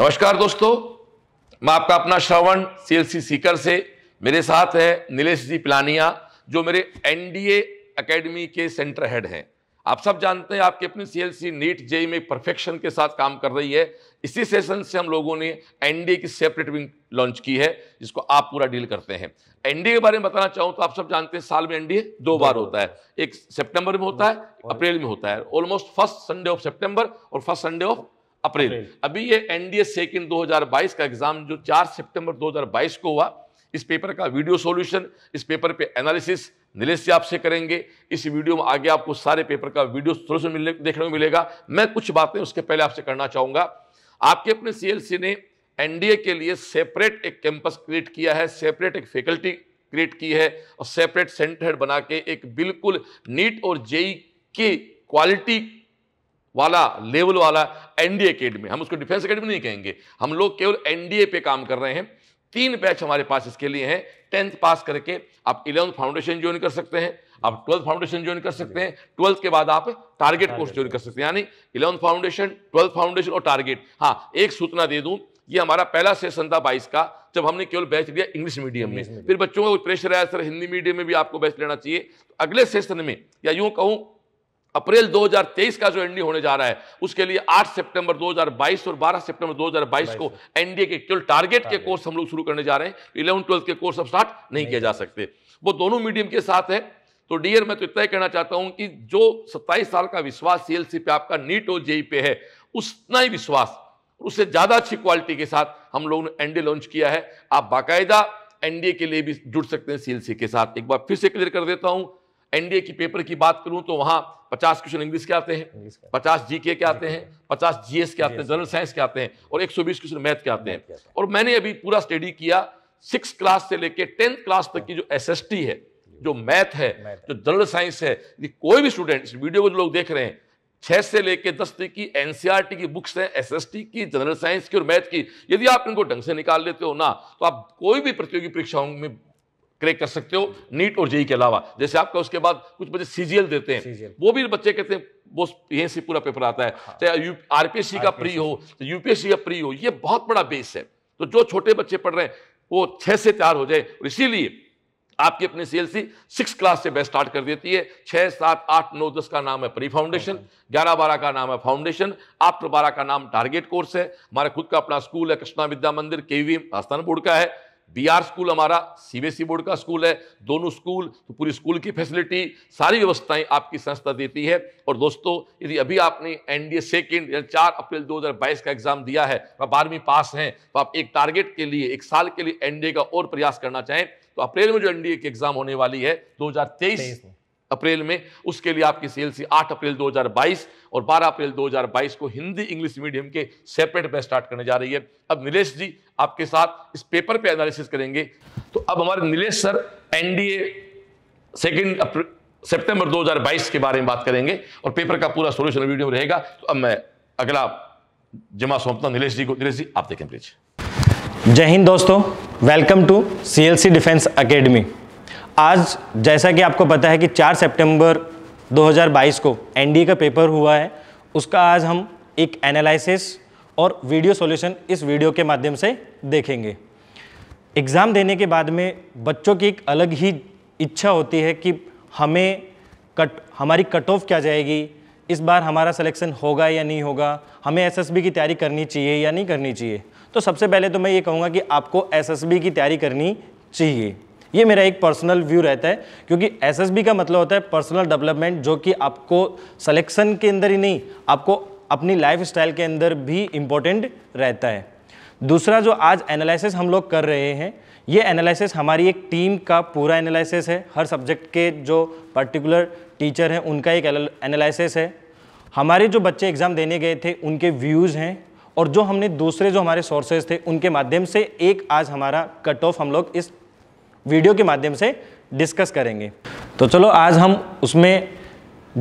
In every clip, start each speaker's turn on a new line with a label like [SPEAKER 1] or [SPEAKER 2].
[SPEAKER 1] नमस्कार दोस्तों मैं आपका अपना श्रवण सीएलसी सीकर से मेरे साथ है नीलेश जी पिलानिया जो मेरे एनडीए एकेडमी के सेंटर हेड हैं आप सब जानते हैं आपकी अपनी सीएलसी नीट जेई e में परफेक्शन के साथ काम कर रही है इसी सेशन से हम लोगों ने एनडीए की सेपरेट विंग लॉन्च की है जिसको आप पूरा डील करते हैं एनडीए के बारे में बताना चाहूँ तो आप सब जानते हैं साल में एनडीए दो, दो बार होता है एक सितंबर में होता है अप्रैल में होता है ऑलमोस्ट फर्स्ट संडे ऑफ सितंबर और फर्स्ट संडे ऑफ अप्रैल अभी ये एनडीए सेकंड 2022 का एग्जाम जो 4 सितंबर 2022 को हुआ इस पेपर का वीडियो सॉल्यूशन इस पेपर पे एनालिसिस नीलेश जी आपसे करेंगे इस वीडियो में आगे आपको सारे पेपर का वीडियो सोल्यूशन मिलने देखने को मिलेगा मैं कुछ बातें उसके पहले आपसे करना चाहूंगा आपके अपने सीएलसी ने एनडीए के लिए सेपरेट एक कैंपस क्रिएट किया है सेपरेट एक फैकल्टी क्रिएट की है और सेपरेट सेंटर बना के एक बिल्कुल नीट और जेई की क्वालिटी वाला लेवल वाला एनडीए अकेडमी हम उसको डिफेंस अकेडमी नहीं कहेंगे हम लोग केवल एनडीए पे काम कर रहे हैं तीन बैच हमारे पास इसके लिए हैं टेंथ पास करके आप इलेवंथ फाउंडेशन ज्वाइन कर सकते हैं आप ट्वेल्थ फाउंडेशन ज्वाइन कर सकते हैं ट्वेल्थ के बाद आप टारगेट कोर्स ज्वाइन कर सकते हैं यानी इलेवंथ फाउंडेशन ट्वेल्थ फाउंडेशन और टारगेट हाँ एक सूचना दे दूं ये हमारा पहला सेशन था बाईस का जब हमने केवल बैच लिया इंग्लिश मीडियम में फिर बच्चों का कुछ प्रेशर आया सर हिंदी मीडियम में भी आपको बैच लेना चाहिए तो अगले सेशन में या यूं कहूँ अप्रैल 2023 का जो एनडीए होने जा रहा है उसके लिए 8 सितंबर 2022 और 12 सितंबर 2022 को एनडीए के केवल टारगेट के कोर्स हम लोग शुरू करने जा रहे हैं इलेवन ट्वेल्थ के कोर्स अब स्टार्ट नहीं, नहीं किए जा सकते वो दोनों मीडियम के साथ है तो डियर मैं तो इतना ही कहना चाहता हूं कि जो सत्ताईस साल का विश्वास सीएलसी पे आपका नीट और जेई पे है उतना ही विश्वास उससे ज्यादा अच्छी क्वालिटी के साथ हम लोगों ने एनडीए लॉन्च किया है आप बाकायदा एनडीए के लिए भी जुड़ सकते हैं सीएलसी के साथ एक बार फिर से क्लियर कर देता हूं एनडीए की पेपर की बात करूं तो वहां पचास क्वेश्चन इंग्लिश के आते हैं पचास जीके के आते हैं पचास जीएस के आते हैं जनरल साइंस के आते हैं और एक सौ क्वेश्चन मैथ के आते हैं और मैंने अभी पूरा स्टडी किया सिक्स क्लास से लेकर टेंथ क्लास तक की जो एस है जो मैथ है जो जनरल साइंस है ये कोई भी स्टूडेंट इस वीडियो को जो लोग देख रहे हैं छह से लेकर दस तक की एनसीआरटी e की बुक्स हैं एसएसटी की जनरल साइंस की और मैथ की यदि आप इनको ढंग से निकाल लेते हो ना तो आप कोई भी प्रतियोगी परीक्षाओं में क्रैक कर सकते हो नीट और जेई के अलावा जैसे आपका उसके बाद कुछ बच्चे सीजीएल देते हैं वो भी बच्चे कहते हैं वो यहीं से पूरा पेपर आता है हाँ। चाहे आरपीएससी का प्री हो यूपीएससी का प्री हो ये बहुत बड़ा बेस है तो जो छोटे बच्चे पढ़ रहे हैं वो छह से तैयार हो जाए और इसीलिए आपकी अपनी सीएलसी सिक्स क्लास से बेस्ट स्टार्ट कर देती है छः सात आठ नौ दस का नाम है प्री फाउंडेशन ग्यारह बारह का नाम है फाउंडेशन आफ्टर बारह का नाम टारगेट कोर्स है हमारा खुद का अपना स्कूल है कृष्णा विद्या मंदिर केवी राजस्थान बोर्ड का है बीआर स्कूल हमारा सीबीएसई बोर्ड e का स्कूल है दोनों स्कूल तो पूरी स्कूल की फैसिलिटी सारी व्यवस्थाएं आपकी संस्था देती है और दोस्तों यदि अभी आपने एनडीए सेकेंड या चार अप्रैल 2022 का एग्जाम दिया है तो आप बारहवीं पास हैं तो आप एक टारगेट के लिए एक साल के लिए एनडीए का और प्रयास करना चाहें तो अप्रैल में जो एनडीए की एग्जाम होने वाली है हजार तेईस अप्रैल में उसके लिए आपकी सी आठ अप्रैल 2022 और 12 अप्रैल 2022 को हिंदी इंग्लिश मीडियम के सेपरेट में स्टार्ट करने जा रही है अब नीलेश जी आपके साथ इस पेपर पे एनालिसिस करेंगे तो अब हमारे नीलेश सर एनडीए सेकेंड सितंबर 2022 के बारे में बात करेंगे और पेपर का पूरा सोल्यूशन वीडियो रहेगा तो अब मैं अगला जमा सौंपता नीलेश जी को नीलेश जी आप देखें प्लीज
[SPEAKER 2] जय हिंद दोस्तों welcome to C defence academy आज जैसा कि आपको पता है कि 4 सितंबर 2022 को एनडीए का पेपर हुआ है उसका आज हम एक एनालिसिस और वीडियो सॉल्यूशन इस वीडियो के माध्यम से देखेंगे एग्ज़ाम देने के बाद में बच्चों की एक अलग ही इच्छा होती है कि हमें कट हमारी कट ऑफ क्या जाएगी इस बार हमारा सिलेक्शन होगा या नहीं होगा हमें एसएसबी की तैयारी करनी चाहिए या नहीं करनी चाहिए तो सबसे पहले तो मैं ये कहूँगा कि आपको एसएसबी की तैयारी करनी चाहिए ये मेरा एक पर्सनल व्यू रहता है क्योंकि एसएसबी का मतलब होता है पर्सनल डेवलपमेंट जो कि आपको सलेक्शन के अंदर ही नहीं आपको अपनी लाइफ स्टाइल के अंदर भी इम्पोर्टेंट रहता है दूसरा जो आज एनालिसिस हम लोग कर रहे हैं ये एनालिसिस हमारी एक टीम का पूरा एनालिसिस है हर सब्जेक्ट के जो पर्टिकुलर टीचर हैं उनका एक एनालिसिस है हमारे जो बच्चे एग्ज़ाम देने गए थे उनके व्यूज़ हैं और जो हमने दूसरे जो हमारे सोर्सेज थे उनके माध्यम से एक आज हमारा कट ऑफ हम लोग इस वीडियो के माध्यम से डिस्कस करेंगे तो चलो आज हम उसमें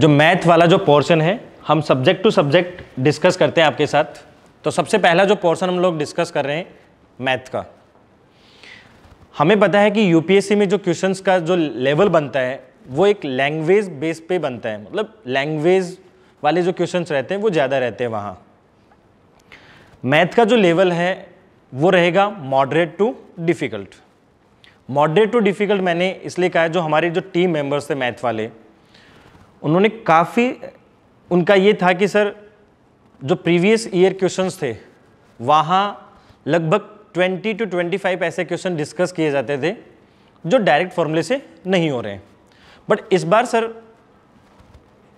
[SPEAKER 2] जो मैथ वाला जो पोर्शन है हम सब्जेक्ट टू सब्जेक्ट डिस्कस करते हैं आपके साथ तो सबसे पहला जो पोर्शन हम लोग डिस्कस कर रहे हैं मैथ का हमें पता है कि यूपीएससी में जो क्वेश्चंस का जो लेवल बनता है वो एक लैंग्वेज बेस पे बनता है मतलब लैंग्वेज वाले जो क्वेश्चंस रहते हैं वो ज़्यादा रहते हैं वहाँ मैथ का जो लेवल है वो रहेगा moderate to difficult moderate to difficult मैंने इसलिए कहा है जो हमारे जो टीम मेंबर्स थे मैथ वाले उन्होंने काफ़ी उनका ये था कि सर जो प्रीवियस ईयर क्वेश्चंस थे वहाँ लगभग 20 टू 25 ऐसे क्वेश्चन डिस्कस किए जाते थे जो डायरेक्ट फॉर्मूले से नहीं हो रहे हैं बट इस बार सर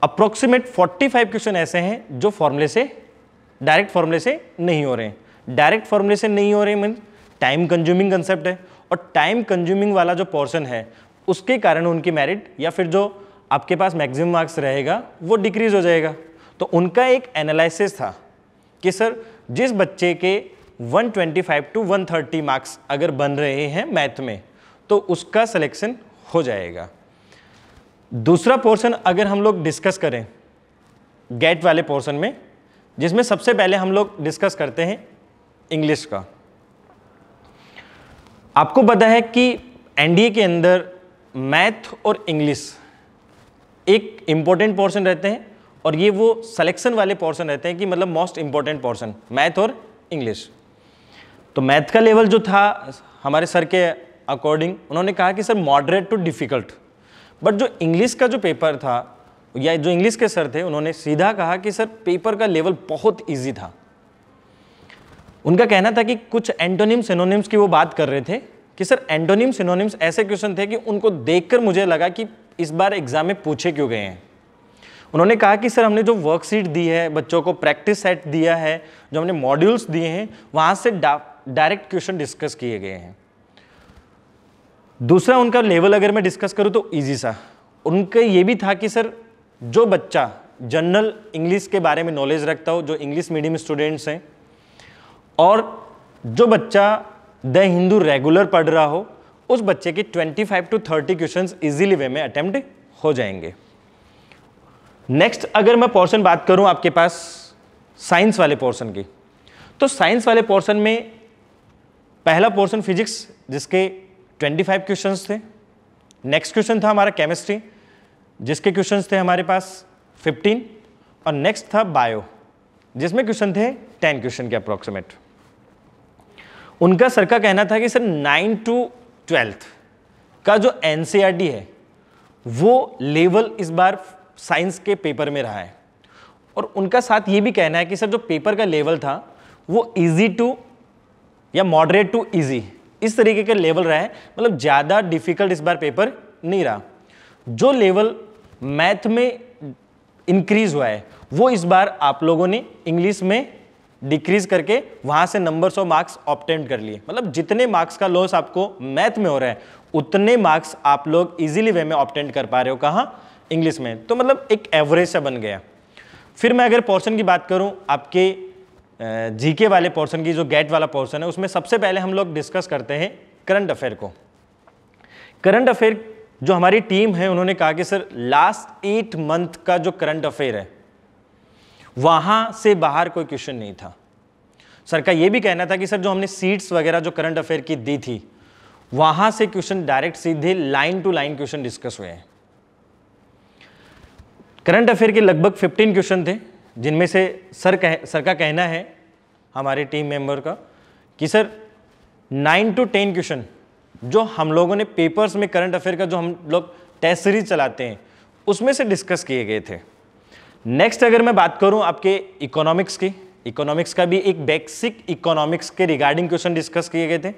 [SPEAKER 2] अप्रोक्सीमेट 45 क्वेश्चन ऐसे हैं जो फॉर्मूले से डायरेक्ट फॉर्मूले से नहीं हो रहे हैं डायरेक्ट फॉर्मूले से नहीं हो रहे मीन टाइम कंज्यूमिंग कंसेप्ट है और टाइम कंज्यूमिंग वाला जो पोर्शन है उसके कारण उनकी मेरिट या फिर जो आपके पास मैक्सिमम मार्क्स रहेगा वो डिक्रीज हो जाएगा तो उनका एक एनालिसिस था कि सर जिस बच्चे के 125 टू 130 मार्क्स अगर बन रहे हैं मैथ में तो उसका सिलेक्शन हो जाएगा दूसरा पोर्शन अगर हम लोग डिस्कस करें गेट वाले पोर्शन में जिसमें सबसे पहले हम लोग डिस्कस करते हैं इंग्लिश का आपको पता है कि एनडीए के अंदर मैथ और इंग्लिश एक इम्पॉर्टेंट पोर्शन रहते हैं और ये वो सिलेक्शन वाले पोर्शन रहते हैं कि मतलब मोस्ट इम्पॉर्टेंट पोर्शन मैथ और इंग्लिश तो मैथ का लेवल जो था हमारे सर के अकॉर्डिंग उन्होंने कहा कि sir moderate to difficult but जो इंग्लिश का जो पेपर था या जो इंग्लिश के सर थे उन्होंने सीधा कहा कि सर पेपर का लेवल बहुत ईजी था उनका कहना था कि कुछ एंटोनिम सिनोनिम्स की वो बात कर रहे थे कि सर एंटोनिम सिनोनिम्स ऐसे क्वेश्चन थे कि उनको देखकर मुझे लगा कि इस बार एग्जाम में पूछे क्यों गए हैं उन्होंने कहा कि सर हमने जो वर्कशीट दी है बच्चों को प्रैक्टिस सेट दिया है जो हमने मॉड्यूल्स दिए हैं वहाँ से डायरेक्ट क्वेश्चन डिस्कस किए गए हैं दूसरा उनका लेवल अगर मैं डिस्कस करूँ तो ईजी सा उनका ये भी था कि सर जो बच्चा जनरल इंग्लिश के बारे में नॉलेज रखता हो जो इंग्लिश मीडियम स्टूडेंट्स हैं और जो बच्चा द हिंदू रेगुलर पढ़ रहा हो उस बच्चे के 25 टू 30 क्वेश्चंस इजीली वे में अटेम्प्ट हो जाएंगे नेक्स्ट अगर मैं पोर्शन बात करूं आपके पास साइंस वाले पोर्शन की तो साइंस वाले पोर्शन में पहला पोर्शन फिजिक्स जिसके 25 क्वेश्चंस थे नेक्स्ट क्वेश्चन था हमारा केमिस्ट्री जिसके क्वेश्चंस थे हमारे पास 15 और नेक्स्ट था बायो जिसमें क्वेश्चन थे 10 क्वेश्चन के अप्रॉक्सीमेट उनका सर का कहना था कि सर नाइन टू ट्वेल्थ का जो एन e है वो लेवल इस बार साइंस के पेपर में रहा है और उनका साथ ये भी कहना है कि सर जो पेपर का लेवल था वो इजी टू या मॉडरेट टू इजी इस तरीके का लेवल रहा है मतलब ज़्यादा डिफिकल्ट इस बार पेपर नहीं रहा जो लेवल मैथ में इंक्रीज हुआ है वो इस बार आप लोगों ने इंग्लिश में डिक्रीज करके वहां से नंबर्स ऑफ मार्क्स ऑप्टेंड कर लिए मतलब जितने मार्क्स का लॉस आपको मैथ में हो रहा है उतने मार्क्स आप लोग इजीली वे में ऑप्टेंड कर पा रहे हो कहा इंग्लिश में तो मतलब एक एवरेज सा बन गया फिर मैं अगर पोर्शन की बात करूं आपके जीके वाले पोर्शन की जो गेट वाला पोर्शन है उसमें सबसे पहले हम लोग डिस्कस करते हैं करंट अफेयर को करंट अफेयर जो हमारी टीम है उन्होंने कहा कि सर लास्ट एट मंथ का जो करंट अफेयर है वहाँ से बाहर कोई क्वेश्चन नहीं था सर का ये भी कहना था कि सर जो हमने सीट्स वगैरह जो करंट अफेयर की दी थी वहाँ से क्वेश्चन डायरेक्ट सीधे line to line question discuss हुए हैं करंट अफेयर के लगभग 15 क्वेश्चन थे जिनमें से सर कह सर का कहना है हमारे टीम मेंबर का कि सर 9 टू 10 क्वेश्चन जो हम लोगों ने पेपर्स में करंट अफेयर का जो हम लोग टेस्ट सीरीज चलाते हैं उसमें से डिस्कस किए गए थे नेक्स्ट अगर मैं बात करूं आपके इकोनॉमिक्स की इकोनॉमिक्स का भी एक बेसिक इकोनॉमिक्स के रिगार्डिंग क्वेश्चन डिस्कस किए गए थे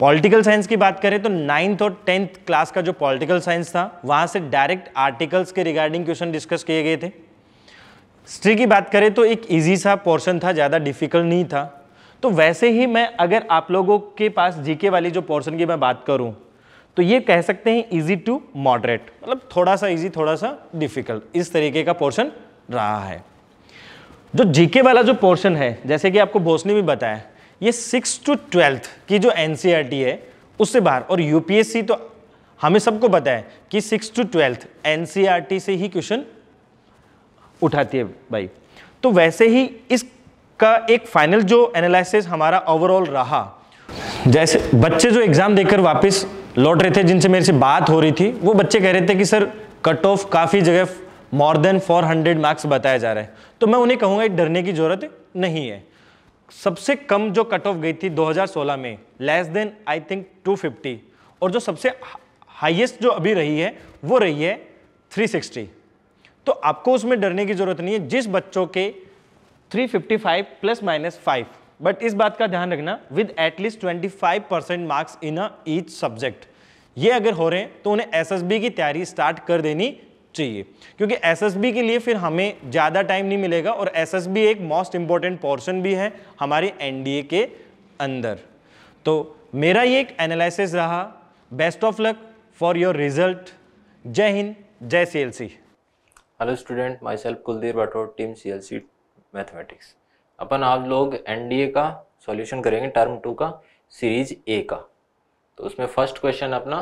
[SPEAKER 2] पॉलिटिकल साइंस की बात करें तो नाइन्थ और टेंथ क्लास का जो पॉलिटिकल साइंस था वहाँ से डायरेक्ट आर्टिकल्स के रिगार्डिंग क्वेश्चन डिस्कस किए गए थे हिस्ट्री की बात करें तो एक ईजी सा पोर्शन था ज़्यादा डिफिकल्ट नहीं था तो वैसे ही मैं अगर आप लोगों के पास जीके वाली जो पोर्शन की मैं बात करूँ तो ये कह सकते हैं इजी टू मॉडरेट मतलब थोड़ा सा इजी थोड़ा सा डिफिकल्ट इस तरीके का पोर्शन रहा है जो जीके वाला जो पोर्शन है जैसे कि आपको बोस ने भी बताया ये सिक्स टू ट्वेल्थ की जो एन e है उससे बाहर और यूपीएससी तो हमें सबको पता है कि सिक्स टू ट्वेल्थ एन से ही क्वेश्चन उठाती है भाई तो वैसे ही इसका एक फाइनल जो एनालिसिस हमारा ओवरऑल रहा जैसे बच्चे जो एग्ज़ाम देकर वापस लौट रहे थे जिनसे मेरे से बात हो रही थी वो बच्चे कह रहे थे कि सर कट ऑफ काफ़ी जगह मोर देन 400 मार्क्स बताया जा रहा है तो मैं उन्हें कहूँगा डरने की ज़रूरत नहीं है सबसे कम जो कट ऑफ गई थी 2016 में लेस देन आई थिंक 250 और जो सबसे हाईएस्ट जो अभी रही है वो रही है 360 तो आपको उसमें डरने की ज़रूरत नहीं है जिस बच्चों के 355 प्लस माइनस फाइव बट इस बात का ध्यान रखना with at least twenty five percent marks in each subject ये अगर हो रहे हैं तो उन्हें एसएसबी की तैयारी स्टार्ट कर देनी चाहिए क्योंकि एसएसबी के लिए फिर हमें ज़्यादा टाइम नहीं मिलेगा और एसएसबी एक मोस्ट इम्पॉर्टेंट पोर्शन भी है हमारे एनडीए के अंदर तो मेरा ये एक एनालिसिस रहा best of luck
[SPEAKER 3] for your result जय हिंद जय C L C hello student myself Kuldeep Rathore team C L C mathematics अपन आप लोग एनडीए का सॉल्यूशन करेंगे टर्म टू का सीरीज ए का तो उसमें फर्स्ट क्वेश्चन अपना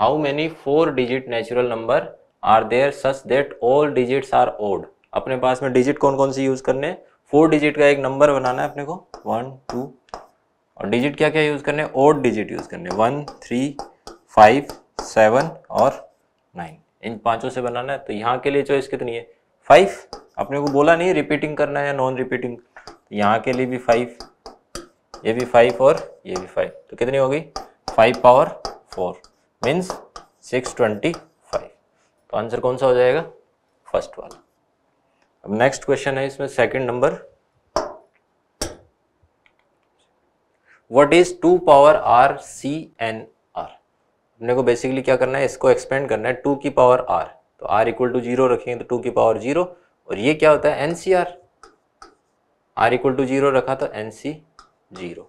[SPEAKER 3] how many four digit natural number are there such that all digits are odd अपने पास में डिजिट कौन कौन सी यूज करने फोर डिजिट का एक नंबर बनाना है अपने को वन टू और डिजिट क्या क्या यूज करने ओड डिजिट यूज करने वन थ्री फाइव सेवन और नाइन इन पांचों से बनाना है तो यहाँ के लिए चॉइस कितनी है फाइव अपने को बोला नहीं रिपीटिंग करना है या नॉन रिपीटिंग यहाँ के लिए भी फाइव ये भी फाइव और ये भी फाइव तो कितनी होगी five power four means six twenty five तो आंसर कौन सा हो जाएगा फर्स्ट वाला अब नेक्स्ट क्वेश्चन है इसमें second number what is two power r C n r अपने को बेसिकली क्या करना है इसको एक्सपेंड करना है टू की पावर आर तो आर इक्वल टू जीरो रखेंगे तो टू की पावर जीरो और ये क्या होता है NCR r equal to zero रखा तो एन सी जीरो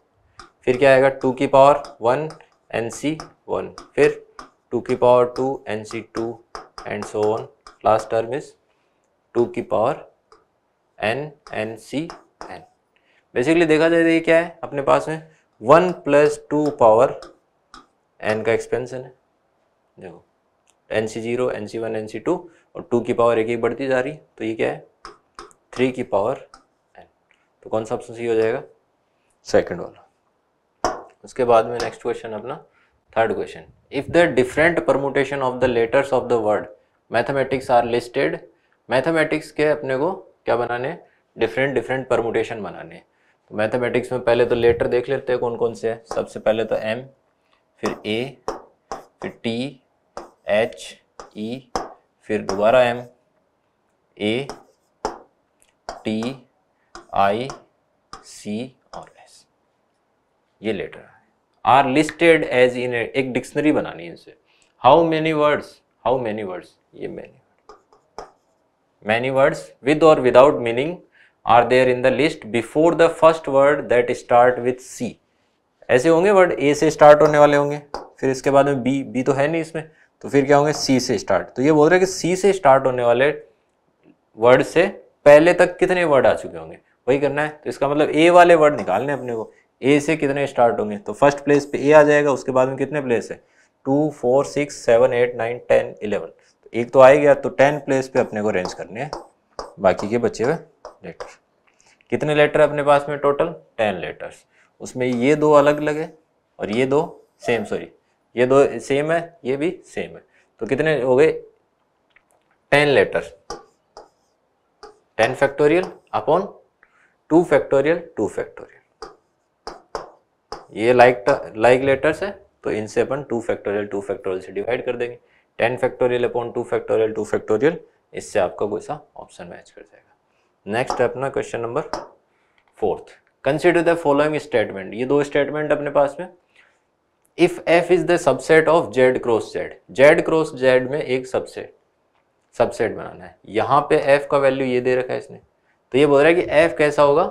[SPEAKER 3] फिर क्या आएगा टू की power one n C one फिर टू की power two n C two and so on last term is two की power n n C n basically देखा जाए तो ये क्या है अपने पास में one plus two power n का एक्सपेंसन है देखो n C zero n C one n C two और टू की पावर एक ही बढ़ती जा रही तो ये क्या है थ्री की पावर तो कौन सा ऑप्शन सी हो जाएगा सेकंड वाला उसके बाद में नेक्स्ट क्वेश्चन अपना third question if the different permutation of the letters of the word mathematics are listed mathematics के अपने को क्या बनाने डिफरेंट डिफरेंट परमुटेशन बनाने तो मैथमेटिक्स में पहले तो लेटर देख लेते हैं कौन कौन से है सबसे पहले तो एम फिर ए फिर टी एच ई फिर दोबारा एम ए टी आई सी और एस ये लेटर है आर लिस्टेड एज इन एक डिक्शनरी बनानी है इनसे how many words how many words ये मैनी मैनी वर्ड्स विद और without meaning are there in the list before the first word that start with C ऐसे होंगे word a से start होने वाले होंगे फिर इसके बाद में बी बी तो है नहीं इसमें तो फिर क्या होंगे सी से स्टार्ट तो ये बोल रहे हैं कि सी से स्टार्ट होने वाले वर्ड से पहले तक कितने वर्ड आ चुके होंगे वही करना है तो इसका मतलब ए वाले वर्ड निकालने अपने को ए से कितने स्टार्ट होंगे तो फर्स्ट प्लेस पे ए आ जाएगा उसके बाद में कितने प्लेस है two four six seven eight nine ten eleven तो एक तो आ गया तो टेन प्लेस पे अपने को अरेंज करने हैं बाकी के बचे हुए लेटर कितने लेटर अपने पास में टोटल टेन लेटर्स उसमें ये दो अलग अलग है और ये दो सेम सॉरी ये दो सेम है ये भी सेम है तो कितने हो गए ten letters ten factorial upon two factorial two factorial ये लाइक लाइक लेटर्स है तो इनसे अपन टू फैक्टोरियल टू फैक्टोरियल से डिवाइड कर देंगे ten factorial upon two factorial two factorial इससे आपका कोई सा ऑप्शन मैच कर जाएगा नेक्स्ट है अपना question number fourth consider the following statement ये दो स्टेटमेंट अपने पास में if F is the subset of Z cross Z Z cross Z में एक सबसेट सबसेट बनाना है यहाँ पे एफ का वैल्यू ये दे रखा है इसने तो ये बोल रहा है कि एफ कैसा होगा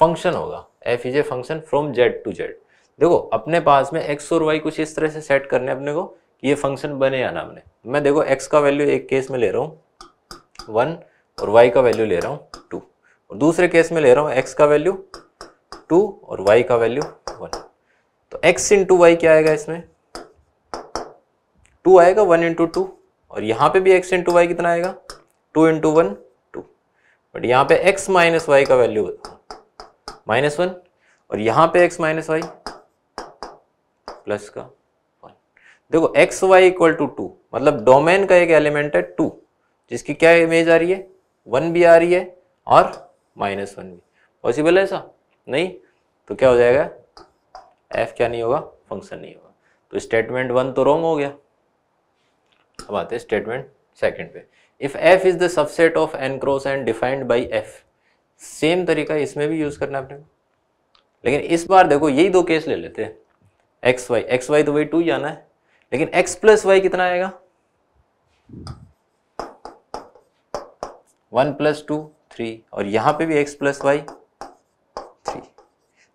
[SPEAKER 3] फंक्शन होगा F is a function from Z to Z देखो अपने पास में एक्स और वाई कुछ इस तरह से सेट करने अपने को कि ये फंक्शन बने या ना बने मैं देखो एक्स का वैल्यू एक केस में ले रहा हूँ वन और वाई का वैल्यू ले रहा हूँ टू और दूसरे केस में ले रहा हूँ एक्स का वैल्यू टू और वाई का वैल्यू वन तो एक्स इंटू वाई क्या आएगा इसमें टू आएगा वन इंटू टू और यहाँ पे भी एक्स इंटू वाई कितना आएगा टू इंटू वन बट यहाँ पे x माइनस वाई का वैल्यू माइनस वन और यहाँ पे x माइनस वाई प्लस का वन देखो x Y equal to two मतलब डोमेन का एक एलिमेंट है टू जिसकी क्या इमेज आ रही है वन भी आ रही है और माइनस वन भी पॉसिबल है ऐसा नहीं तो क्या हो जाएगा एफ क्या नहीं होगा फंक्शन नहीं होगा तो स्टेटमेंट वन तो रॉन्ग हो गया अब आते हैं स्टेटमेंट सेकंड पे if F is the subset of N cross N defined by F same तरीका इसमें भी यूज़ करना अपने को लेकिन इस बार देखो यही दो केस ले लेते हैं एक्स वाई एक्स वाई तो वही टू जाना है लेकिन एक्स प्लस वाई कितना आएगा वन प्लस टू थ्री और यहां पे भी एक्स प्लस वाई थ्री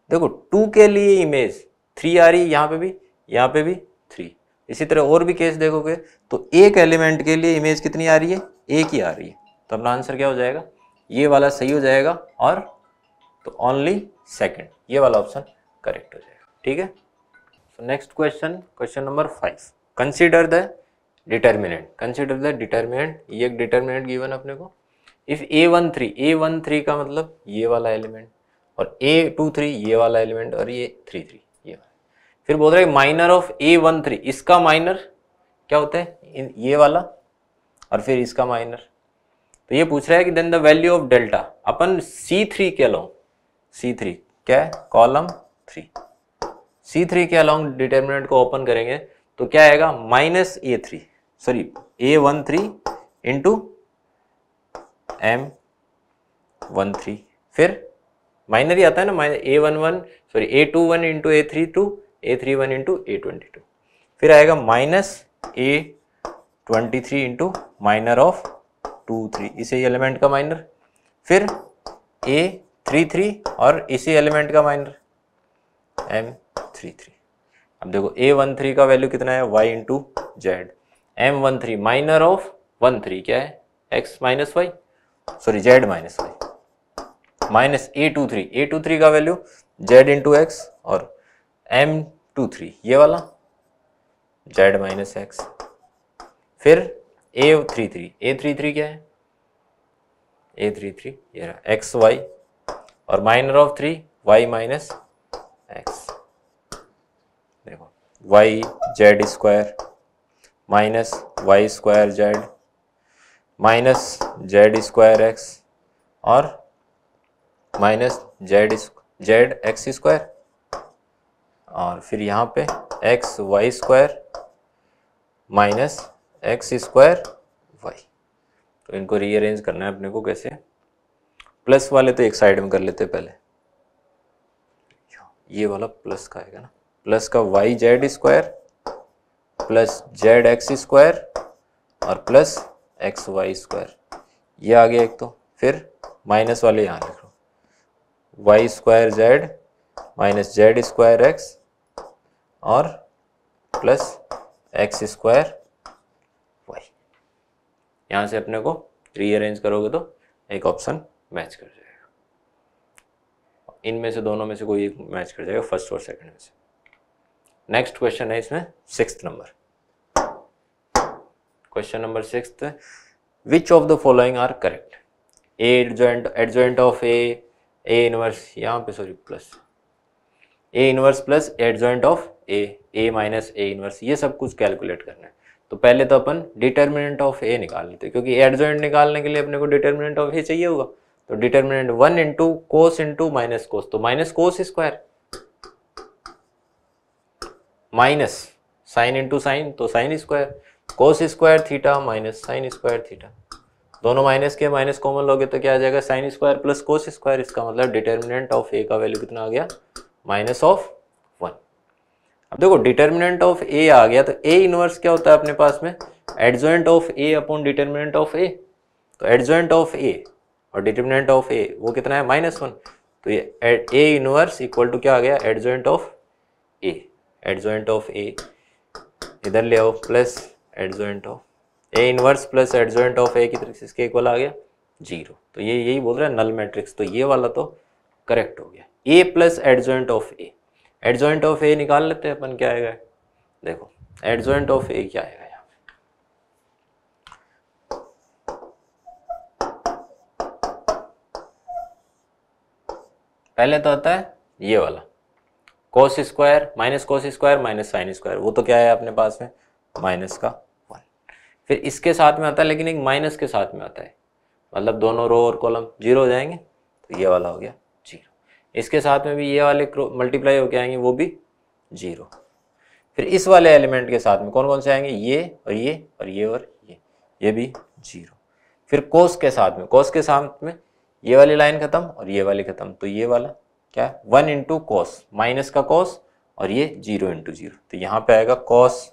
[SPEAKER 3] देखो टू के लिए इमेज थ्री आ रही यहां पे भी यहां पे भी थ्री इसी तरह और भी केस देखोगे तो एक एलिमेंट के लिए इमेज कितनी आ रही है एक ही आ रही है तो अपना आंसर क्या हो जाएगा ये वाला सही हो जाएगा और तो ओनली सेकेंड ये वाला ऑप्शन करेक्ट हो जाएगा ठीक है so next question question number five consider the determinant consider the determinant ये एक डिटर्मिनेंट गिवन अपने को if A one three A one three का मतलब ये वाला एलिमेंट और ए टू थ्री ये वाला एलिमेंट और ये थ्री थ्री ये वाला फिर बोल रहे minor of A one three इसका माइनर क्या होता है ये वाला और फिर इसका माइनर तो ये पूछ रहा है कि then the value of delta अपन सी थ्री के अलोंग सी थ्री क्या है कॉलम थ्री सी थ्री के अलोंग डिटर्मिनेंट को ओपन करेंगे तो क्या आएगा minus A three sorry A one three into M one three फिर माइनर ही आता है ना minus A one one sorry A two one into A three two A three one into A twenty two फिर आएगा minus A twenty three into minor of two three इसी element का minor फिर A three three और इसी element का minor M three three अब देखो ए वन थ्री का वैल्यू कितना है Y into Z M one three minor of one three क्या है X minus Y sorry Z minus Y minus A two three A two three का value Z into X और M two three ये वाला Z minus X फिर A three three A three three क्या है A three three ये X Y और minor of three Y minus X देखो Y Z square minus Y square Z minus Z square X और minus Z Z X square और फिर यहाँ पे X Y square minus x square Y तो इनको rearrange करना है अपने को कैसे प्लस वाले तो एक साइड में कर लेते पहले ये वाला प्लस का आएगा ना प्लस का Y Z square plus Z X square और प्लस एक्स वाई स्क्वायर ये आ गया एक तो फिर माइनस वाले यहाँ लिख लो Y square Z minus Z square X और प्लस एक्स स्क्वायर यहाँ से अपने को रीअरेंज करोगे तो एक ऑप्शन मैच कर जाएगा इनमें से दोनों में से कोई एक मैच कर जाएगा फर्स्ट और सेकंड में से नेक्स्ट क्वेश्चन है इसमें six number question number six which of the following are correct A adjoint adjoint of A A inverse यहाँ पे sorry plus A inverse plus adjoint of A A minus A inverse ये सब कुछ calculate करना है तो पहले तो अपन डिटर्मिनेंट ऑफ ए निकाल लेते क्योंकि एडजॉइंट निकालने के लिए अपने को डिटर्मिनेंट ऑफ ए चाहिए होगा तो determinant one into cos into minus cos तो minus cos square minus sine into sine तो sine square cos square theta minus sine square theta दोनों माइनस के माइनस कॉमन लोगे तो क्या आ जाएगा sine square plus cos square इसका मतलब डिटर्मिनेंट ऑफ ए का वैल्यू कितना आ गया माइनस ऑफ अब देखो डिटर्मिनेंट ऑफ ए आ गया तो ए इनवर्स क्या होता है अपने पास में adjoint of A upon determinant of A तो एडजोइंट ऑफ ए और डिटर्मिनेंट ऑफ ए वो कितना है माइनस वन तो ये ए इनवर्स इक्वल टू क्या आ गया एडजोइंट ऑफ ए एडजोइंट ऑफ ए इधर ले आओ plus adjoint of A inverse plus adjoint of A की तरह से इसके इक्वल आ गया जीरो तो ये यही बोल रहा है नल मैट्रिक्स तो ये वाला तो करेक्ट हो गया A plus adjoint of A adjoint of A निकाल लेते हैं अपन क्या आएगा देखो एडजॉइंट ऑफ ए क्या आएगा यहाँ पहले तो आता है ये वाला cos square minus cos square minus sine square वो तो क्या है अपने पास में माइनस का वन फिर इसके साथ में आता है लेकिन एक माइनस के साथ में आता है मतलब दोनों रो और कॉलम जीरो हो जाएंगे तो ये वाला हो गया इसके साथ में भी ये वाले मल्टीप्लाई होके आएंगे वो भी जीरो फिर इस वाले एलिमेंट के साथ में कौन कौन से आएंगे ये और ये और ये और ये ये भी जीरो फिर कोस के साथ में कोस के साथ में ये वाली लाइन खत्म और ये वाली खत्म तो ये वाला क्या है वन इंटू कोस माइनस का कोस और ये जीरो इंटू जीरो तो यहाँ पे आएगा कॉस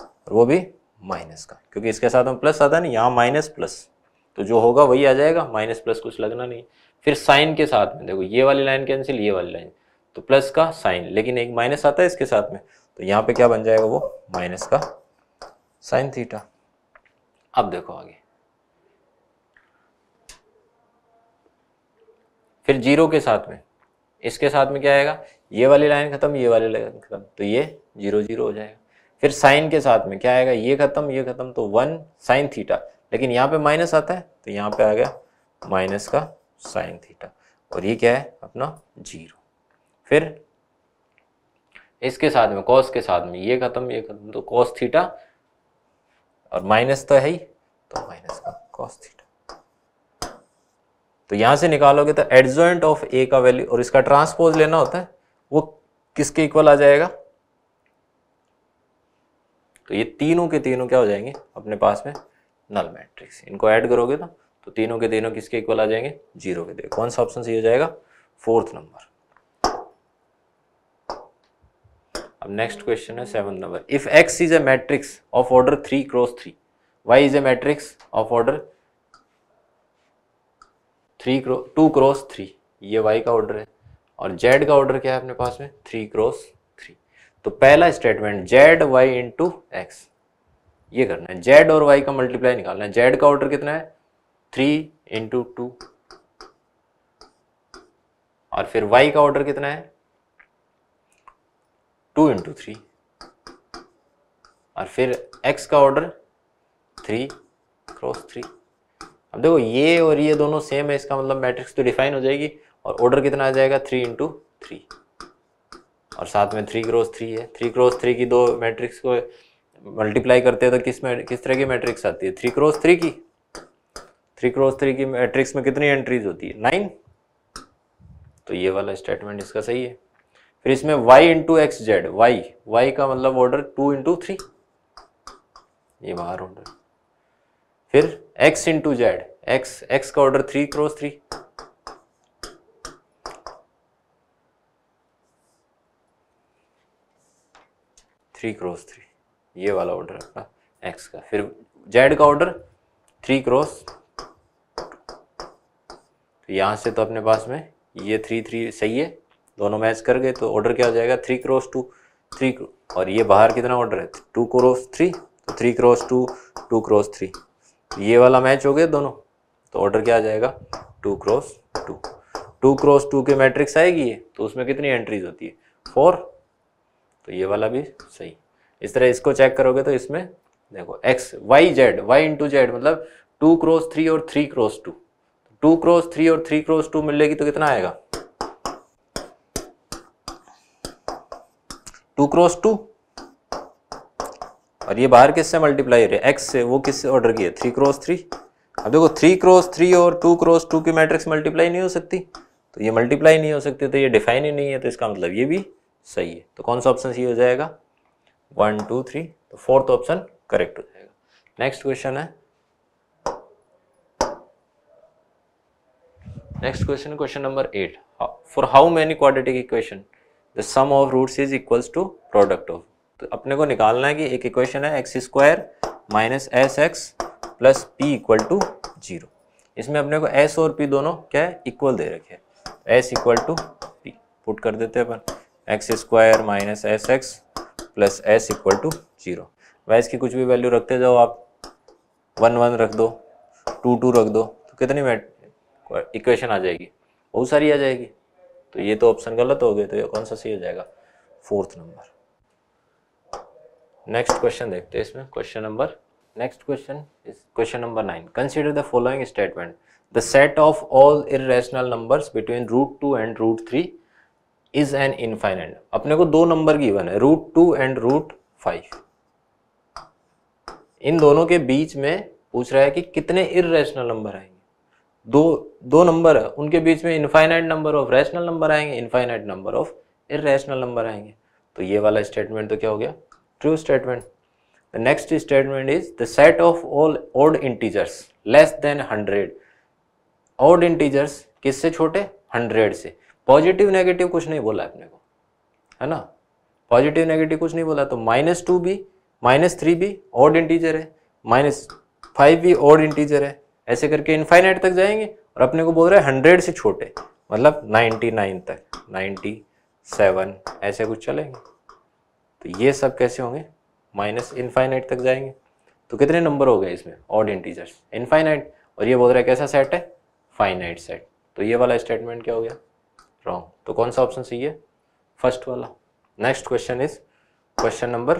[SPEAKER 3] और वो भी माइनस का क्योंकि इसके साथ में प्लस आता है ना यहाँ माइनस प्लस तो जो होगा वही आ जाएगा माइनस प्लस कुछ लगना नहीं फिर साइन के साथ में देखो ये वाली लाइन कैंसिल ये वाली लाइन तो प्लस का साइन लेकिन एक माइनस आता है इसके साथ में तो यहाँ पे क्या बन जाएगा वो माइनस का साइन थीटा अब देखो आगे फिर जीरो के साथ में इसके साथ में क्या आएगा ये वाली लाइन खत्म ये वाली लाइन खत्म तो ये जीरो जीरो हो जाएगा फिर साइन के साथ में क्या आएगा ये खत्म ये खत्म तो वन साइन थीटा लेकिन यहाँ पे माइनस आता है तो यहाँ पे आ गया माइनस का साइन थीटा और ये क्या है अपना जीरो फिर इसके साथ में कॉस के साथ में ये खत्म ये खत्म तो कॉस थीटा और माइनस तो है ही तो माइनस का कॉस थीटा तो यहां से निकालोगे तो एडजॉइंट ऑफ ए का वैल्यू और इसका ट्रांसपोज लेना होता है वो किसके इक्वल आ जाएगा तो ये तीनों के तीनों क्या हो जाएंगे अपने पास में नल मैट्रिक्स इनको ऐड करोगे ना तो तो तीनों के तीनों किसके इक्वल आ जाएंगे जीरो के देखो कौन सा ऑप्शन सही हो जाएगा फोर्थ नंबर अब नेक्स्ट क्वेश्चन है seven number if X is a matrix of order three cross three Y is a matrix of order three two cross three ये वाई का ऑर्डर है और जेड का ऑर्डर क्या है अपने पास में थ्री क्रॉस थ्री तो पहला statement Z Y into X ये करना है जेड और वाई का मल्टीप्लाई निकालना है जेड का ऑर्डर कितना है थ्री इंटू टू और फिर y का ऑर्डर कितना है टू इंटू थ्री और फिर x का ऑर्डर थ्री क्रॉस थ्री अब देखो ये और ये दोनों सेम है इसका मतलब मैट्रिक्स तो डिफाइन हो जाएगी और ऑर्डर कितना आ जाएगा थ्री इंटू थ्री और साथ में थ्री क्रॉस थ्री है थ्री क्रॉस थ्री की दो मैट्रिक्स को मल्टीप्लाई करते हैं तो किस में किस तरह की मैट्रिक्स आती है थ्री क्रॉस थ्री की थ्री क्रॉस थ्री की मैट्रिक्स में कितनी एंट्रीज होती है नाइन तो ये वाला स्टेटमेंट इसका सही है फिर इसमें Y into X Z Y Y का मतलब ऑर्डर टू इंटू थ्री ये बाहर ऑर्डर फिर X into Z X X का order three cross three three cross three ये वाला ऑर्डर अपना एक्स का फिर जेड का ऑर्डर थ्री क्रॉस यहाँ से तो अपने पास में ये थ्री थ्री सही है दोनों मैच कर गए तो ऑर्डर क्या हो जाएगा थ्री क्रॉस टू थ्री और ये बाहर कितना ऑर्डर है टू क्रॉस थ्री तो three cross two two cross three ये वाला मैच हो गया दोनों तो ऑर्डर क्या आ जाएगा two cross two two cross two के मैट्रिक्स आएगी ये तो उसमें कितनी एंट्रीज होती है फोर तो ये वाला भी सही इस तरह इसको चेक करोगे तो इसमें देखो x y z Y into z मतलब टू क्रॉस थ्री और three cross two two cross three और थ्री क्रॉस टू मिलेगी तो कितना आएगा टू क्रॉस टू और ये बाहर किससे मल्टीप्लाई हो रही है एक्स से वो किससे ऑर्डर की है थ्री क्रॉस थ्री अब देखो थ्री क्रॉस थ्री और टू क्रॉस टू की मैट्रिक्स मल्टीप्लाई नहीं हो सकती तो ये मल्टीप्लाई नहीं हो सकती तो ये डिफाइन ही नहीं है तो इसका मतलब ये भी सही है तो कौन सा ऑप्शन सी हो जाएगा वन टू थ्री तो फोर्थ ऑप्शन करेक्ट हो जाएगा नेक्स्ट क्वेश्चन है next question question number eight for how many quadratic equation the sum of roots is equals to product of तो अपने को निकालना है कि एक इक्वेशन है x square minus s x plus p equal to zero इसमें अपने को एस और पी दोनों क्या है इक्वल दे रखे हैं s equal to p put कर देते हैं अपन x square minus s x plus s equal to zero वैस की कुछ भी वैल्यू रखते जाओ आप वन वन रख दो टू टू रख दो तो कितनी इक्वेशन आ जाएगी बहुत सारी आ जाएगी तो ये तो ऑप्शन गलत हो गए तो ये कौन सा सही हो जाएगा फोर्थ नंबर नेक्स्ट क्वेश्चन देखते हैं इसमें question number next question is question number nine consider the following statement the set of all irrational number between root two and root three is an infinite अपने को दो number given है root two and root five इन दोनों के बीच में पूछ रहा है कि कितने इेशनल नंबर आएंगे दो दो नंबर है उनके बीच में infinite number of rational number आएंगे infinite number of irrational number आएंगे तो ये वाला स्टेटमेंट तो क्या हो गया true statement the next statement is the set of all odd integers less than hundred odd integers किससे छोटे हंड्रेड से पॉजिटिव नेगेटिव कुछ नहीं बोला अपने को है ना पॉजिटिव नेगेटिव कुछ नहीं बोला तो माइनस टू भी माइनस थ्री भी ओल्ड इंटीजर है माइनस फाइव भी ओल्ड इंटीजर है ऐसे करके इनफाइनाइट तक जाएंगे और अपने को बोल रहे हैं हंड्रेड से छोटे मतलब नाइन्टी नाइन तक नाइन्टी सेवन ऐसे कुछ चलेंगे तो ये सब कैसे होंगे माइनस इनफाइनाइट तक जाएंगे तो कितने नंबर हो गए इसमें ऑड इंटीजर्स इनफाइनाइट और ये बोल रहा है कैसा सेट है फाइनाइट सेट तो ये वाला स्टेटमेंट क्या हो गया रॉन्ग तो कौन सा ऑप्शन सही है फर्स्ट वाला next question is question number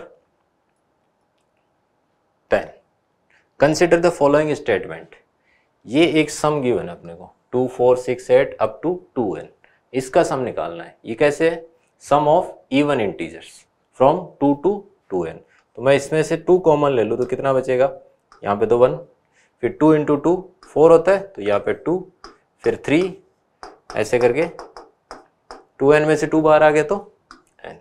[SPEAKER 3] ten consider the following statement ये एक सम गिवन है अपने को two four six eight up to two n इसका सम निकालना है ये कैसे है sum of even integers from two to two n तो मैं इसमें से टू कॉमन ले लूँ तो कितना बचेगा यहाँ पे तो वन फिर टू इंटू टू फोर होता है तो यहाँ पे टू फिर थ्री ऐसे करके टू एन में से टू बाहर आ गया तो एन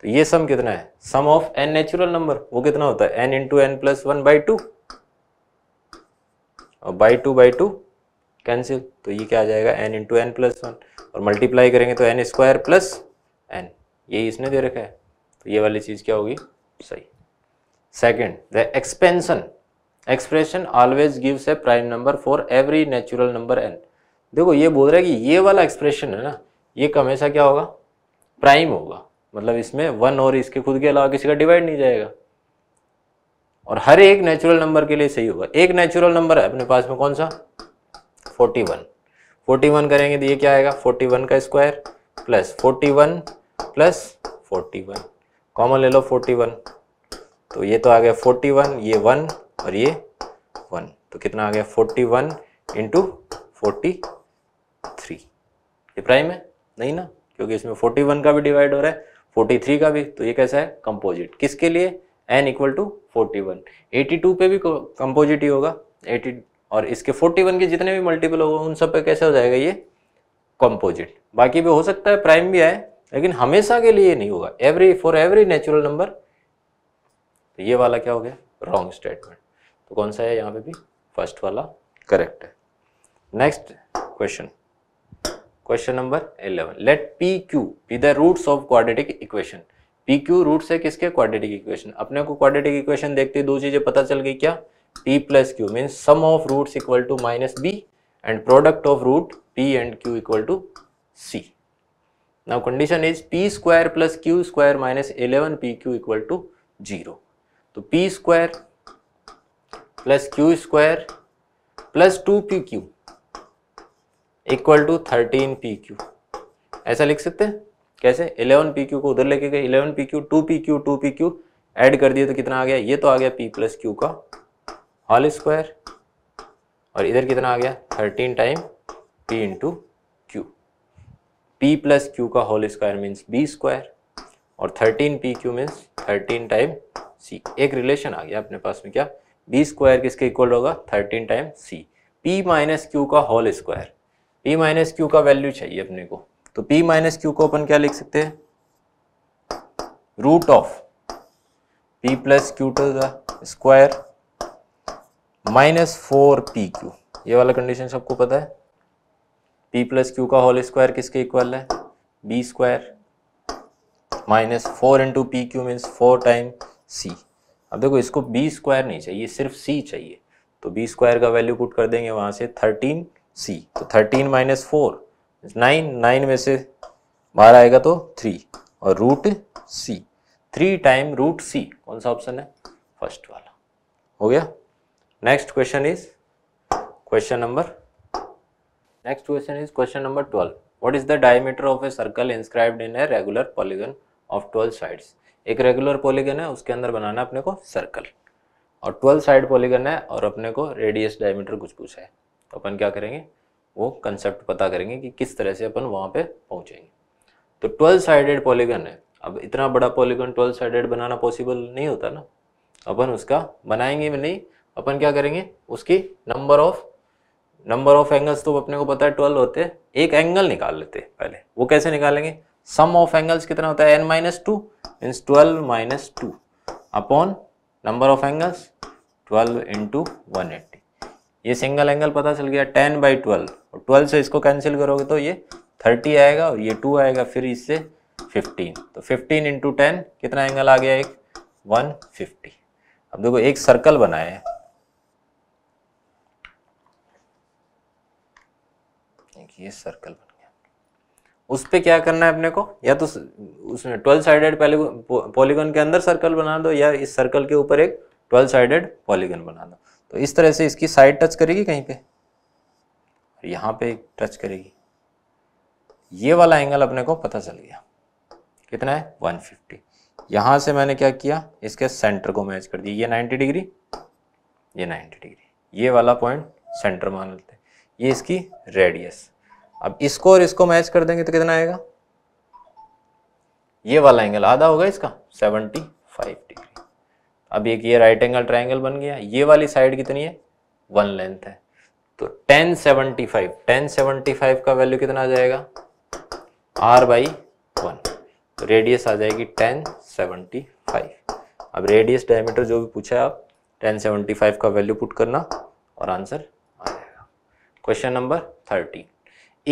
[SPEAKER 3] तो ये सम कितना है sum of n natural number वो कितना होता है n into n plus one by two और by two by two cancel तो ये क्या आ जाएगा n into n plus one और मल्टीप्लाई करेंगे तो एन स्क्वायर प्लस एन यही इसने दे रखा है तो ये वाली चीज़ क्या होगी सही second the expansion expression always gives a prime number for every natural number n देखो ये बोल रहा है कि ये वाला एक्सप्रेशन है ना ये हमेशा क्या होगा प्राइम होगा मतलब इसमें वन और इसके खुद के अलावा किसी का डिवाइड नहीं जाएगा और हर एक नेचुरल नंबर के लिए सही होगा एक नेचुरल नंबर है अपने पास में कौन सा 41 41 करेंगे तो ये क्या आएगा 41 का स्क्वायर प्लस 41 प्लस 41 कॉमन ले लो 41 तो ये तो आ गया 41 ये 1 और ये 1 तो कितना आ गया 41 वन इंटू ये प्राइम है नहीं ना क्योंकि इसमें 41 का भी डिवाइड हो रहा है 43 का भी तो ये कैसा है कंपोजिट किसके लिए n equal to forty one eighty two पे भी कंपोजिट ही होगा एटी और इसके फोर्टी वन के जितने भी मल्टीपल होगा उन सब पे कैसे हो जाएगा ये कंपोजिट बाकी भी हो सकता है प्राइम भी आए लेकिन हमेशा के लिए नहीं होगा every for every natural number तो ये वाला क्या हो गया रॉन्ग स्टेटमेंट तो कौन सा है यहाँ पे भी फर्स्ट वाला करेक्ट है next question question number 11 let p q be the roots of quadratic equation p q root से किसके क्वाड्रेटिक इक्वेशन अपने को क्वाड्रेटिक इक्वेशन देखते दो चीजें पता चल गई क्या p plus q mean sum of root equal to minus b and product of root p and q equal to c now condition is p square plus q square minus eleven p q equal to zero तो P square plus q square plus two p q equal to thirteen p q ऐसा लिख सकते हैं कैसे eleven p Q को उधर लेके गए eleven p q two p q two p q add कर दिए तो कितना आ गया ये तो आ गया पी प्लस क्यू का होल स्क्वायर और इधर कितना आ गया thirteen time p into q p plus q का whole square means b square और thirteen p q means thirteen time c एक रिलेशन आ गया अपने पास में क्या बी स्क्वायर किसके इक्वल होगा thirteen time c p minus q का whole square p minus q का वैल्यू चाहिए अपने को तो p माइनस क्यू को अपन क्या लिख सकते हैं root of p plus q to the square minus four p q ये वाला कंडीशन सबको पता है p प्लस क्यू का होल स्क्वायर किसके इक्वल है b square minus four into p q means four time c अब देखो इसको बी स्क्वायर नहीं चाहिए सिर्फ सी चाहिए तो बी स्क्वायर का वैल्यू पुट कर देंगे वहां से थर्टीन सी तो thirteen minus four nine nine में से बाहर आएगा तो थ्री और root c three time root c कौन सा ऑप्शन है फर्स्ट वाला हो गया next question is question number next question is question number twelve what is the diameter of a circle inscribed in a regular polygon of twelve sides एक regular polygon है उसके अंदर बनाना अपने को सर्कल और ट्वेल्व साइड पॉलीगन है और अपने को रेडियस डायमीटर कुछ पूछा है तो अपन क्या करेंगे वो कंसेप्ट पता करेंगे कि किस तरह से अपन वहाँ पे पहुँचेंगे तो ट्वेल्व साइडेड पॉलीगन है अब इतना बड़ा पॉलीगन ट्वेल्व साइडेड बनाना पॉसिबल नहीं होता ना अपन उसका बनाएंगे भी नहीं अपन क्या करेंगे उसकी number of number of angles तो अपने को पता है ट्वेल्व होते हैं एक एंगल निकाल लेते हैं पहले वो कैसे निकालेंगे सम ऑफ एंगल्स कितना होता है n minus two means twelve minus two upon number of angles twelve into one eight ये सिंगल एंगल पता चल गया टेन बाई ट्वेल्व और ट्वेल्व से इसको कैंसिल करोगे तो ये थर्टी आएगा और ये टू आएगा फिर इससे फिफ्टीन तो फिफ्टीन इंटू टेन कितना एंगल आ गया एक वन फिफ्टी अब देखो एक सर्कल बनाया है ये सर्कल बन गया उस पर क्या करना है अपने को या तो उसमें ट्वेल्व साइडेड पहले पॉलीगन के अंदर सर्कल बना दो या इस सर्कल के ऊपर एक ट्वेल्व साइडेड पॉलीगन बना दो तो इस तरह से इसकी साइड टच करेगी कहीं पे और यहाँ पे टच करेगी ये वाला एंगल अपने को पता चल गया कितना है 150 यहाँ से मैंने क्या किया इसके सेंटर को मैच कर दिया ये 90 डिग्री ये 90 डिग्री ये वाला पॉइंट सेंटर मान लेते हैं ये इसकी रेडियस अब इसको और इसको मैच कर देंगे तो कितना आएगा ये वाला एंगल आधा होगा इसका फाइव डिग्री अब एक ये राइट एंगल ट्राइंगल बन गया ये वाली साइड कितनी है वन लेंथ है तो ten seventy five seventy five का वैल्यू कितना आ जाएगा आर बाई वन तो रेडियस आ जाएगी फाइव अब रेडियस डायमीटर जो भी पूछा है आप फाइव का वैल्यू पुट करना और आंसर आ जाएगा क्वेश्चन नंबर थर्टीन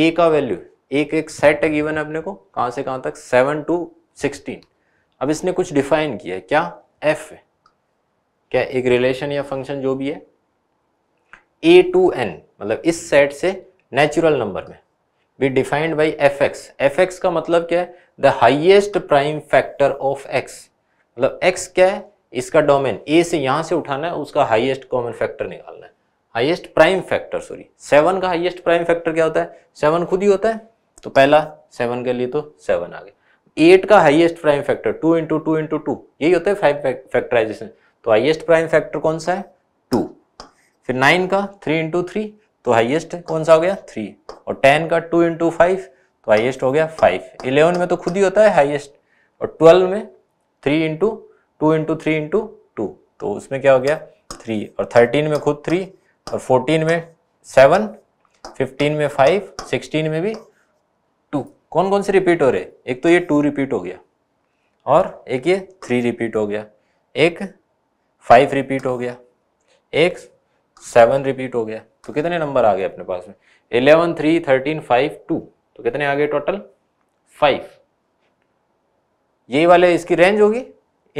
[SPEAKER 3] ए का वैल्यू एक एक सेट है गिवन अपने को कहाँ से कहाँ तक सेवन टू सिक्सटीन अब इसने कुछ डिफाइन किया है क्या एफ है क्या एक रिलेशन या फंक्शन जो भी है ए टू एन मतलब इस सेट से नेचुरल नंबर में be defined by f x f x का मतलब क्या है the highest prime factor of x मतलब एक्स क्या है इसका डोमेन ए से यहां से उठाना है उसका हाइएस्ट कॉमन फैक्टर निकालना है highest prime factor sorry seven का हाइएस्ट प्राइम फैक्टर क्या होता है सेवन खुद ही होता है तो पहला सेवन के लिए तो सेवन आ गया एट का highest prime factor two into two into two यही होता है फाइव फैक्टराइजेशन फैक्ट तो हाइएस्ट प्राइम फैक्टर कौन सा है टू फिर नाइन का थ्री इंटू थ्री तो हाइएस्ट कौन सा हो गया थ्री और टेन का टू इंटू फाइव तो हाइएस्ट हो गया फाइव इलेवन में तो खुद ही होता है हाइएस्ट और ट्वेल्व में three into two into three into two तो उसमें क्या हो गया थ्री और थर्टीन में खुद थ्री और फोर्टीन में सेवन फिफ्टीन में फाइव सिक्सटीन में भी टू कौन कौन से रिपीट हो रहे एक तो ये टू रिपीट हो गया और एक ये थ्री रिपीट हो गया एक फाइव रिपीट हो गया एक सेवन रिपीट हो गया तो कितने नंबर आ गए अपने पास में eleven three thirteen five two तो कितने आ गए टोटल फाइव ये वाले इसकी रेंज होगी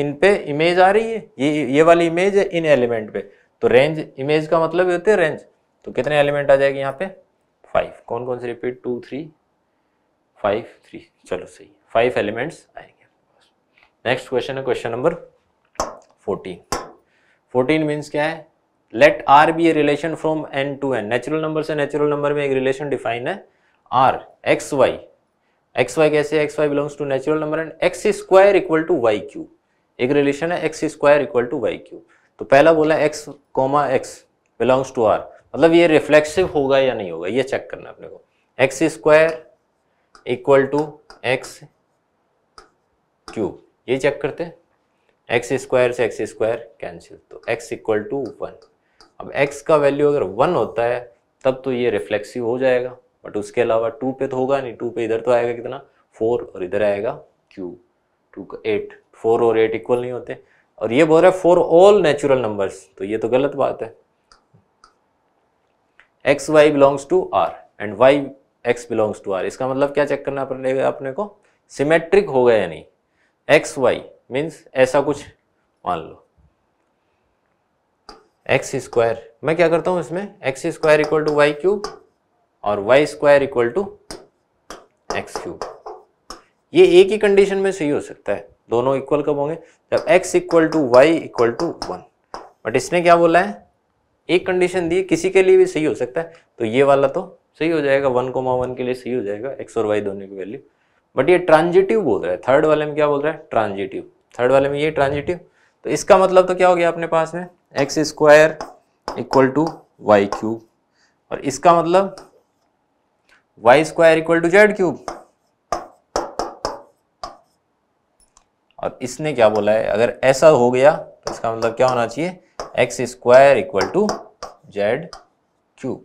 [SPEAKER 3] इन पे इमेज आ रही है ये ये वाली इमेज है इन एलिमेंट पे तो रेंज इमेज का मतलब ये होते हैं रेंज तो कितने एलिमेंट आ जाएगी यहाँ पे फाइव कौन कौन से repeat two three five three चलो सही फाइव एलिमेंट्स आएंगे नेक्स्ट क्वेश्चन है question number fourteen fourteen means क्या है let r be a relation from n to n natural number से नेचुरल नंबर में एक रिलेशन डिफाइन है r x y x y कैसे x y belongs to natural number and x square equal to y cube एक relation है x square equal to y Q तो पहला बोला x comma x belongs to r मतलब ये reflexive होगा या नहीं होगा ये चेक करना अपने को x square equal to x cube ये चेक करते हैं एक्स स्क्वायर से एक्स स्क्वायर कैंसिल तो एक्स इक्वल टू वन अब एक्स का वैल्यू अगर वन होता है तब तो ये रिफ्लेक्सिव हो जाएगा बट उसके अलावा टू पे तो होगा नहीं टू पे इधर तो आएगा कितना फोर और इधर आएगा क्यू टू का एट फोर और एट इक्वल नहीं होते और ये बोल रहा है फोर ऑल नेचुरल नंबर्स तो ये तो गलत बात है x y belongs to r and y x belongs to r इसका मतलब क्या चेक करना पड़ेगा अपने को सिमेट्रिक हो गया या नहीं एक्स वाई मीन्स ऐसा कुछ मान लो एक्स स्क्वायर मैं क्या करता हूं इसमें x square equal to y cube और y square equal to x cube ये एक ही कंडीशन में सही हो सकता है दोनों इक्वल कब होंगे जब x equal to y equal to one but इसने क्या बोला है एक कंडीशन दी किसी के लिए भी सही हो सकता है तो ये वाला तो सही हो जाएगा वन कोमा वन के लिए सही हो जाएगा x और y दोनों की वैल्यू बट ये ट्रांजिटिव बोल रहा है थर्ड वाले में क्या बोल रहा है ट्रांजिटिव थर्ड वाले में ये ट्रांजिटिव तो इसका मतलब तो क्या हो गया अपने पास में x square equal to y cube और इसका मतलब y square equal to z cube और इसने क्या बोला है अगर ऐसा हो गया तो इसका मतलब क्या होना चाहिए x square equal to z cube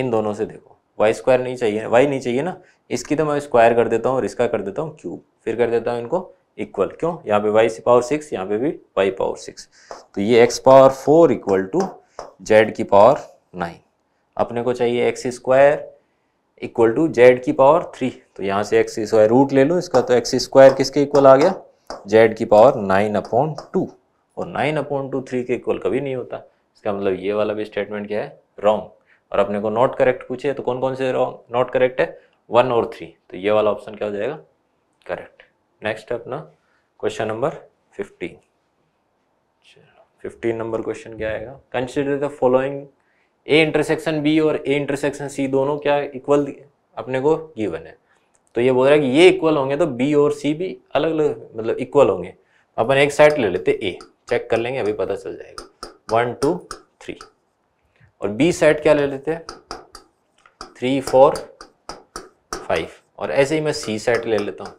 [SPEAKER 3] इन दोनों से देखो वाई स्क्वायर नहीं चाहिए वाई नहीं चाहिए ना इसकी तो मैं स्क्वायर कर देता हूँ और इसका कर देता हूँ क्यूब फिर कर देता हूँ इनको इक्वल क्यों यहाँ पे वाई सी पावर सिक्स यहाँ पे भी वाई पावर सिक्स तो ये x power four equal to z की पावर नाइन अपने को चाहिए x square equal to z की पावर थ्री तो यहाँ से एक्स स्क्वायर रूट ले लो इसका तो एक्स स्क्वायर किसके इक्वल आ गया जेड की पावर नाइन अपॉन टू और नाइन अपॉन टू थ्री के इक्वल कभी नहीं होता इसका मतलब ये वाला भी स्टेटमेंट क्या है रॉन्ग और अपने को नॉट करेक्ट पूछे तो कौन कौन से रॉन्ग नॉट करेक्ट है वन और थ्री तो ये वाला ऑप्शन क्या हो जाएगा करेक्ट नेक्स्ट अपना question number fifteen fifteen number question क्या आएगा consider the following A intersection B और ए इंटरसेक्शन सी दोनों क्या इक्वल अपने को गिवन है तो ये बोल रहा है कि ये इक्वल होंगे तो बी और सी भी अलग अलग मतलब इक्वल होंगे अपन एक साइड ले लेते ए चेक कर लेंगे अभी पता चल जाएगा वन टू थ्री और बी साइड क्या ले लेते हैं थ्री फोर फाइव और ऐसे ही मैं सी साइड ले लेता हूँ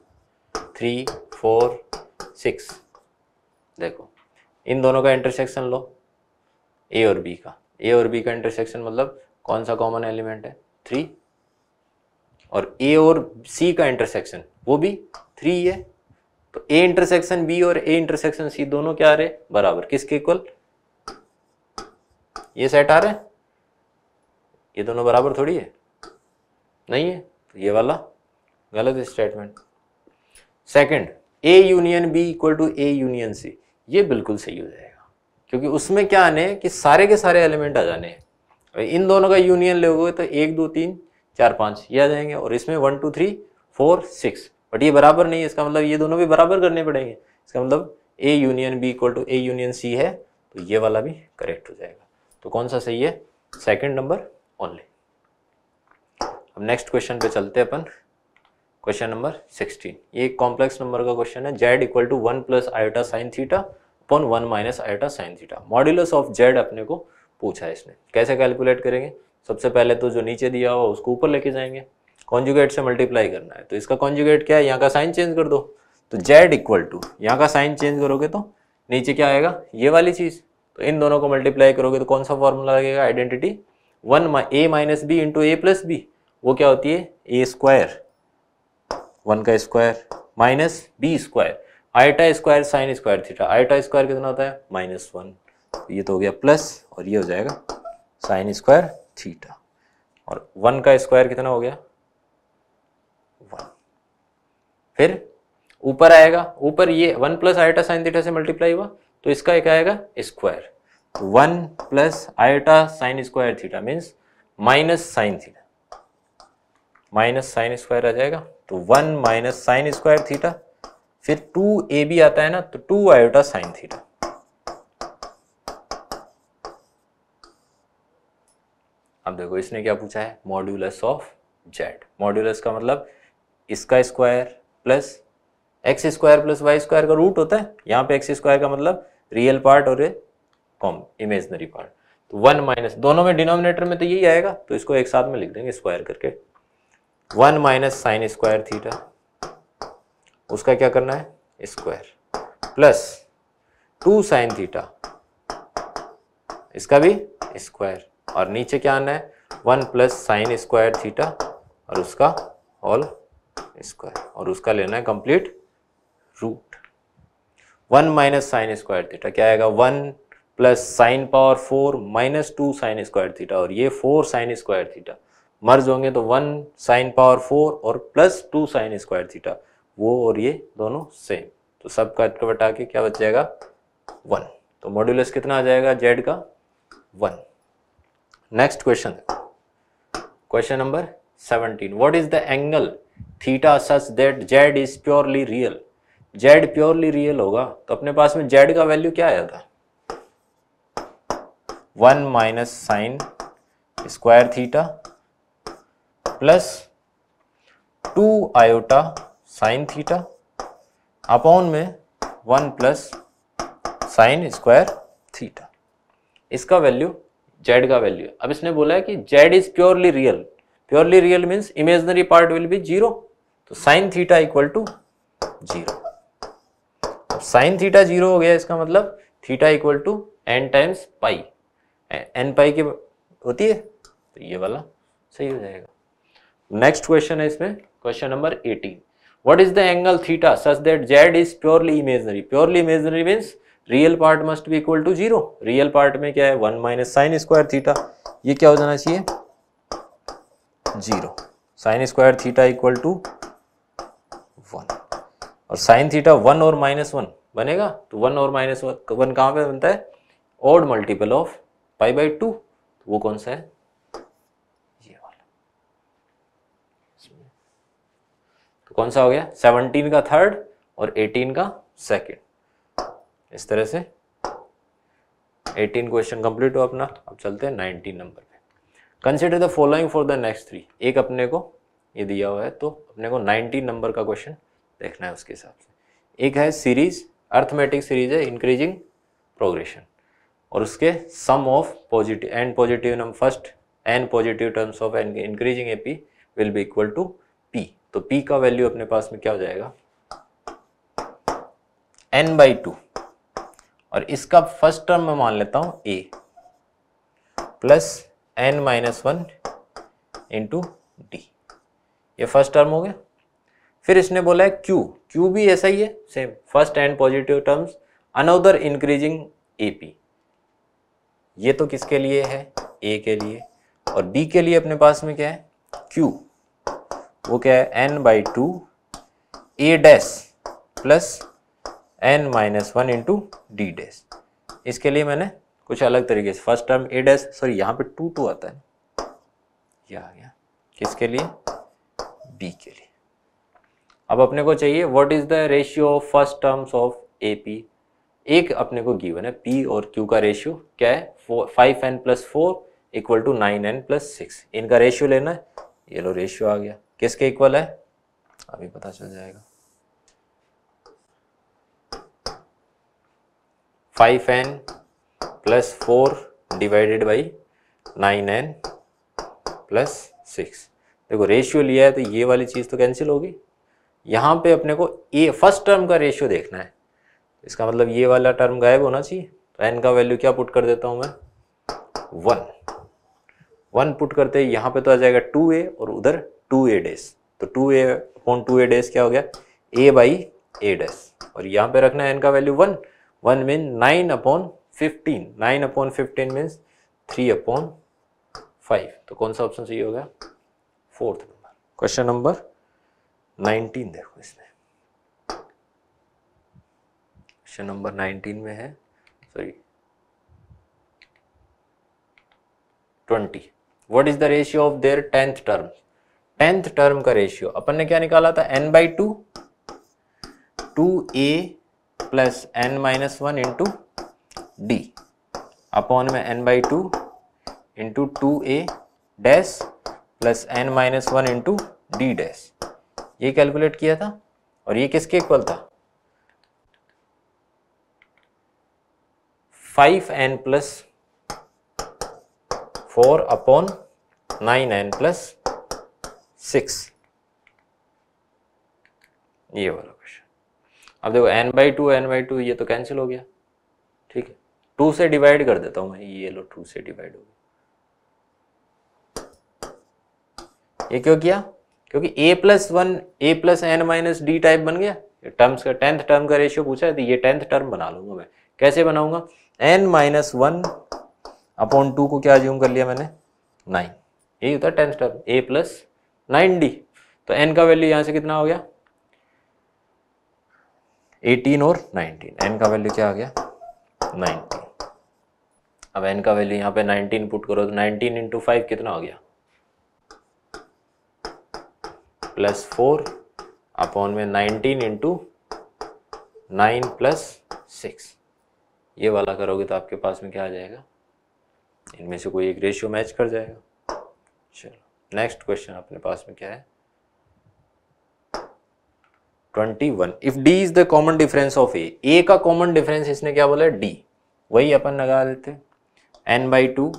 [SPEAKER 3] थ्री फोर सिक्स देखो इन दोनों का इंटरसेक्शन लो ए और बी का ए और बी का इंटरसेक्शन मतलब कौन सा कॉमन एलिमेंट है थ्री और ए और सी का इंटरसेक्शन वो भी थ्री है तो ए इंटरसेक्शन बी और ए इंटरसेक्शन सी दोनों क्या आ रहे बराबर किसके इक्वल ये सेट आ रहे ये दोनों बराबर थोड़ी है नहीं है तो ये वाला गलत statement second A union B equal to A union C ये बिल्कुल सही हो जाएगा क्योंकि उसमें क्या आने हैं कि सारे के सारे एलिमेंट आ जाने हैं इन दोनों का यूनियन लोगे तो एक दो तीन चार पाँच ये आ जाएंगे और इसमें one two three four six but ये बराबर नहीं है इसका मतलब ये दोनों भी बराबर करने पड़ेंगे इसका मतलब A union B equal to A union C है तो ये वाला भी करेक्ट हो जाएगा तो कौन सा सही है सेकेंड नंबर ओनली अब नेक्स्ट क्वेश्चन पे चलते हैं अपन क्वेश्चन नंबर 16 ये कॉम्प्लेक्स नंबर का क्वेश्चन है z equal to one plus iota sine theta upon one minus iota sine theta modulus of z अपने को पूछा है इसने कैसे कैलकुलेट करेंगे सबसे पहले तो जो नीचे दिया हुआ उसको ऊपर लेके जाएंगे कॉन्जुगेट से मल्टीप्लाई करना है तो इसका कॉन्जुगेट क्या है यहाँ का साइन चेंज कर दो तो जेड इक्वल टू यहाँ का साइन चेंज करोगे तो नीचे क्या आएगा ये वाली चीज़ तो इन दोनों को मल्टीप्लाई करोगे तो कौन सा फॉर्मूला लगेगा identity one A minus B into A plus B वो क्या होती है ए स्क्वायर वन का square minus B square iota square sign square theta iota square कितना होता है माइनस वन ये तो हो गया प्लस और ये हो जाएगा साइन स्क्वायर थीटा और वन का स्क्वायर कितना हो गया वन फिर ऊपर आएगा ऊपर ये one plus iota sine theta से मल्टीप्लाई हुआ तो इसका एक आएगा स्क्वायर तो one plus iota sine square theta means minus sine theta minus sine square आ जाएगा तो one minus sine square theta फिर टू ए बी आता है ना तो टू आयोटा साइन थीटा अब देखो इसने क्या पूछा है मॉड्यूलस ऑफ जेड मॉड्यूलस का मतलब इसका square plus x square plus y square का रूट होता है यहां पे एक्स स्क्वायर का मतलब रियल पार्ट और कॉम इमेजनरी पार्ट तो वन माइनस दोनों में डिनोमिनेटर में तो यही आएगा तो इसको एक साथ में लिख देंगे स्क्वायर करके one minus sine square theta उसका क्या करना है square plus two sine theta इसका भी स्क्वायर और नीचे क्या आना है one plus sine square theta और उसका ऑल स्क्वायर और उसका लेना है complete root one minus sine square theta क्या आएगा one plus sine power four minus two sign square theta और ये four sine square theta merge होंगे तो वन साइन पावर फोर और plus two sign square theta वो और ये दोनों सेम तो सब का बटा के क्या बच जाएगा वन तो मॉड्यूलस कितना आ जाएगा जेड का one next question question number seventeen what is the angle theta such that z is purely real z purely real होगा तो अपने पास में जेड का वैल्यू क्या आया था one minus sine square theta plus two iota sine theta upon में one plus sine square theta इसका वैल्यू जेड का वैल्यू अब इसने बोला है कि z is purely real purely real means imaginary part will be zero तो sine theta equal to zero sine theta zero हो गया इसका मतलब theta equal to n times pi n pi की होती है तो ये वाला सही हो जाएगा नेक्स्ट क्वेश्चन है इसमें question number 18 what is the angle theta such that z is purely imaginary purely imaginary means real part must भी equal to zero real part में क्या है one minus sine square theta ये क्या हो जाना चाहिए zero sine square theta equal to one और साइन थीटा वन और माइनस वन बनेगा तो वन और माइनस वन वन कहाँ पे बनता है odd multiple of pi by two वो कौन सा है कौन सा हो गया 17 का थर्ड और 18 का सेकेंड इस तरह से 18 क्वेश्चन कंप्लीट हो अपना अब चलते हैं 19 नंबर पे consider the following for the next three एक अपने को ये दिया हुआ है तो अपने को 19 नंबर का क्वेश्चन देखना है उसके हिसाब से एक है सीरीज अर्थमेटिक सीरीज है इंक्रीजिंग प्रोग्रेशन और उसके sum of positive and positive number first and positive terms of and increasing A will be equal to P तो P का वैल्यू अपने पास में क्या हो जाएगा एन बाई टू और इसका फर्स्ट टर्म मैं मान लेता हूं A plus n minus one into D ये फर्स्ट टर्म हो गया फिर इसने बोला है क्यू क्यू भी ऐसा ही है same first and positive terms another increasing A P ये तो किसके लिए है ए के लिए और बी के लिए अपने पास में क्या है क्यू वो क्या है n by two A dash plus n minus one into D dash इसके लिए मैंने कुछ अलग तरीके से first term A dash sorry यहाँ पे टू टू आता है ये आ गया किसके लिए बी के लिए अब अपने को चाहिए what is the ratio of first terms of A P एक अपने को गिवन है पी और क्यू का रेशियो क्या है five n plus four equal to nine n plus six इनका रेशियो लेना है ये लो रेशियो आ गया किसके इक्वल है अभी पता चल जाएगा five n plus four divided by nine n plus six देखो रेशियो लिया है तो ये वाली चीज़ तो कैंसिल होगी यहां पे अपने को ए फर्स्ट टर्म का रेशियो देखना है इसका मतलब ये वाला टर्म गायब होना चाहिए तो एन का वैल्यू क्या पुट कर देता हूं मैं वन वन पुट करते यहां पे तो आ जाएगा टू ए और उधर टू ए डेस तो two A upon two A dash क्या हो गया ए बाई ए डेस और यहाँ पे रखना है इनका value one one mean nine upon fifteen nine upon fifteen means three upon five तो कौन सा ऑप्शन सही हो गया fourth number question number nineteen देखो इसमें क्वेश्चन नंबर नाइनटीन में है sorry twenty what is the ratio of their tenth term tenth term का रेशियो अपन ने क्या निकाला था n by two two A plus n minus one into D upon में N by two into two A dash plus n minus one into D dash ये calculate किया था और ये किसके इक्वल था five n plus four upon nine n plus six ये वाला क्वेश्चन अब देखो n by two n by two ये तो कैंसिल हो गया ठीक है टू से डिवाइड कर देता हूं मैं ये लो टू से डिवाइड हो गया ये क्यों किया क्योंकि a plus one A plus n minus D type बन गया टर्म्स का टेंथ टर्म का रेशियो पूछा है तो ये टेंथ टर्म बना लूंगा मैं कैसे बनाऊंगा n minus one upon two को क्या ज्यूम कर लिया मैंने नाइन यही होता है tenth term a plus nine D तो एन का वैल्यू यहां से कितना हो गया एटीन और नाइनटीन एन का वैल्यू क्या आ गया नाइनटीन अब एन का वैल्यू यहां पे नाइनटीन पुट करो तो नाइनटीन इंटू फाइव कितना हो गया प्लस फोर अपॉन में nineteen into nine plus six ये वाला करोगे तो आपके पास में क्या आ जाएगा इनमें से कोई एक रेशियो मैच कर जाएगा चलो नेक्स्ट क्वेश्चन अपने पास में क्या है 21 if D is the common difference of A A का कॉमन डिफरेंस इसने क्या बोला डी वही अपन लगा लेते एन बाई टू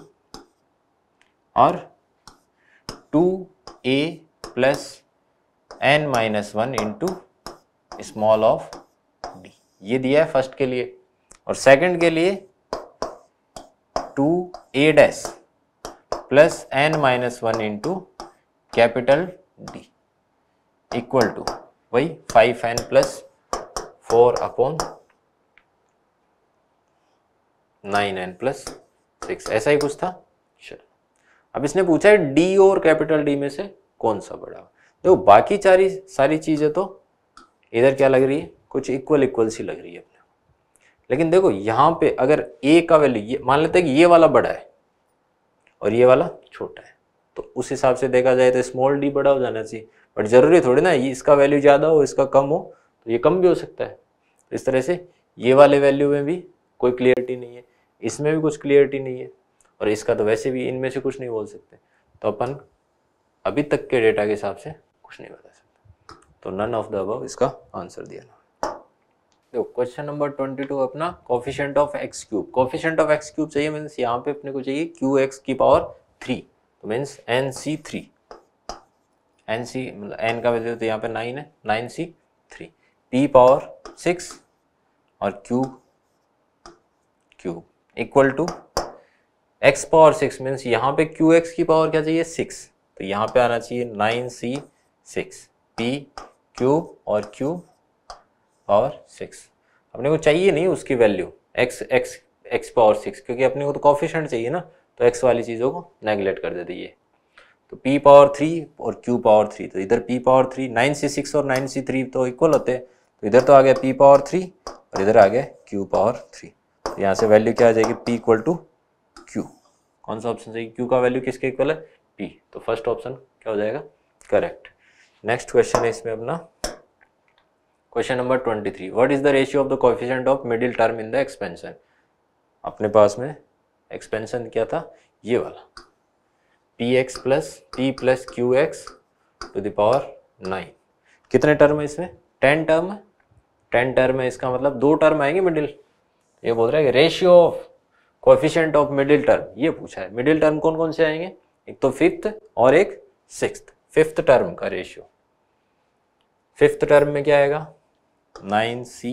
[SPEAKER 3] और two A plus n minus one into small of D ये दिया है फर्स्ट के लिए और सेकंड के लिए two A dash plus n minus one into capital D equal to वही five n plus four upon nine n plus six ऐसा ही कुछ था चलो अब इसने पूछा है डी और कैपिटल डी में से कौन सा बड़ा देखो बाकी चारी सारी चीज़ें तो इधर क्या लग रही है कुछ इक्वल इक्वल सी लग रही है अपने लेकिन देखो यहां पे अगर ए का वैल्यू ये मान लेते हैं कि ये वाला बड़ा है और ये वाला छोटा है तो उस हिसाब से देखा जाए तो स्मॉल डी बड़ा हो जाना चाहिए बट जरूरी थोड़ी ना ये इसका वैल्यू ज़्यादा हो इसका कम हो तो ये कम भी हो सकता है तो इस तरह से ये वाले वैल्यू में भी कोई क्लियरिटी नहीं है इसमें भी कुछ क्लियरिटी नहीं है और इसका तो वैसे भी इनमें से कुछ नहीं बोल सकते तो अपन अभी तक के डेटा के हिसाब से कुछ नहीं बता सकते तो नन ऑफ द अबव इसका आंसर दिया देखो क्वेश्चन नंबर ट्वेंटी टू अपना coefficient of x cube coefficient of x cube चाहिए मीन्स यहाँ पे अपने को चाहिए क्यू एक्स की पावर थ्री तो means n C three n C मतलब एन का वैल्यू तो यहाँ पे नाइन है nine C three P power six और cube cube equal to x power six means यहाँ पे क्यू एक्स की पावर क्या चाहिए सिक्स तो यहाँ पे आना चाहिए nine C six P cube और क्यूब पावर सिक्स अपने को चाहिए नहीं उसकी value x x x power six क्योंकि अपने को तो कॉफिशेंट चाहिए ना तो एक्स वाली चीज़ों को नेगलेक्ट कर देती ये तो पी पावर थ्री और क्यू पावर थ्री तो इधर P power three nine C six और नाइन सी थ्री तो इक्वल होते हैं तो इधर तो आ गया पी पावर थ्री और इधर आ गया क्यू पावर थ्री तो यहाँ से वैल्यू क्या आ जाएगी पी इक्वल टू क्यू कौन सा ऑप्शन चाहिए क्यू का वैल्यू किसके इक्वल है पी तो फर्स्ट ऑप्शन क्या हो जाएगा करेक्ट नेक्स्ट क्वेश्चन है इसमें अपना question number twenty three what is the ratio of the coefficient of middle term in the expansion अपने पास में एक्सपेंशन क्या था ये वाला P x plus T plus Q x to the power nine कितने टर्म है इसमें टेन टर्म है टेन टर्म है इसका मतलब दो टर्म आएंगे मिडिल ये बोल रहा है कि ratio of coefficient of middle term ये पूछा है मिडिल टर्म कौन कौन से आएंगे एक तो फिफ्थ और एक सिक्स फिफ्थ टर्म का रेशियो फिफ्थ टर्म में क्या आएगा नाइन सी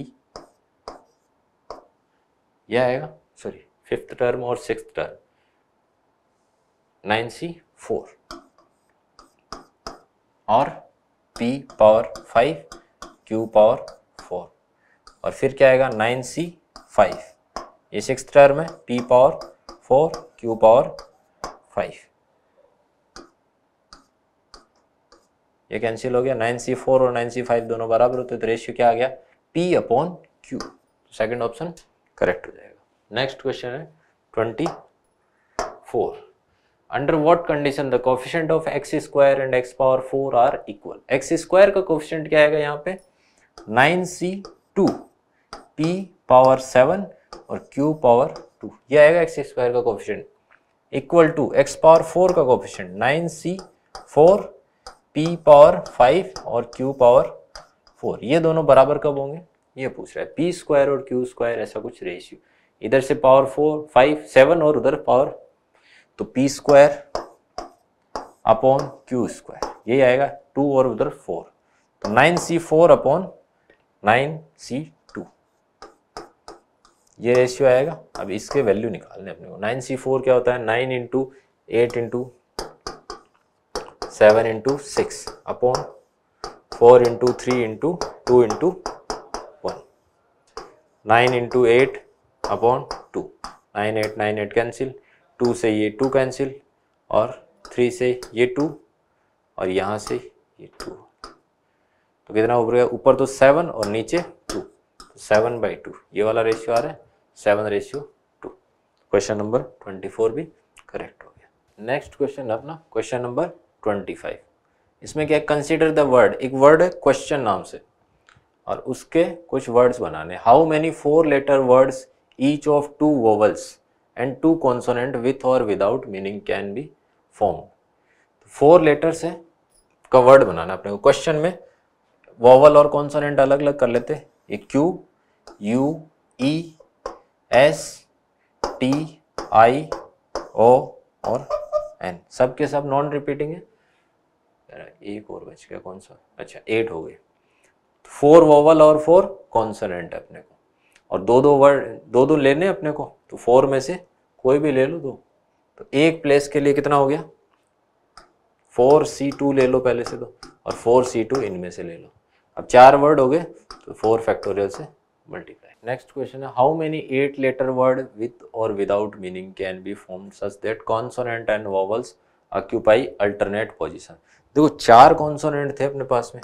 [SPEAKER 3] यह आएगा सॉरी फिफ्थ टर्म और six term nine C four और p power five q power four और फिर क्या आएगा नाइन सी फाइव ये सिक्स टर्म है p power four q power five ये कैंसिल हो गया नाइन सी फोर और नाइन सी फाइव दोनों बराबर होते तो रेशियो क्या आ गया P upon q second option correct हो जाएगा नेक्स्ट क्वेश्चन है twenty four under what condition the coefficient of x square and x power four are equal x square का कोफिशेंट क्या आएगा यहाँ पे nine C two p power seven और Q power two यह आएगा एक्स स्क्वायर का coefficient equal to x power four का coefficient nine C four p power five और क्यू पावर फोर ये दोनों बराबर कब होंगे ये पूछ रहा है पी स्क्वायर और क्यू स्क्वायर ऐसा कुछ रेशियो इधर से पावर फोर फाइव सेवन और उधर पावर तो P square upon q square यही आएगा टू और उधर फोर तो nine C four upon nine C two ये रेशियो आएगा अब इसके वैल्यू निकालने अपने को नाइन सी फोर क्या होता है nine into eight into seven into six upon four into three into two into one nine into eight upon two nine eight nine eight cancel two से ये टू कैंसिल और three से ये two और यहाँ से ये टू तो कितना ऊपर गया ऊपर तो सेवन और नीचे टू तो सेवन बाई टू ये वाला रेशियो आ रहा है seven ratio two question number twenty four भी करेक्ट हो गया नेक्स्ट क्वेश्चन अपना क्वेश्चन नंबर ट्वेंटी फाइव इसमें क्या है कंसिडर द वर्ड एक वर्ड है क्वेश्चन नाम से और उसके कुछ वर्ड्स बनाने how many four letter words each of two vowels and two consonant with और without meaning can be form four letters है का वर्ड बनाना अपने को क्वेश्चन में वॉवल और कॉन्सोनेंट अलग अलग कर लेते ये Q U E S T I O और एन सब के सब नॉन रिपीटिंग है रहा एक और बच गया कौन सा अच्छा एट हो गए फोर तो वोवल और फोर कॉन्सनेंट है अपने को और दो दो वर्ड दो दो लेने अपने को तो फोर में से कोई भी ले लो दो तो एक प्लेस के लिए कितना हो गया फोर सी टू ले लो पहले से दो और फोर सी टू इनमें से ले लो अब चार वर्ड हो गए तो फोर फैक्टोरियल से मल्टीप्लाई नेक्स्ट क्वेश्चन है how many eight letter word with और without meaning can be form such that consonant and vowels occupy alternate position देखो चार कॉन्सोनेंट थे अपने पास में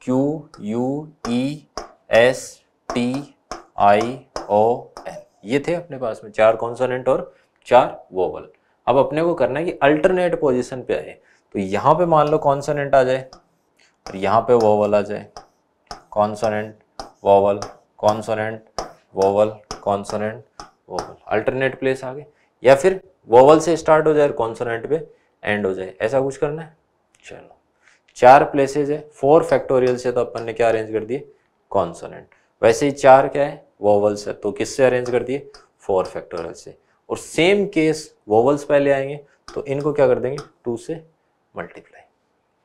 [SPEAKER 3] Q U E S T I O N ये थे अपने पास में चार कॉन्सोनेंट और चार वोवल अब अपने को करना है कि अल्टरनेट पोजिशन पे आए तो यहाँ पे मान लो कॉन्सोनेंट आ जाए और यहाँ पे वोवल आ जाए consonant vowel consonant vowel consonant vowel alternate place आ गए या फिर वोवल से स्टार्ट हो जाए और कॉन्सोनेंट पे एंड हो जाए ऐसा कुछ करना है चलो चार प्लेसेज है फोर फैक्टोरियल से तो अपन ने क्या अरेंज कर दिए कॉन्सोनेंट वैसे ही चार क्या है वोवल्स है तो किससे अरेंज कर दिए फोर फैक्टोरियल से और सेम केस वोवल्स पहले आएंगे तो इनको क्या कर देंगे टू से मल्टीप्लाई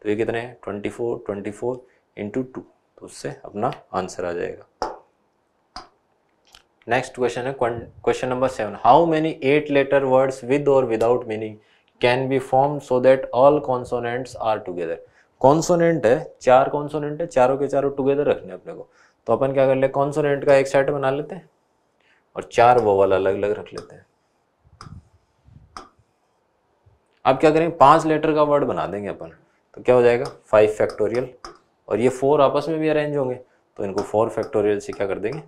[SPEAKER 3] तो ये कितने twenty four twenty four into two तो उससे अपना आंसर आ जाएगा नेक्स्ट क्वेश्चन है question number seven how many eight letter words with और without meaning can be form so that all consonants are together consonant है चार कॉन्सोनेंट है चारों के चारों टुगेदर रखने अपने को तो अपन क्या कर ले कॉन्सोनेंट का एक सेट बना लेते हैं और चार वोवल अलग अलग रख लेते हैं अब क्या करेंगे पांच लेटर का वर्ड बना देंगे अपन तो क्या हो जाएगा फाइव फैक्टोरियल और ये फोर आपस में भी अरेंज होंगे तो इनको फोर फैक्टोरियल से क्या कर देंगे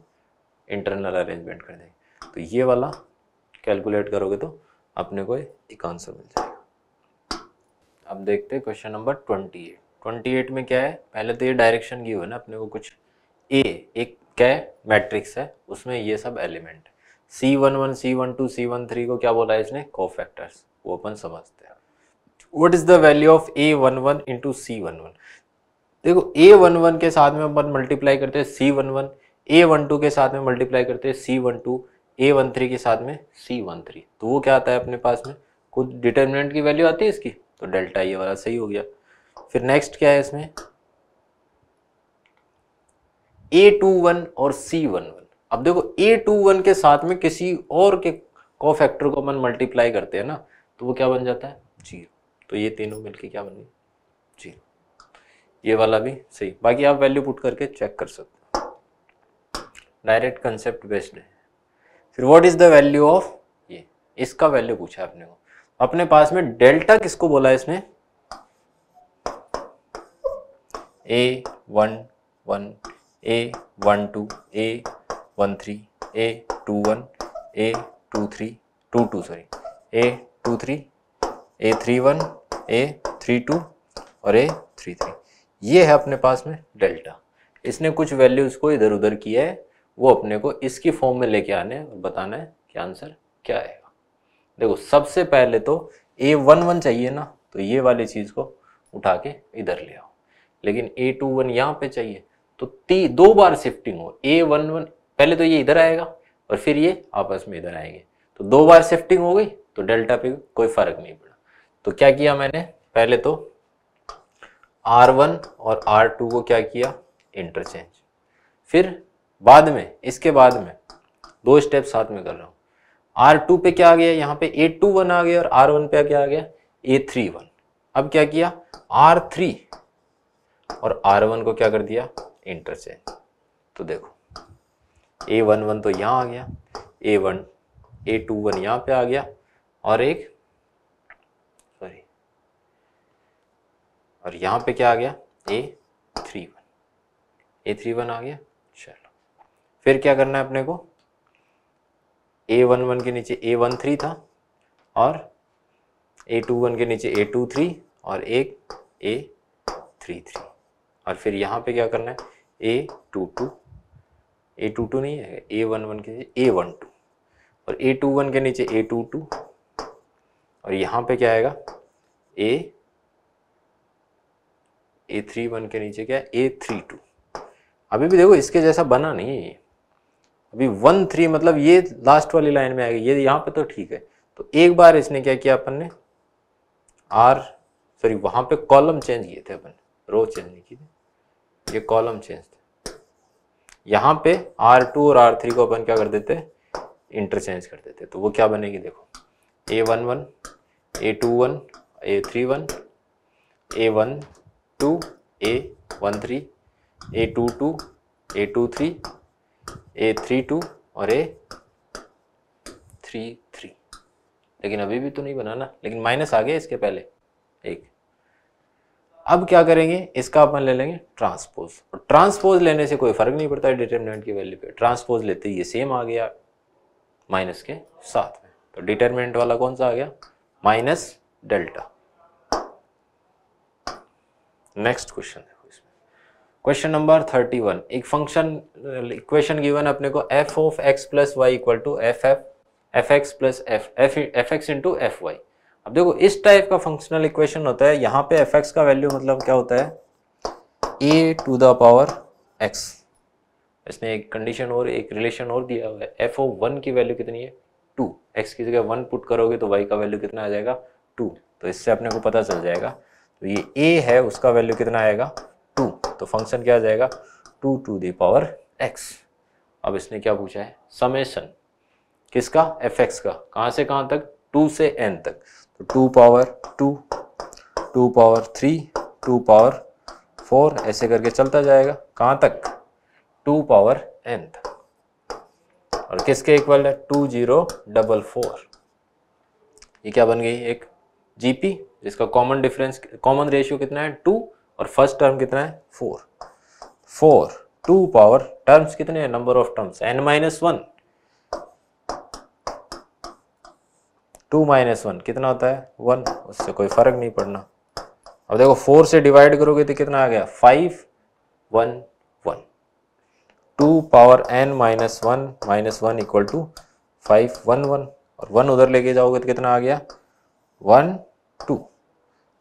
[SPEAKER 3] इंटरनल अरेंजमेंट कर देंगे तो ये वाला कैलकुलेट करोगे तो अपने को एक आंसर मिल जाएगा अब देखते हैं question number twenty eight twenty eight में क्या है पहले तो ये डायरेक्शन की हुआ ना अपने को कुछ ए एक क्या है मैट्रिक्स है उसमें ये सब element C one one C one two C one three को क्या बोला है इसने को फैक्टर्स वो अपन समझते हैं what is the value of A one one into C one one देखो ए वन वन के साथ में अपन मल्टीप्लाई करते हैं C one one a one two के साथ में मल्टीप्लाई करते हैं C one two a one three के साथ में सी वन थ्री तो वो क्या आता है अपने पास में कुछ डिटर्मिनेंट की वैल्यू आती है इसकी तो डेल्टा ये वाला सही हो गया फिर नेक्स्ट क्या है इसमें ए टू वन और सी वन वन अब देखो ए टू वन के साथ में किसी और के को फैक्टर को अपन मल्टीप्लाई करते हैं ना तो वो क्या बन जाता है जीरो तो ये तीनों मिलके क्या बन गई जीरो ये वाला भी सही बाकी आप वैल्यू पुट करके चेक कर सकते हो डायरेक्ट कंसेप्ट बेस्ड है फिर what is the value of ये इसका वैल्यू पूछा आपने को अपने पास में डेल्टा किसको बोला है इसमें a one one a one two a one three A two one a two three two two sorry A two three A three one a three two और ए थ्री थ्री ये है अपने पास में डेल्टा इसने कुछ values को इधर उधर किया है वो अपने को इसकी फॉर्म में लेके आने और बताना है कि आंसर क्या आएगा देखो सबसे पहले तो ए वन वन चाहिए ना तो ये वाली चीज़ को उठा के इधर ले आओ लेकिन ए टू वन यहाँ पे चाहिए तो ती दो बार शिफ्टिंग हो ए वन वन पहले तो ये इधर आएगा और फिर ये आपस में इधर आएंगे तो दो बार शिफ्टिंग हो गई तो डेल्टा पे कोई फर्क नहीं पड़ा तो क्या किया मैंने पहले तो आर वन और आर टू को क्या किया इंटरचेंज फिर बाद में इसके बाद में दो स्टेप साथ में कर रहा हूँ आर टू पे क्या आ गया यहाँ पे ए टू वन आ गया और आर वन पे क्या आ गया ए थ्री वन अब क्या किया आर थ्री और आर वन को क्या कर दिया इंटरचेंज तो देखो ए वन वन तो यहाँ आ गया a one a two one यहाँ पे आ गया और एक सॉरी और यहाँ पे क्या आ गया a three one a three one आ गया फिर क्या करना है अपने को ए वन वन के नीचे ए वन थ्री था और ए टू वन के नीचे ए टू थ्री और एक ए थ्री थ्री और फिर यहाँ पे क्या करना है a two two a two two नहीं है ए वन वन के नीचे ए वन टू और ए टू वन के नीचे ए टू टू और यहाँ पे क्या आएगा ए ए थ्री वन के नीचे क्या ए थ्री टू अभी भी देखो इसके जैसा बना नहीं है अभी वन थ्री मतलब ये लास्ट वाली लाइन में आएगी ये यहाँ पे तो ठीक है तो एक बार इसने क्या किया अपन ने आर सॉरी वहां पे कॉलम चेंज किए थे अपन रो चेंज नहीं किए ये कॉलम चेंज थे यहाँ पे आर टू और आर थ्री को अपन क्या कर देते इंटरचेंज कर देते तो वो क्या बनेगी देखो ए one one a two one a three one a one two a one three A two two a two three A three two और ए थ्री थ्री लेकिन अभी भी तो नहीं बनाना लेकिन माइनस आ गया इसके पहले एक अब क्या करेंगे इसका अपन ले लेंगे ट्रांसपोज और ट्रांसपोज लेने से कोई फर्क नहीं पड़ता डिटर्मिनेंट की वैल्यू पे ट्रांसपोज लेते ही ये सेम आ गया माइनस के साथ में तो डिटर्मिनेंट वाला कौन सा आ गया minus delta next question question number thirty one एक फंक्शन इक्वेशन गिवन अपने को f of x plus y equal to f f f x plus f f f x into f y अब देखो इस टाइप का functional equation होता है यहाँ पे एफ एक्स का वैल्यू मतलब क्या होता है a to the power x इसने एक कंडीशन और एक रिलेशन और दिया हुआ है एफ ओ वन की वैल्यू कितनी है टू एक्स की जगह वन पुट करोगे तो वाई का वैल्यू कितना आ जाएगा टू तो इससे अपने को पता चल जाएगा तो ये ए है उसका वैल्यू कितना आएगा तो फंक्शन क्या आ जाएगा two to the power x अब इसने क्या पूछा है समेसन किसका एफ एक्स का कहाँ से कहाँ तक टू से एन तक तो two power two two power three two power four ऐसे करके चलता जाएगा कहाँ तक टू पावर एन तक और किसके इक्वल है टू जीरो डबल फोर ये क्या बन गई एक जीपी जिसका कॉमन डिफरेंस कॉमन रेशियो कितना है टू और फर्स्ट टर्म कितना है four four two power terms कितने हैं number of terms n minus one two minus one कितना होता है वन उससे कोई फर्क नहीं पड़ना अब देखो फोर से डिवाइड करोगे तो कितना आ गया five one one two power n minus one minus one equal to five one one और वन उधर लेके जाओगे तो कितना आ गया वन टू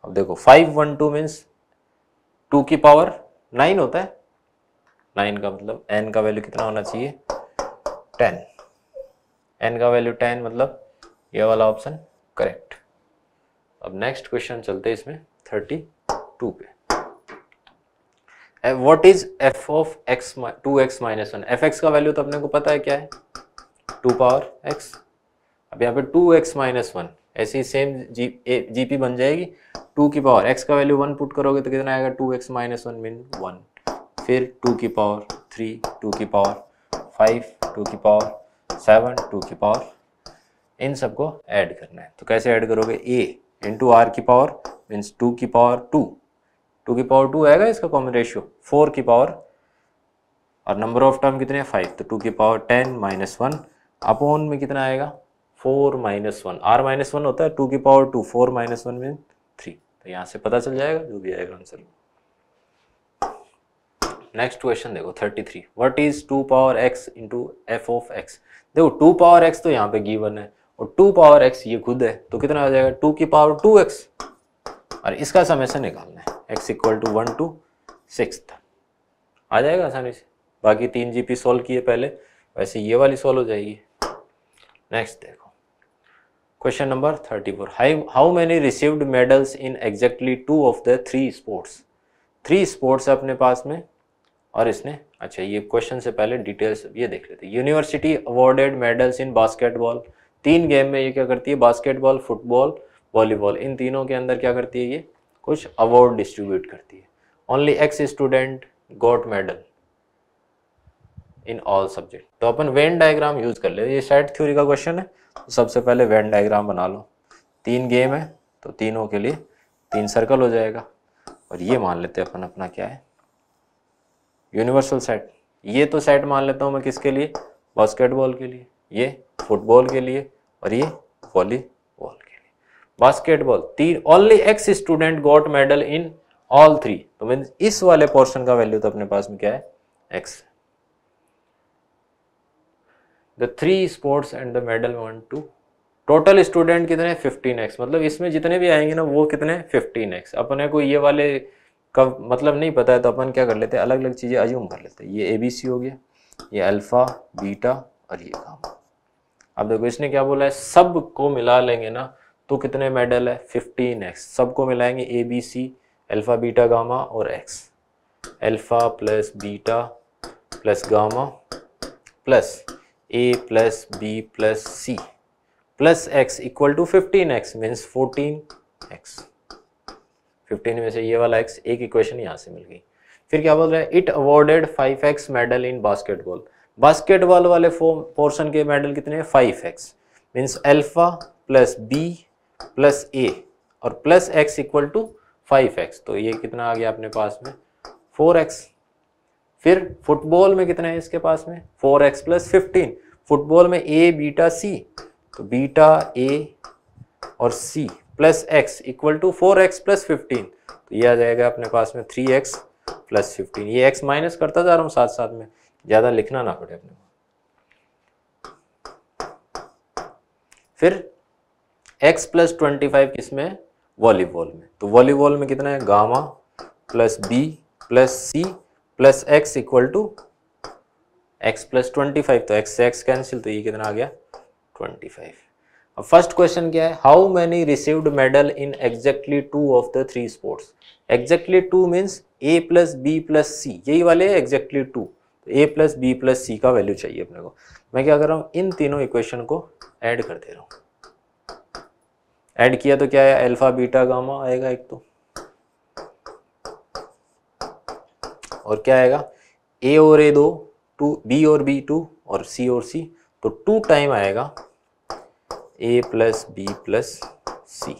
[SPEAKER 3] अब देखो five one two means two की पावर नाइन होता है नाइन का मतलब एन का वैल्यू कितना होना चाहिए टेन एन का वैल्यू टेन मतलब ये वाला ऑप्शन करेक्ट अब नेक्स्ट क्वेश्चन चलते हैं इसमें थर्टी टू पे what is f of x two x minus one f x का वैल्यू तो अपने को पता है क्या है टू पावर एक्स अब यहाँ पे टू एक्स माइनस वन ऐसे ही सेम जी ए, जी पी बन जाएगी टू की पावर एक्स का वैल्यू वन पुट करोगे तो कितना आएगा two x minus one mean one फिर टू की पावर थ्री टू की पावर फाइव टू की पावर सेवन टू की पावर इन सबको ऐड करना है तो कैसे ऐड करोगे ए इंटू आर की पावर मीन्स टू की पावर टू टू की पावर टू आएगा इसका कॉमन रेशियो फोर की पावर और नंबर ऑफ टर्म कितने फाइव तो टू की power ten minus one upon में कितना आएगा four minus one R minus one होता है टू की power two four minus one mean three तो यहाँ से पता चल जाएगा जो भी आएगा आंसर नेक्स्ट क्वेश्चन देखो thirty three what is two power x into f of x देखो टू पावर एक्स तो यहाँ पे गिवन है और टू पावर एक्स ये खुद है तो कितना आ जाएगा टू की पावर टू एक्स और इसका समय से निकालना है x equal to one two six आ जाएगा आसानी से बाकी तीन जी पी सोल्व किए पहले वैसे ये वाली सोल्व हो जाएगी नेक्स्ट देखो question number thirty four how many received medals in exactly two of the three sports three sports है अपने पास में और इसने अच्छा ये क्वेश्चन से पहले डिटेल्स ये देख लेते हैं university awarded medals in basketball तीन गेम में ये क्या करती है बास्केटबॉल फुटबॉल वॉलीबॉल इन तीनों के अंदर क्या करती है ये कुछ अवार्ड डिस्ट्रीब्यूट करती है only x student got medal in all subject तो अपन वेन डायग्राम यूज कर ले ये सेट थ्योरी का क्वेश्चन है तो सबसे पहले वेन डायग्राम बना लो तीन गेम है तो तीनों के लिए तीन सर्कल हो जाएगा और ये मान लेते हैं अपन अपना क्या है यूनिवर्सल सेट ये तो सेट मान लेता हूँ मैं किसके लिए बास्केटबॉल के लिए ये फुटबॉल के लिए और ये वॉलीबॉल के लिए बास्केटबॉल तीन only x student got medal in all three तो मीन इस वाले पोर्शन का वैल्यू तो अपने पास में क्या है x the three sports and the medal one two total student कितने फिफ्टीन एक्स मतलब इसमें जितने भी आएंगे ना वो कितने फिफ्टीन एक्स अपने को ये वाले का मतलब नहीं पता है तो अपन क्या कर लेते हैं अलग अलग चीज़ें अज्यूम कर लेते हैं ये ए बी सी हो गया ये अल्फ़ा बीटा और ये गामा अब देखो इसने क्या बोला है सब को मिला लेंगे ना तो कितने मेडल है फिफ्टीन सब सबको मिलाएंगे a B c alpha beta gamma और x alpha plus beta plus gamma plus a plus B plus C plus x equal to fifteen x means fourteen x fifteen में से ये वाला एक्स एक इक्वेशन यहाँ से मिल गई फिर क्या बोल रहे हैं it awarded five x medal in basketball basketball वाले पोर्सन के मेडल कितने हैं five x means alpha plus B plus a और plus x equal to five x तो ये कितना आ गया अपने पास में फोर एक्स फिर फुटबॉल में कितना है इसके पास में four x plus fifteen football में ए बीटा सी तो बीटा ए और c plus x equal to four x plus fifteen तो ये आ जाएगा अपने पास में थ्री एक्स प्लस फिफ्टीन ये एक्स माइनस करता जा रहा हूँ साथ साथ में ज़्यादा लिखना ना पड़े अपने फिर x प्लस ट्वेंटी फाइव किस में वॉलीबॉल में तो वॉलीबॉल में कितना है gamma plus B plus C plus x equal to x plus twenty five तो एक्स से एक्स कैंसिल तो ये कितना आ गया ट्वेंटी फाइव अब फर्स्ट क्वेश्चन क्या है how many received medal in exactly two of the three sports exactly two means A plus B plus C यही वाले एग्जैक्टली टू तो A plus B plus C का वैल्यू चाहिए अपने को मैं क्या कर रहा हूँ इन तीनों इक्वेशन को ऐड कर दे रहा हूँ ऐड किया तो क्या है अल्फा बीटा गामा आएगा एक तो और क्या आएगा ए और ए दो टू बी और बी टू और सी और सी तो टू टाइम आएगा A plus B plus C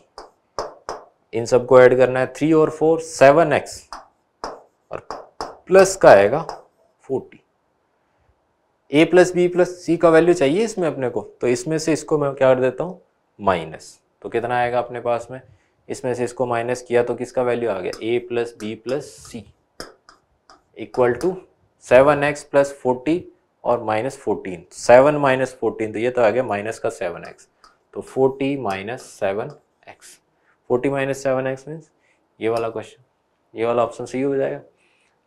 [SPEAKER 3] इन सबको ऐड करना है थ्री और फोर सेवन एक्स और प्लस का आएगा forty A plus B plus C का वैल्यू चाहिए इसमें अपने को तो इसमें से इसको मैं क्या कर देता हूँ माइनस तो कितना आएगा अपने पास में इसमें से इसको माइनस किया तो किसका वैल्यू आ गया A plus B plus C equal to seven x plus forty और minus fourteen seven minus fourteen तो ये तो आ गया माइनस का सेवन एक्स तो forty minus seven x forty minus seven x means ये वाला क्वेश्चन ये वाला ऑप्शन सही हो जाएगा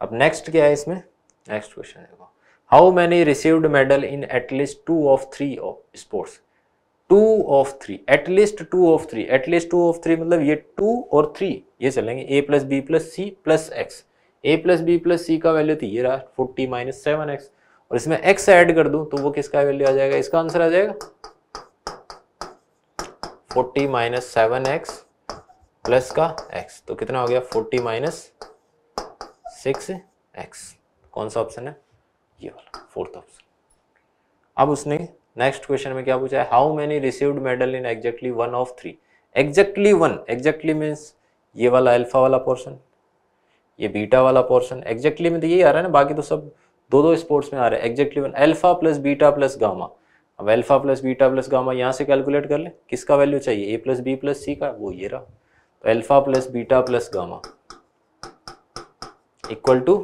[SPEAKER 3] अब नेक्स्ट क्या है इसमें नेक्स्ट क्वेश्चन देखो how many received medal in at least two of three sports two of three at least two of three at least two of three मतलब ये टू और थ्री ये चलेंगे A plus B plus C plus x A plus B plus C का value तो ये रहा forty minus seven x और इसमें एक्स ऐड कर दूं तो वो किसका वैल्यू आ जाएगा इसका आंसर आ जाएगा forty minus seven x plus का एक्स तो कितना हो गया फोर्टी माइनस सिक्स एक्स कौन सा ऑप्शन है ये वाला फोर्थ ऑप्शन अब उसने नेक्स्ट क्वेश्चन में क्या पूछा है how many received medal in exactly one of three exactly one exactly means ये वाला अल्फा वाला पोर्शन ये बीटा वाला पोर्शन एग्जैक्टली में तो यही आ रहा है ना बाकी तो सब दो दो स्पोर्ट्स में आ रहे हैं exactly one alpha plus beta plus gamma अब alpha plus beta plus gamma यहाँ से कैलकुलेट कर ले किसका वैल्यू चाहिए A plus B plus C का वो ये रहा तो alpha plus beta plus gamma equal to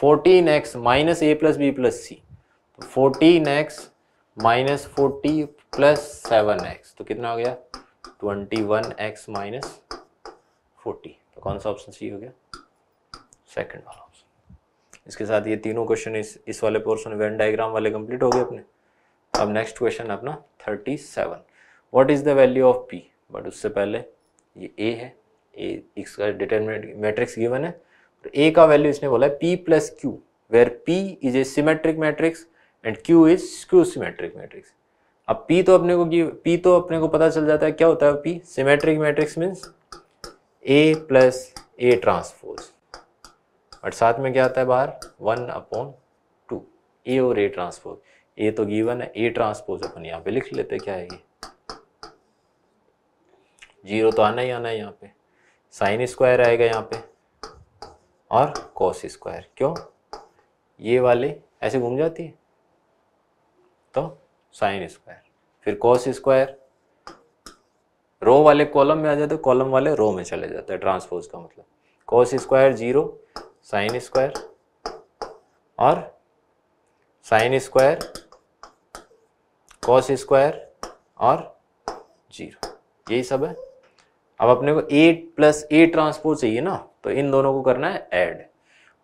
[SPEAKER 3] fourteen x minus A plus B plus C fourteen x minus forty plus seven x तो कितना हो गया twenty one x minus forty तो कौन सा ऑप्शन सी हो गया सेकंड वाला ऑप्शन इसके साथ ये तीनों क्वेश्चन इस इस वाले पोर्सन वेन डायग्राम वाले कंप्लीट हो गए अपने अब नेक्स्ट क्वेश्चन अपना thirty seven what is the value of P but उससे पहले ये ए है ए इसका डिटर्मिनेट मैट्रिक्स गिवन है और ए का वैल्यू इसने बोला है P plus Q where P is a symmetric matrix and Q is skew symmetric matrix अब पी तो अपने को पी तो अपने को पता चल जाता है क्या होता है P symmetric matrix means A plus A transpose और साथ में क्या आता है बाहर वन अपॉन टू ए और ए ट्रांसपोज ए तो गीवन है ए ट्रांसपोज अपन यहाँ पे लिख लेते क्या है ये जीरो तो आना ही आना है यहाँ पे साइन स्क्वायर आएगा यहाँ पे और कॉस स्क्वायर क्यों ये वाले ऐसे घूम जाती है तो साइन स्क्वायर फिर कॉस स्क्वायर रो वाले कॉलम में आ जाते कॉलम वाले रो में चले जाते हैं ट्रांसपोज का मतलब cos square zero sine square और साइन स्क्वायर कॉस स्क्वायर और जीरो यही सब है अब अपने को ए प्लस ए ट्रांसपोज चाहिए ना तो इन दोनों को करना है ऐड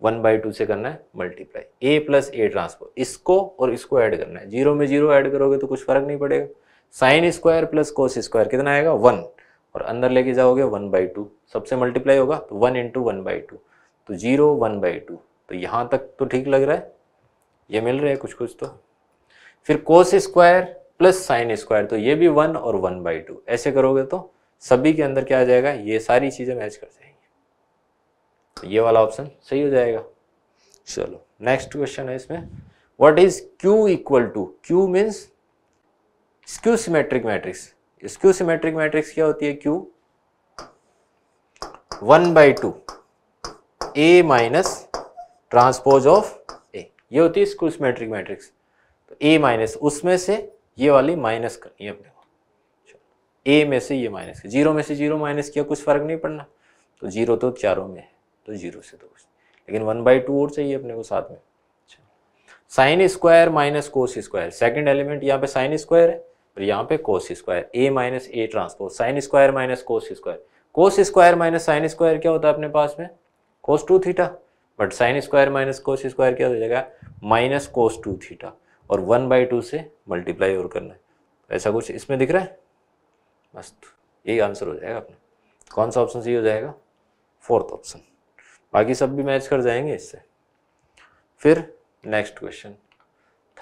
[SPEAKER 3] वन बाई टू से करना है multiply A plus A transpose इसको और इसको ऐड करना है जीरो में जीरो ऐड करोगे तो कुछ फर्क नहीं पड़ेगा sine square plus cos square कितना आएगा वन और अंदर लेके जाओगे वन बाई टू सबसे मल्टीप्लाई होगा तो one into one by two तो जीरो वन बाई टू तो यहाँ तक तो ठीक लग रहा है ये मिल रहा है कुछ कुछ तो फिर cos square plus sine square तो ये भी वन और वन बाई टू ऐसे करोगे तो सभी के अंदर क्या आ जाएगा ये सारी चीज़ें मैच कर जाएंगी तो ये वाला ऑप्शन सही हो जाएगा चलो नेक्स्ट क्वेश्चन है इसमें what is Q equal to Q means skew symmetric matrix skew symmetric matrix क्या होती है Q one by two A minus transpose of A ये होती है स्क्रूस मैट्रिक्स तो ए माइनस उसमें से ये वाली माइनस करनी है अपने को ए में से ये माइनस जीरो में से जीरो माइनस किया कुछ फर्क नहीं पड़ना तो जीरो तो चारों में है तो जीरो से तो कुछ लेकिन वन बाई टू और चाहिए अपने को साथ में sine square minus cos square second element यहाँ पे साइन स्क्वायर है और यहाँ पे cos square A minus A transpose sine square minus cos square cos square minus sine square क्या होता है अपने पास में cos two theta but sine square minus cos square क्या हो जाएगा माइनस कोस टू थीटा और वन बाई टू से मल्टीप्लाई और करना है ऐसा कुछ इसमें दिख रहा है मस्त यही आंसर हो जाएगा अपना कौन सा ऑप्शन सही हो जाएगा फोर्थ ऑप्शन बाकी सब भी मैच कर जाएंगे इससे फिर next question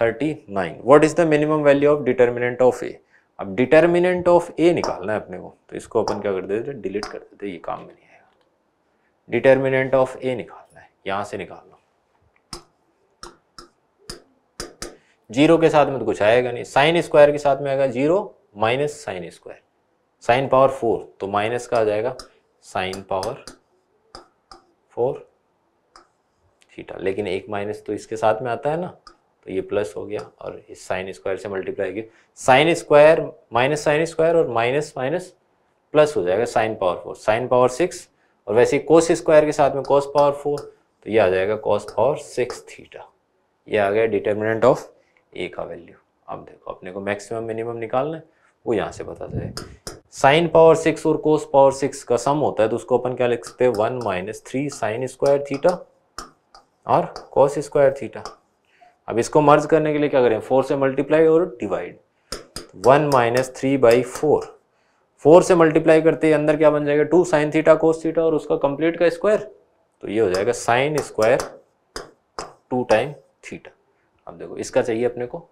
[SPEAKER 3] thirty nine what is the minimum value of determinant of A अब डिटर्मिनेंट ऑफ ए निकालना है अपने को तो इसको अपन क्या कर देते डिलीट कर देते ये काम में डिटर्मिनेंट ऑफ ए निकालना है यहां से निकाल लो जीरो के साथ में तो कुछ आएगा नहीं साइन स्क्वायर के साथ में आएगा zero minus sine square sine power four तो माइनस का आ जाएगा साइन पावर फोर थीटा लेकिन एक माइनस तो इसके साथ में आता है ना तो ये प्लस हो गया और इस साइन स्क्वायर से मल्टीप्लाई किया sine square minus sine square और माइनस माइनस प्लस हो जाएगा sine power four sine power six और वैसे कोस स्क्वायर के साथ में कोस पावर फोर तो ये आ जाएगा कोस पावर सिक्स थीटा ये आ गया डिटर्मिनेंट ऑफ ए का वैल्यू अब देखो अपने को मैक्सिमम मिनिमम निकालना है वो यहाँ से बता चले साइन पावर सिक्स और कोस पावर सिक्स का सम होता है तो उसको अपन क्या लिख सकते हैं one minus three sine square theta और कोस स्क्वायर थीटा अब इसको मर्ज करने के लिए क्या करें फोर से मल्टीप्लाई और divide one minus three by four four से मल्टीप्लाई करते हैं अंदर क्या बन जाएगा two sine theta cos theta और उसका कंप्लीट का स्क्वायर तो ये हो जाएगा sine square two time theta अब देखो इसका चाहिए अपने को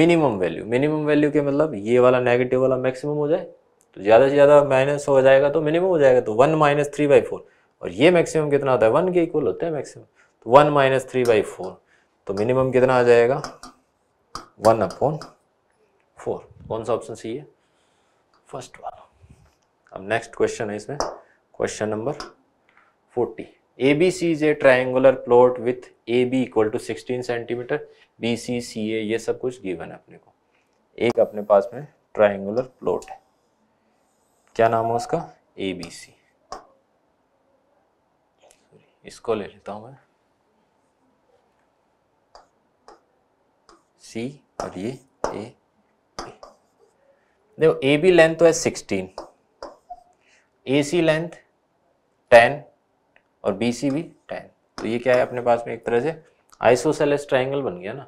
[SPEAKER 3] मिनिमम वैल्यू मिनिमम वैल्यू के मतलब ये वाला नेगेटिव वाला मैक्सिमम हो जाए तो ज़्यादा से ज़्यादा माइनस हो जाएगा तो मिनिमम हो जाएगा तो one minus three by four और ये मैक्सिमम कितना होता है वन के इक्वल होता है मैक्सिमम तो one minus three by four तो मिनिमम कितना आ जाएगा वन अपॉन फोर कौन सा ऑप्शन सही है फर्स्ट वाला अब नेक्स्ट क्वेश्चन है इसमें question number forty A B C is a triangular plot with A B equal to sixteen centimetre B C C A ये सब कुछ गिवन है अपने को एक अपने पास में ट्राइंगुलर प्लॉट है क्या नाम है उसका ए बी सी इसको ले लेता हूं मैं सी और ये ए देखो ए बी लेंथ तो है sixteen A C length ten और बी सी भी टेन तो ये क्या है अपने पास में एक तरह से आइसोसेलेस ट्राइंगल बन गया ना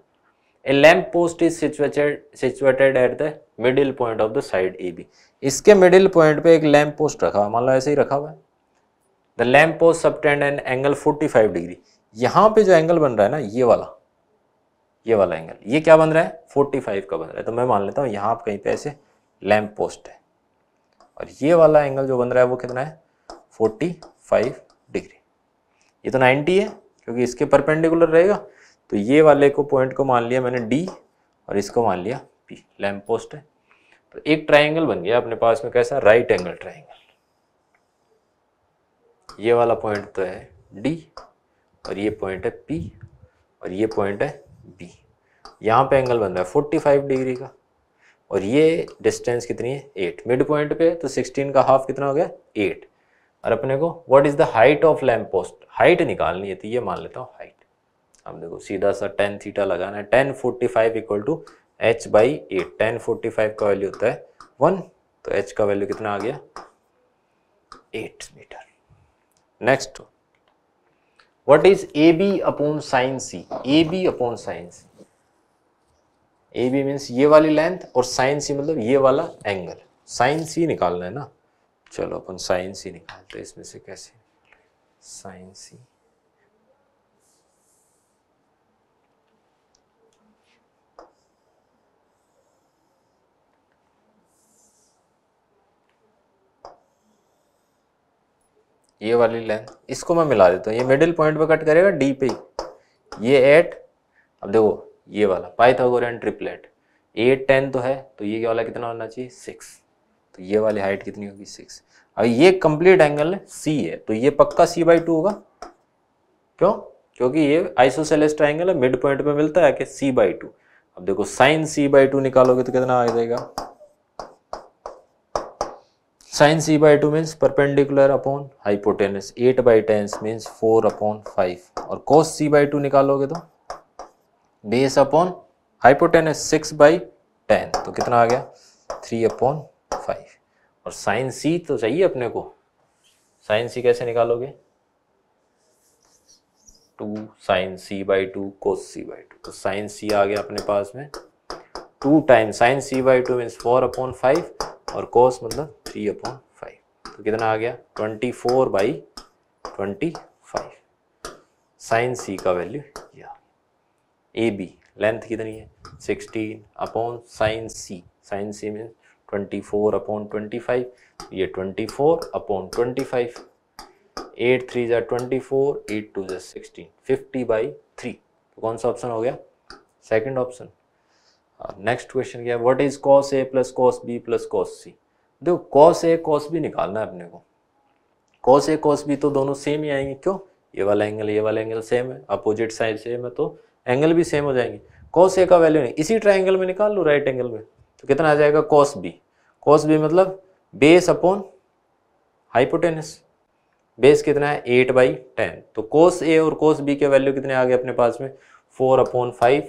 [SPEAKER 3] A lamp post is situated situated at the middle point of the side A B इसके मिडिल पॉइंट पे एक लैम्प पोस्ट रखा हुआ मान लो ऐसे ही रखा हुआ है the lamp post subtend an angle 45 degree यहाँ पे जो एंगल बन रहा है ना ये वाला ये वाला एंगल ये क्या बन रहा है 45 का बन रहा है तो मैं मान लेता हूँ यहाँ आप कहीं पे ऐसे लैम्प पोस्ट है और ये वाला एंगल जो बन रहा है वो कितना है 45 डिग्री ये तो 90 है क्योंकि इसके परपेंडिकुलर रहेगा तो ये वाले को पॉइंट को मान लिया मैंने डी और इसको मान लिया पी लैम्प पोस्ट है तो एक ट्राइंगल बन गया अपने पास में कैसा राइट एंगल ट्राइंगल ये वाला पॉइंट तो है डी और ये पॉइंट है पी और ये पॉइंट है बी यहाँ पे एंगल बन रहा है 45 डिग्री का और ये डिस्टेंस कितनी है एट मिड पॉइंट पे तो सिक्सटीन का हाफ कितना हो गया एट और अपने को what is the height of lamp post height निकालनी है तो ये मान लेता हूँ हाइट अब देखो सीधा सा टेन थीटा लगाना है tan forty five equal to H by eight tan forty five का वैल्यू होता है वन तो एच का वैल्यू कितना आ गया eight metre next what is A B upon sine C A B upon sine C A B means ये वाली लेंथ और साइन सी मतलब ये वाला एंगल साइन सी निकालना है ना चलो अपन साइन सी निकालते हैं इसमें से कैसे साइन सी ये वाली लेंथ इसको मैं मिला देता हूँ ये मिडिल पॉइंट पे कट करेगा डी पे ये एट अब देखो ये वाला पाइथागोरियन ट्रिपलेट ए टेन तो है तो ये वाला कितना होना चाहिए सिक्स तो ये वाली हाइट कितनी होगी सिक्स अब ये कंप्लीट एंगल सी है तो ये पक्का सी बाई टू होगा क्यों क्योंकि ये आइसोसेलेस ट्राइंगल है मिड पॉइंट पे मिलता है कि सी बाई टू अब देखो साइन सी बाई टू निकालोगे तो कितना आ जाएगा sine C by two means perpendicular upon hypotenuse eight by tens means four upon five और कॉस सी बाई टू निकालोगे तो बेस अपॉन है सिक्स बाई टेन तो कितना आ गया थ्री अपॉन फाइव और साइन सी तो चाहिए अपने को साइन सी कैसे निकालोगे two sine C by two cos C by two तो साइन सी आ गया अपने पास में two time sign C by two means four upon five और कोस मतलब थ्री अपॉन फाइव तो कितना आ गया twenty four by twenty five sine C का वैल्यू यह ए बी लेंथ कितनी है sixteen upon sine C sine C mean twenty four upon twenty five ये twenty four upon twenty five eight three जै ट्वेंटी फोर एट टू जै sixteen fifty by three तो कौन सा option हो गया सेकंड ऑप्शन नेक्स्ट क्वेश्चन क्या है what is cos A plus cos B plus cos C देखो कॉस ए कॉस बी निकालना है अपने को कॉस ए कॉस बी तो दोनों सेम ही आएंगे क्यों ये वाला एंगल ये वाला एंगल सेम है अपोजिट साइड सेम है तो एंगल भी सेम हो जाएंगे कॉस ए का वैल्यू नहीं इसी ट्राइंगल में निकाल लो राइट एंगल में तो कितना आ जाएगा कॉस बी कॉस बी मतलब बेस अपॉन हाइपोटेनस बेस कितना है एट बाई टेन तो कोस ए और कोस बी के वैल्यू कितने आ गए अपने पास में फोर अपॉन फाइव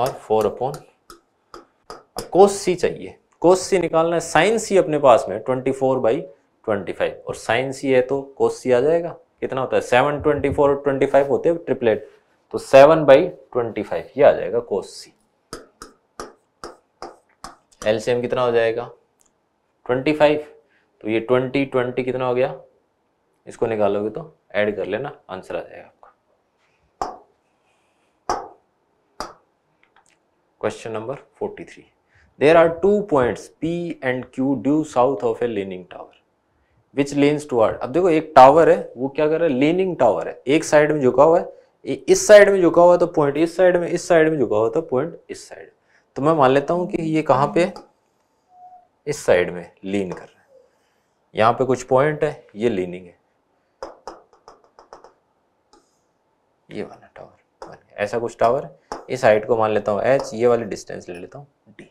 [SPEAKER 3] और फोर अपॉन अब कोस सी चाहिए कोस सी निकालना है साइन सी अपने पास में twenty four by twenty five और साइन सी है तो कोस सी आ जाएगा कितना होता है सेवन ट्वेंटी फोर और ट्वेंटी फाइव होते हैं ट्रिपलेट तो सेवन बाई ट्वेंटी फाइव ये आ जाएगा कोस सी एलसीएम कितना हो जाएगा ट्वेंटी फाइव तो ये ट्वेंटी ट्वेंटी कितना हो गया इसको निकालोगे तो ऐड कर लेना आंसर आ जाएगा आपका question number forty three there are two points P and Q due south of a leaning tower which leans two अब देखो एक टावर है वो क्या कर रहा है लीनिंग टावर है एक साइड में झुका हुआ है इस साइड में झुका हुआ तो पॉइंट इस साइड में इस साइड में झुका हुआ तो पॉइंट इस साइड तो मैं मान लेता हूं कि ये कहां पे इस साइड में लीन कर रहा है यहां पे कुछ पॉइंट है ये लीनिंग है ये वाला टावर ऐसा कुछ टावर इस हाइट को मान लेता हूं एच ये वाली डिस्टेंस ले लेता हूं डी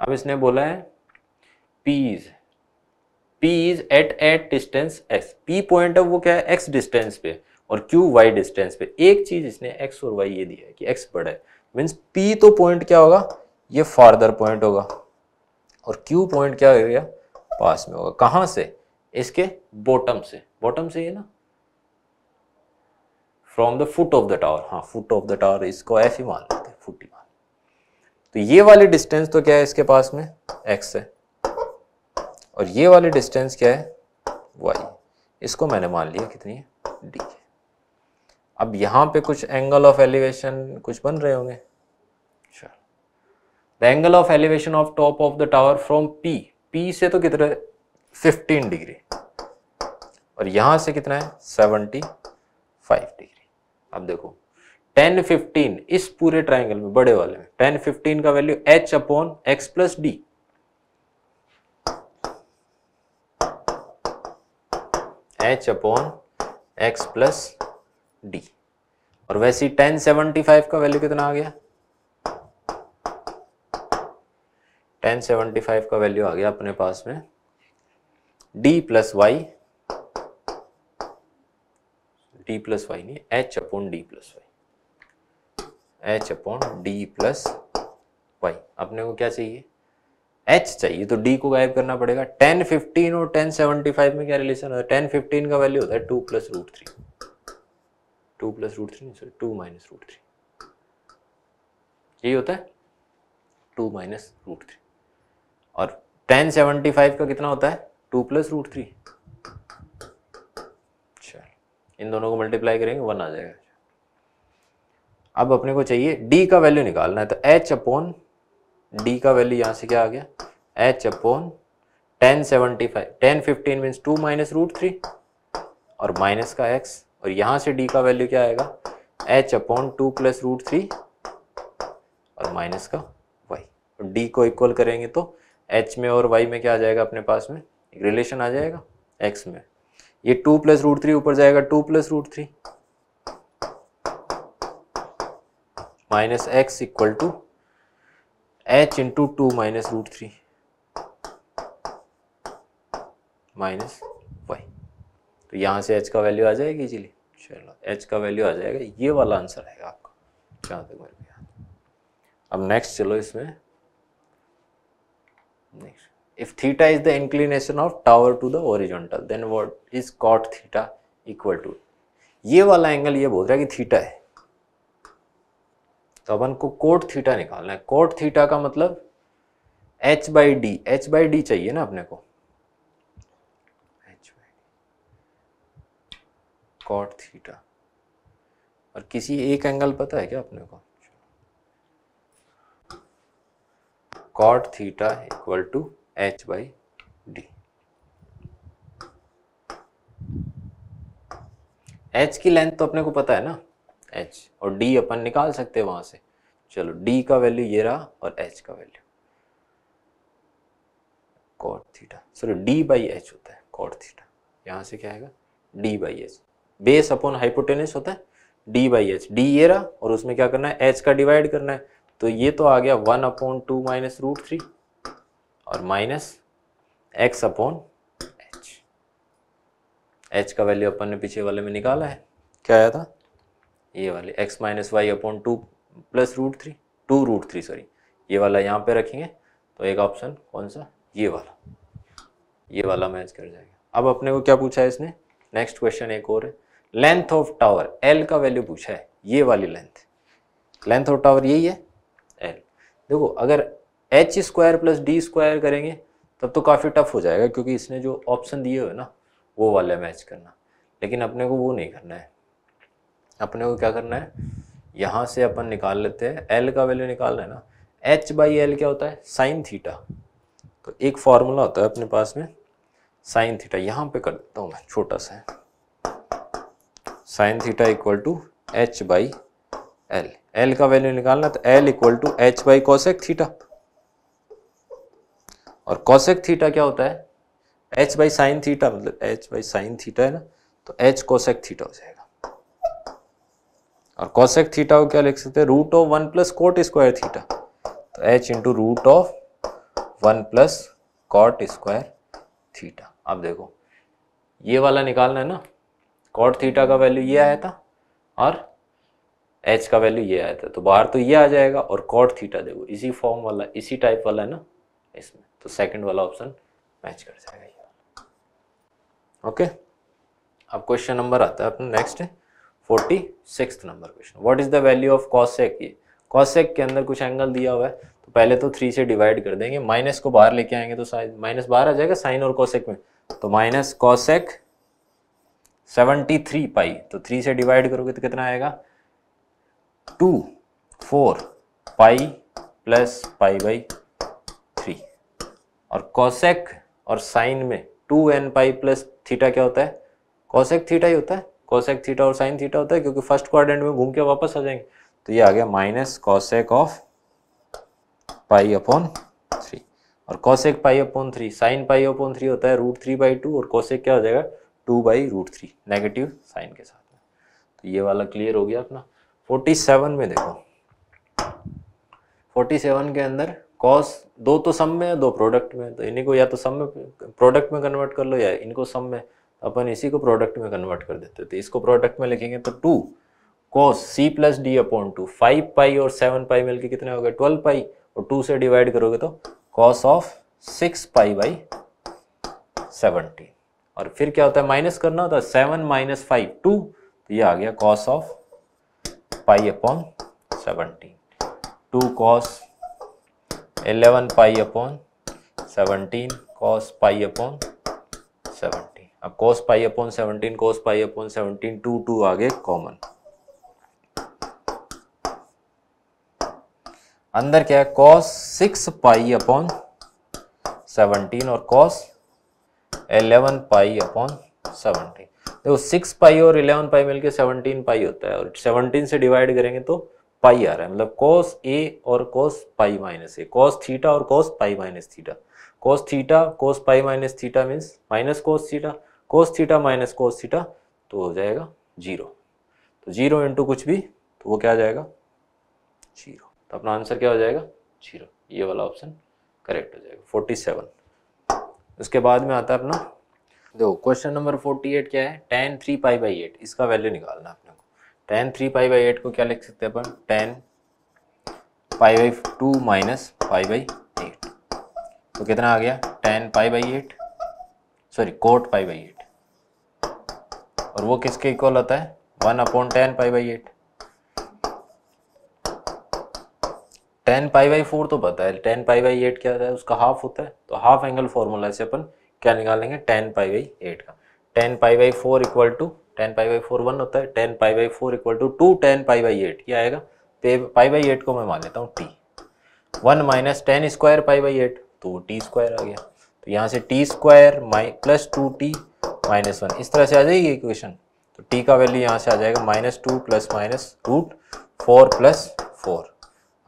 [SPEAKER 3] अब इसने बोला है पीज P is at at distance x P point है वो क्या है एक्स डिस्टेंस पे और क्यू वाई डिस्टेंस पे एक चीज इसने एक्स और वाई ये दिया है कि एक्स बड़ा है मीन्स पी तो पॉइंट क्या होगा ये फार्दर पॉइंट होगा और क्यू पॉइंट क्या हो गया पास में होगा कहां से इसके बॉटम से बॉटम से ये ना from the foot of the tower हाँ फुट ऑफ द टावर इसको एफ ही मान लेते हैं फुट ही मान तो ये वाली डिस्टेंस तो क्या है इसके पास में एक्स है और ये वाली डिस्टेंस क्या है वाई इसको मैंने मान लिया कितनी है डी अब यहाँ पे कुछ एंगल ऑफ एलिवेशन कुछ बन रहे होंगे the angle of elevation of top of the tower from P P से तो कितने 15 डिग्री और यहां से कितना है 75 डिग्री अब देखो 10 15 इस पूरे ट्राइंगल में बड़े वाले में टेन फिफ्टीन का value h upon x plus d h upon x plus d और वैसे ही टेन फाइव का वैल्यू कितना आ गया टेन फाइव का वैल्यू आ गया अपने पास में d plus y d plus y नहीं h upon d plus y h upon d plus y अपने को क्या चाहिए एच चाहिए तो डी को गायब करना पड़ेगा टेन फिफ्टीन और टेन सेवेंटी फाइव में क्या रिलेशन होता है टेन फिफ्टीन का वैल्यू होता है two plus root three two plus root three sorry two minus root three यही होता है टू माइनस रूट थ्री और टेन सेवेंटी फाइव का कितना होता है टू प्लस रूट थ्री इन दोनों को मल्टीप्लाई करेंगे वन आ जाएगा अब अपने को चाहिए d का वैल्यू निकालना है तो h अपॉन d का वैल्यू यहाँ से क्या आ गया h upon tan seventy five tan fifteen means two minus root three और माइनस का x और यहां से डी का वैल्यू क्या आएगा h upon two plus root three और माइनस का वाई डी को इक्वल करेंगे तो एच में और वाई में क्या आ जाएगा अपने पास में एक रिलेशन आ जाएगा एक्स में ये टू प्लस रूट थ्री ऊपर जाएगा two plus root three minus x equal to h into two minus root three minus तो यहाँ से एच का वैल्यू आ जाएगी इजीली चलो एच का वैल्यू आ जाएगा ये वाला आंसर आएगा आपका जहाँ तक मेरे को अब नेक्स्ट चलो इसमें next if theta is the inclination of tower to the horizontal then what is cot theta equal to ये वाला एंगल ये बोल रहा है कि थीटा है तो अपन को कोट थीटा निकालना है कोट थीटा का मतलब h by d h by d चाहिए ना अपने को कॉट थीटा और किसी एक एंगल पता है क्या अपने को cot theta equal to H by d h की लेंथ तो अपने को पता है ना एच और डी अपन निकाल सकते हैं वहां से चलो डी का वैल्यू ये रहा और एच का value cot theta sorry d by h होता है कॉट थीटा यहां से क्या आएगा d by h base upon hypotenuse होता है डी बाई एच डी ये रहा और उसमें क्या करना है एच का डिवाइड करना है तो ये तो आ गया one upon two minus root three और minus x upon h h का वैल्यू अपन ने पीछे वाले में निकाला है क्या आया था ये वाले x minus y upon two plus root three two root three sorry ये वाला यहाँ पे रखेंगे तो एक ऑप्शन कौन सा ये वाला ये वाला मैच कर जाएगा अब अपने को क्या पूछा है इसने नेक्स्ट क्वेश्चन एक और है लेंथ ऑफ टावर एल का वैल्यू पूछा है ये वाली लेंथ लेंथ ऑफ टावर यही है एल देखो अगर h square plus d square करेंगे तब तो काफ़ी टफ हो जाएगा क्योंकि इसने जो ऑप्शन दिए हुए ना वो वाला मैच करना लेकिन अपने को वो नहीं करना है अपने को क्या करना है यहाँ से अपन निकाल लेते हैं एल का वैल्यू निकालना है ना एच बाई एल क्या होता है साइन थीटा तो एक फार्मूला होता है अपने पास में साइन थीटा यहाँ पे कर देता हूँ मैं छोटा सा sin theta equal to H by l l का वैल्यू निकालना तो l equal to H by cosec theta और कॉसेक थीटा क्या होता है एच बाई साइन थीटा मतलब एच बाई साइन थीटा है ना तो एच कॉसेक थीटा हो जाएगा और कॉसेक थीटा को क्या लिख सकते हैं root of one plus cot square theta तो h into root of one plus cot square theta अब देखो ये वाला निकालना है ना कॉट थीटा का वैल्यू ये आया था और एच का वैल्यू ये आया था तो बाहर तो ये आ जाएगा और कॉट थीटा देखो इसी फॉर्म वाला इसी टाइप वाला है ना इसमें तो सेकंड वाला ऑप्शन मैच कर जाएगा ये ओके अब क्वेश्चन नंबर आता है अपने next forty six number question what is the value of cosec ये कॉसेक के अंदर कुछ एंगल दिया हुआ है तो पहले तो थ्री से डिवाइड कर देंगे माइनस को बाहर लेके आएंगे तो माइनस बाहर आ जाएगा साइन और कॉसेक में तो minus cosec seventy three pi तो थ्री से डिवाइड करोगे तो कितना आएगा two four pi plus pi by three और कॉसेक और साइन में two n pi plus theta क्या होता है कॉसेक थीटा ही होता है कॉसेक थीटा और साइन थीटा होता है क्योंकि फर्स्ट क्वाड्रेंट में घूम के वापस आ जाएंगे तो ये आ गया minus cosec of pi upon three और cosec pi upon three sin pi upon three होता है रूट थ्री बाई टू और कॉसेक क्या हो जाएगा two by root three negative sign के साथ में तो ये वाला क्लियर हो गया अपना फोर्टी सेवन में देखो फोर्टी सेवन के अंदर कॉस दो तो सम में है दो प्रोडक्ट में तो इन्हीं को या तो सम में प्रोडक्ट में कन्वर्ट कर लो या इनको सम में तो अपन इसी को प्रोडक्ट में कन्वर्ट कर देते तो इसको प्रोडक्ट में लिखेंगे तो two cos c plus d upon two five pi और सेवन पाई मिलके कितने हो गए ट्वेल्व पाई और टू से डिवाइड करोगे तो cos of six pi by seventeen और फिर क्या होता है माइनस करना होता है सेवन माइनस फाइव टू तो ये आ गया cos of pi upon seventeen two cos eleven pi upon seventeen cos pi upon seventeen अब cos pi upon seventeen cos pi upon seventeen two two आगे कॉमन अंदर क्या है cos six pi upon seventeen और cos eleven pi upon seventeen देखो six pi और eleven पाई मिलके seventeen पाई होता है और सेवनटीन से डिवाइड करेंगे तो पाई आ रहा है मतलब कॉस ए और cos pi minus a cos theta और cos pi minus theta cos theta cos pi minus theta means minus cos theta cos theta minus cos theta तो हो जाएगा जीरो तो जीरो इंटू कुछ भी तो वो क्या आ जाएगा जीरो तो अपना आंसर क्या हो जाएगा जीरो ये वाला ऑप्शन करेक्ट हो जाएगा फोर्टी सेवन उसके बाद में आता है अपना दो क्वेश्चन नंबर फोर्टी एट क्या है tan three pi by eight इसका वैल्यू निकालना अपने को tan three pi by eight को क्या लिख सकते हैं अपन tan pi by two minus pi by eight तो कितना आ गया tan pi by eight sorry cot pi by eight और वो किसके इक्वल होता है one upon tan pi by eight tan pi by four तो पता है टेन पाई बाई एट क्या होता है उसका हाफ होता है तो हाफ एंगल फॉर्मूला से अपन क्या निकालेंगे टेन पाई बाई एट का tan pi by four equal to tan pi by four one होता है tan pi by four equal to two tan pi by eight ये आएगा पाई बाई एट को मैं मान लेता हूँ t one minus tan square pi by eight तो टी स्क्वायर आ गया तो यहाँ से t square plus two t minus one इस तरह से आ जाएगी इक्वेशन तो टी का वैल्यू यहाँ से आ जाएगा minus two plus minus root four plus four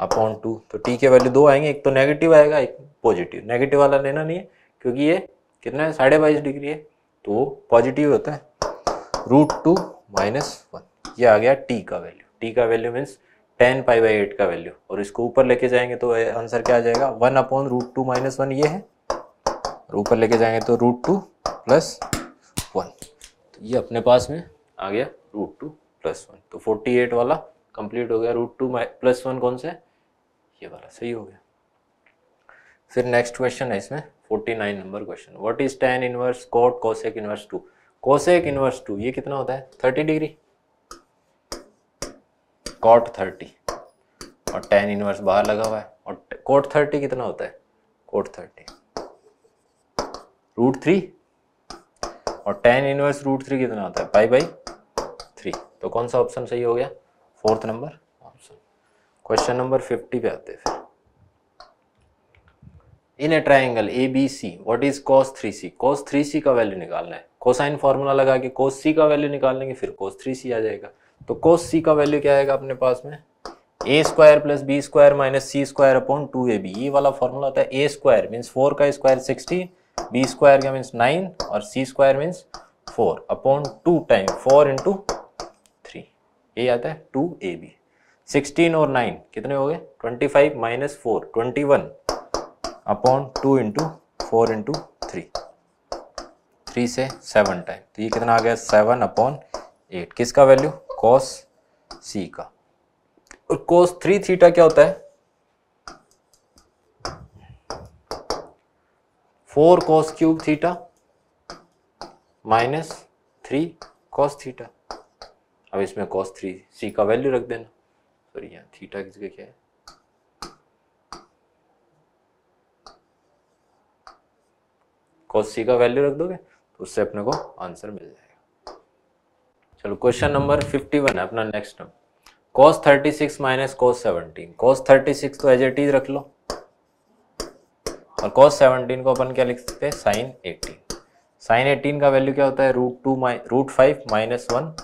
[SPEAKER 3] upon two तो टी के वैल्यू दो आएंगे एक तो नेगेटिव आएगा एक पॉजिटिव नेगेटिव वाला लेना नहीं है क्योंकि ये कितना है साढ़े बाईस डिग्री है तो वो पॉजिटिव होता है रूट टू माइनस वन ये आ गया टी का वैल्यू टी का value means tan pi by eight का वैल्यू और इसको ऊपर लेके जाएंगे तो आंसर क्या आ जाएगा one upon root two minus one ये है और ऊपर लेके जाएंगे तो रूट टू प्लस वन तो ये अपने पास में आ गया रूट टू प्लस वन तो फोर्टी एट वाला कंप्लीट हो गया रूट टू प्लस वन कौन सा है ये वाला सही हो गया फिर नेक्स्ट क्वेश्चन है इसमें forty nine number question what is tan inverse cot cosec inverse two cosec inverse two ये कितना होता है थर्टी डिग्री कॉट थर्टी और टेन इनवर्स बाहर लगा हुआ है और कोट थर्टी कितना होता है कोट थर्टी रूट थ्री और टेन इनवर्स रूट थ्री कितना होता है पाई बाई थ्री तो कौन सा ऑप्शन सही हो गया fourth number option question number fifty पे आते हैं in a triangle A B C what is cos three C cos three C का वैल्यू निकालना है कोसाइन फॉर्मूला लगा के कोस सी का वैल्यू निकाल लेंगे फिर कोस थ्री सी आ जाएगा तो कोस सी का वैल्यू क्या आएगा अपने पास में a square plus b square minus c square upon two A b ये वाला फॉर्मूला होता है ए स्क्वायर मीन्स फोर का स्क्वायर सिक्सटी बी स्क्वायर का मीन्स नाइन और c square means four upon two time four into a आता है two ए b sixteen और नाइन कितने हो गए twenty five minus four twenty one upon two into four into three three से seven time तो ये कितना आ गया सेवन अपॉन एट किसका वैल्यू कॉस सी का और कॉस थ्री थीटा क्या होता है four cos cube theta minus three cos theta अब इसमें कॉस थ्री सी का वैल्यू रख देना सॉरी यहाँ थीटा की जगह क्या है कॉस सी का वैल्यू रख दोगे तो उससे अपने को आंसर मिल जाएगा चलो क्वेश्चन नंबर 51 है अपना next number cos 36 six minus cos 17 cos 36 तो एज एट इज रख लो और cos 17 को अपन क्या लिख सकते हैं साइन 18 साइन 18 का वैल्यू क्या होता है रूट टू माइ root five minus one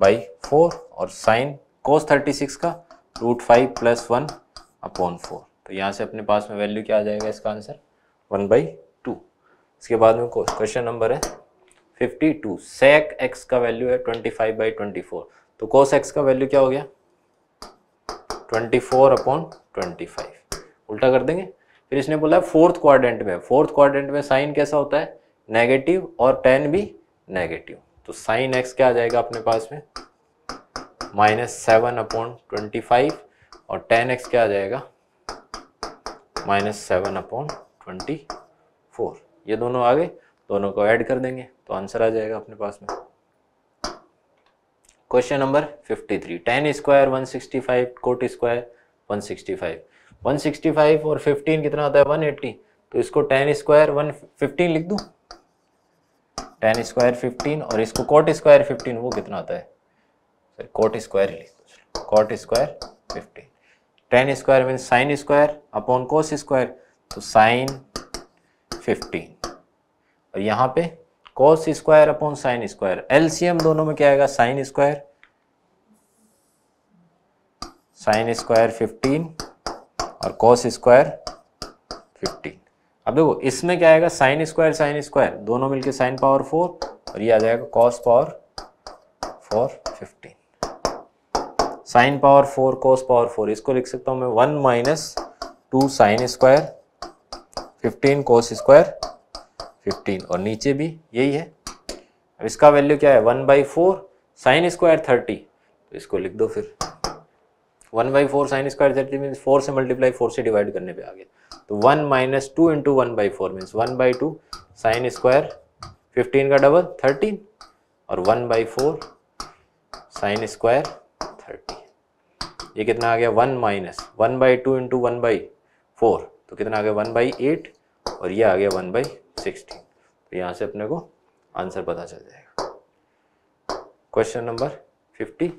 [SPEAKER 3] by four और साइन कोस थर्टी सिक्स का root five plus one upon four तो यहाँ से अपने पास में वैल्यू क्या आ जाएगा इसका आंसर वन बाई टू इसके बाद में क्वेश्चन नंबर है फिफ्टी टू सेक एक्स का वैल्यू है twenty five by twenty four तो कोस एक्स का वैल्यू क्या हो गया twenty four upon twenty five उल्टा कर देंगे फिर इसने बोला है फोर्थ क्वाड्रेंट में फोर्थ क्वाड्रेंट में साइन कैसा होता है नेगेटिव और टेन भी नेगेटिव तो साइन एक्स क्या आ जाएगा अपने पास में minus seven upon twenty five और टेन एक्स क्या आ जाएगा minus seven upon twenty four ये दोनों आ गए दोनों को ऐड कर देंगे तो आंसर आ जाएगा अपने पास में question number fifty three tan square one sixty five cot square one sixty five one sixty five और फिफ्टीन कितना होता है वन एट्टी तो इसको टेन स्क्वायर वन फिफ्टीन लिख दूँ टेन स्क्वायर फिफ्टीन और इसको कोट स्क्वायर फिफ्टीन वो कितना आता है सर कोट स्क्वायर ही लिख दो cot square fifteen tan square mean sin square upon cos square तो साइन फिफ्टीन और यहाँ पे cos square upon sign square LCM दोनों में क्या आएगा sin square sign square fifteen और कोस स्क्वायर फिफ्टीन अब देखो इसमें क्या आएगा साइन स्क्वायर साइन स्क्वायर दोनों मिलके साइन पावर फोर और ये आ जाएगा cos power four fifteen sin power four cos power four इसको लिख सकता हूं मैं one minus two sign square fifteen cos square fifteen और नीचे भी यही है अब इसका वैल्यू क्या है one by four sine square thirty तो इसको लिख दो फिर one by four sine square Z means four से मल्टीप्लाई फोर से डिवाइड करने पे आ गया तो one minus two into one by four means one by two sign square fifteen का डबल थर्टीन और one by four sine square thirty ये कितना आ गया one minus one by two into one by four तो कितना आ गया वन बाई एट और ये आ गया वन बाई सिक्सटीन तो यहाँ से अपने को आंसर पता चल जाएगा question number fifty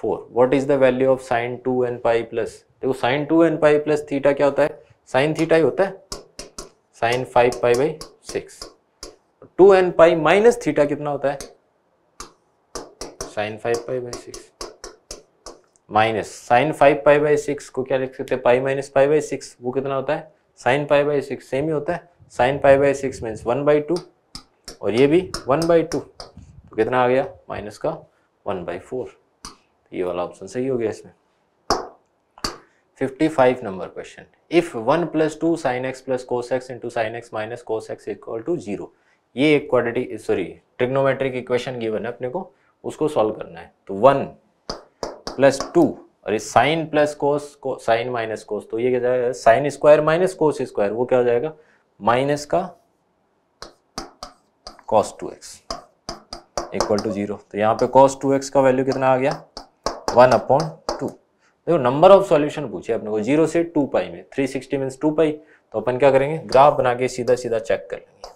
[SPEAKER 3] four what is the value of sine two n pi plus देखो sine two n pi plus theta क्या होता है साइन थीटा ही होता है sine five pi by six two n pi minus theta कितना होता है sine five pi by six minus sine five pi by six को क्या लिख सकते हैं pi minus pi by six वो कितना होता है sine pi by six same ही होता है sine pi by six means one by two और ये भी वन बाई टू तो कितना आ गया माइनस का वन बाई फोर ये वाला ऑप्शन सही हो गया इसमें 55 number question if one plus two sine x plus cos x into sine x minus cos x equal to zero ये एक quantity sorry trigonometric equation given है अपने को उसको सॉल्व करना है तो वन प्लस टू और साइन प्लस कोस को साइन माइनस कोस तो ये क्या जाएगा sine square minus cos square वो क्या हो जाएगा माइनस का cos two x equal to zero तो यहाँ पे कॉस टू एक्स का वैल्यू कितना आ गया वन अपॉन टू देखो नंबर ऑफ सॉल्यूशन पूछे अपने को जीरो से टू पाई में three sixty means two pi तो अपन क्या करेंगे ग्राफ बना के सीधा सीधा चेक कर लेंगे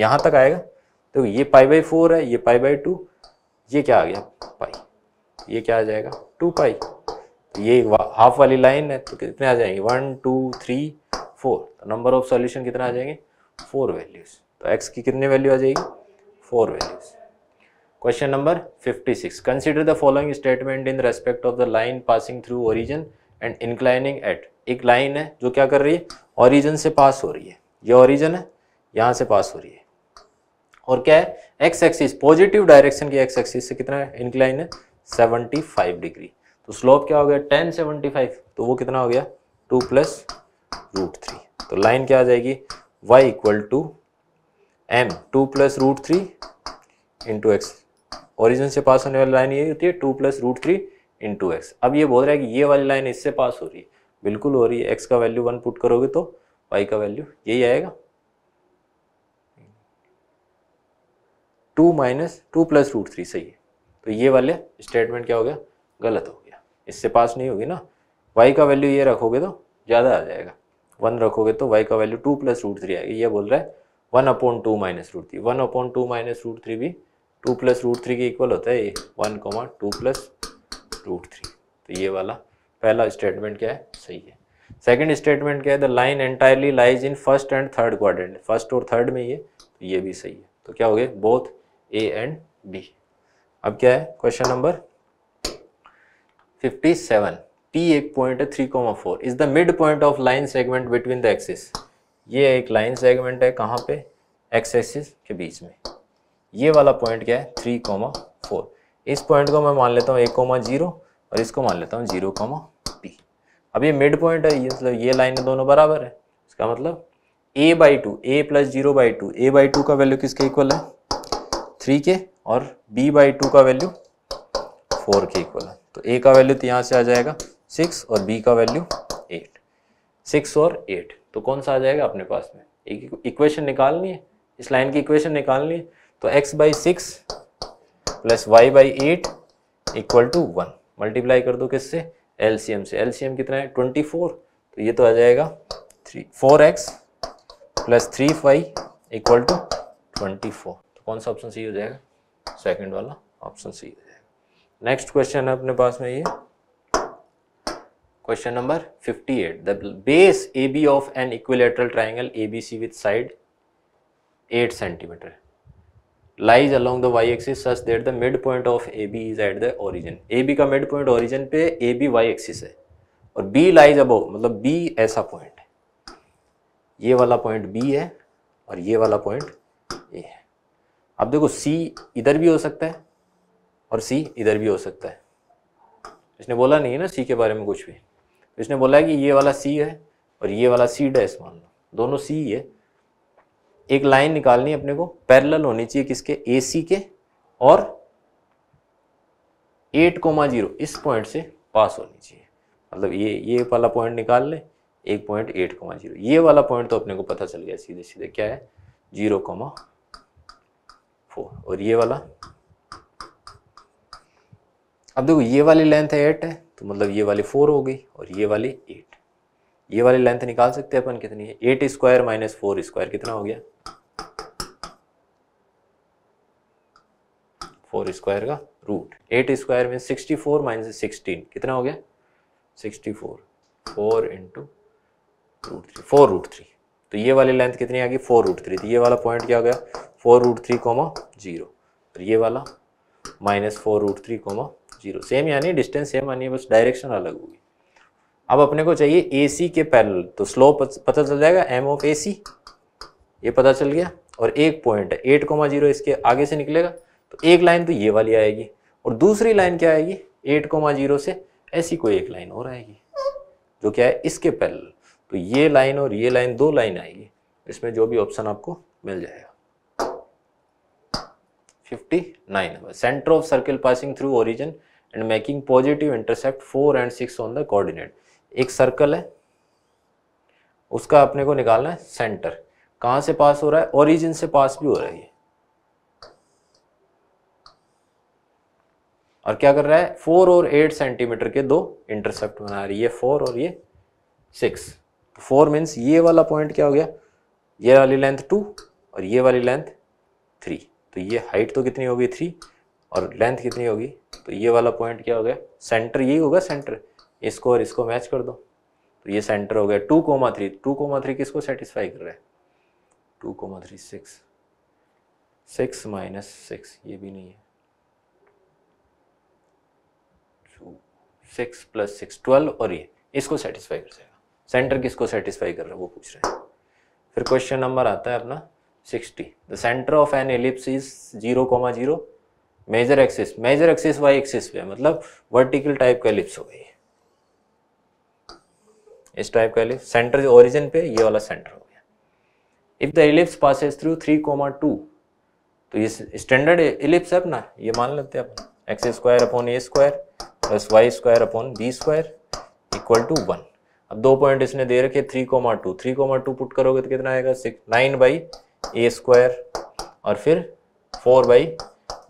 [SPEAKER 3] यहाँ तक आएगा देखो ये पाई बाई फोर है ये पाई बाई टू ये क्या आ गया पाई ये क्या आ जाएगा टू पाई तो ये हाफ वाली लाइन है तो कितने आ जाएंगे वन टू थ्री फोर तो नंबर ऑफ सॉल्यूशन कितना आ जाएंगे फोर वैल्यूज तो एक्स की कितने वैल्यू आ जाएगी four values question number 56. Consider the following statement in respect of the line passing through origin and inclining at एक लाइन है जो क्या कर रही है ओरिजन से पास हो रही है ये ओरिजन है यहाँ से पास हो रही है और क्या है एक्स एक्सिस पॉजिटिव डायरेक्शन की एक्स एक्सिस से कितना है इंक्लाइन है सेवनटी डिग्री तो स्लोप क्या हो गया 1075 तो वो कितना हो गया टू प्लस रूट थ्री तो लाइन क्या आ जाएगी y equal to m two plus root three into x origin से पास होने वाली लाइन ये होती है two plus root three in two x अब ये बोल रहा है कि ये वाली लाइन इससे पास हो रही है बिल्कुल हो रही है एक्स का वैल्यू वन पुट करोगे तो वाई का वैल्यू यही आएगा two minus two plus root three सही है तो ये वाले स्टेटमेंट क्या हो गया गलत हो गया इससे पास नहीं होगी ना वाई का वैल्यू ये रखोगे तो ज़्यादा आ जाएगा वन रखोगे तो वाई का value two plus root three आएगी ये बोल रहा है one upon two minus root three one upon two minus root three भी टू प्लस रूट थ्री के इक्वल होता है ये one comma two plus root three तो ये वाला पहला स्टेटमेंट क्या है सही है सेकंड स्टेटमेंट क्या है the line entirely lies in first and third quadrant first और थर्ड में ये तो ये भी सही है तो क्या हो गया बोथ ए एंड बी अब क्या है question number fifty seven T एक पॉइंट है three four is the mid point of line segment between the axis ये एक लाइन सेगमेंट है कहाँ पे एक्स एक्सिस के बीच में ये वाला पॉइंट क्या है थ्री कोमा फोर इस पॉइंट को मैं मान लेता हूँ एक कोमा जीरो और इसको मान लेता हूँ जीरो कॉमा पी अब ये मिड पॉइंट है ये मतलब ये लाइन दोनों बराबर है इसका मतलब a by two A plus zero by two a by two का वैल्यू किसके इक्वल है थ्री के और बी बाई टू का वैल्यू फोर के इक्वल है तो ए का वैल्यू तो यहाँ से आ जाएगा सिक्स और बी का वैल्यू एट सिक्स और एट तो कौन सा आ जाएगा अपने पास में एक इक्वेशन निकालनी है इस लाइन की इक्वेशन निकालनी है तो x by six plus Y by eight equal to one multiply कर दो किससे एलसीएम से एलसीएम कितना है ट्वेंटी फोर तो ये तो आ जाएगा three four x plus three y equal to twenty four तो कौन सा ऑप्शन सही हो जाएगा सेकंड वाला ऑप्शन सही हो जाएगा नेक्स्ट क्वेश्चन है अपने पास में ये question number 58 the base a b of an equilateral triangle A B c with side 8 centimetre lies along the Y axis such that the mid point of A b is at the origin a b का mid point origin पे a B Y axis है और B lies अबो मतलब B ऐसा point है ये वाला point B है और ये वाला पॉइंट ए है अब देखो सी इधर भी हो सकता है और सी इधर भी हो सकता है इसने बोला नहीं है ना सी के बारे में कुछ भी इसने बोला है कि ये वाला सी है और ये वाला सी डैस मान लो दोनों सी ही है एक लाइन निकालनी है अपने को पैरेलल होनी चाहिए किसके ए सी के और एट कोमा जीरो इस पॉइंट से पास होनी चाहिए मतलब ये ये वाला पॉइंट निकाल लें एक पॉइंट एट कोमा जीरो ये वाला पॉइंट तो अपने को पता चल गया सीधे सीधे क्या है जीरो कोमा फोर और ये वाला अब देखो ये वाली लेंथ है एट है तो मतलब ये वाली फोर हो गई और ये वाली एट ये वाली लेंथ निकाल सकते हैं अपन कितनी है eight square minus four square कितना हो गया फोर स्क्वायर का रूट एट स्क्वायर में सिक्सटी फोर माइनस सिक्सटीन कितना हो गया sixty four four into root three four root three तो ये वाली लेंथ कितनी आ गई फोर रूट थ्री तो ये वाला पॉइंट क्या हो गया four root three comma zero और ये वाला minus four root three comma zero same यानी डिस्टेंस सेम आनी है बस डायरेक्शन अलग होगी अब अपने को चाहिए ए सी के पैरल तो स्लोप पता चल जाएगा एम ऑफ ए सी ये पता चल गया और एक पॉइंट है एट कोमा जीरो इसके आगे से निकलेगा तो एक लाइन तो ये वाली आएगी और दूसरी लाइन क्या आएगी एट कोमा जीरो से ऐसी कोई एक लाइन और आएगी जो क्या है इसके पैल तो ये लाइन और ये लाइन दो लाइन आएगी इसमें जो भी ऑप्शन आपको मिल जाएगा 59 number centre of circle passing through origin and making positive intercept four and six on the coordinate एक सर्कल है उसका अपने को निकालना है सेंटर कहाँ से पास हो रहा है ओरिजिन से पास भी हो रहा है और क्या कर रहा है फोर और एट सेंटीमीटर के दो इंटरसेप्ट बना रही है फोर और ये सिक्स तो फोर मीन्स ये वाला पॉइंट क्या हो गया ये वाली लेंथ टू और ये वाली लेंथ थ्री तो ये हाइट तो कितनी होगी थ्री और लेंथ कितनी होगी तो ये वाला पॉइंट क्या हो गया सेंटर यही होगा सेंटर इसको और इसको मैच कर दो तो ये सेंटर हो गया two comma three two comma three किसको सेटिस्फाई कर रहा है two comma three six six minus six ये भी नहीं है two six plus six twelve और ये इसको सेटिस्फाई कर जाएगा सेंटर किसको सेटिस्फाई कर रहा है वो पूछ रहे हैं फिर क्वेश्चन नंबर आता है अपना sixty the centre of an ellipse is zero comma zero major axis major axis y axis पे मतलब वर्टिकल टाइप का एलिप्स हो गई इस टाइप का एलिप्स सेंटर ओरिजिन पे ये वाला सेंटर हो गया if the ellipse passes through three comma two तो ये स्टैंडर्ड एलिप्स है अपना ये मान लेते हैं अपना x square upon a square plus y square upon b square equal to one अब दो पॉइंट इसने दे रखे three comma two three comma two put करोगे तो कितना आएगा six nine by a square और फिर four by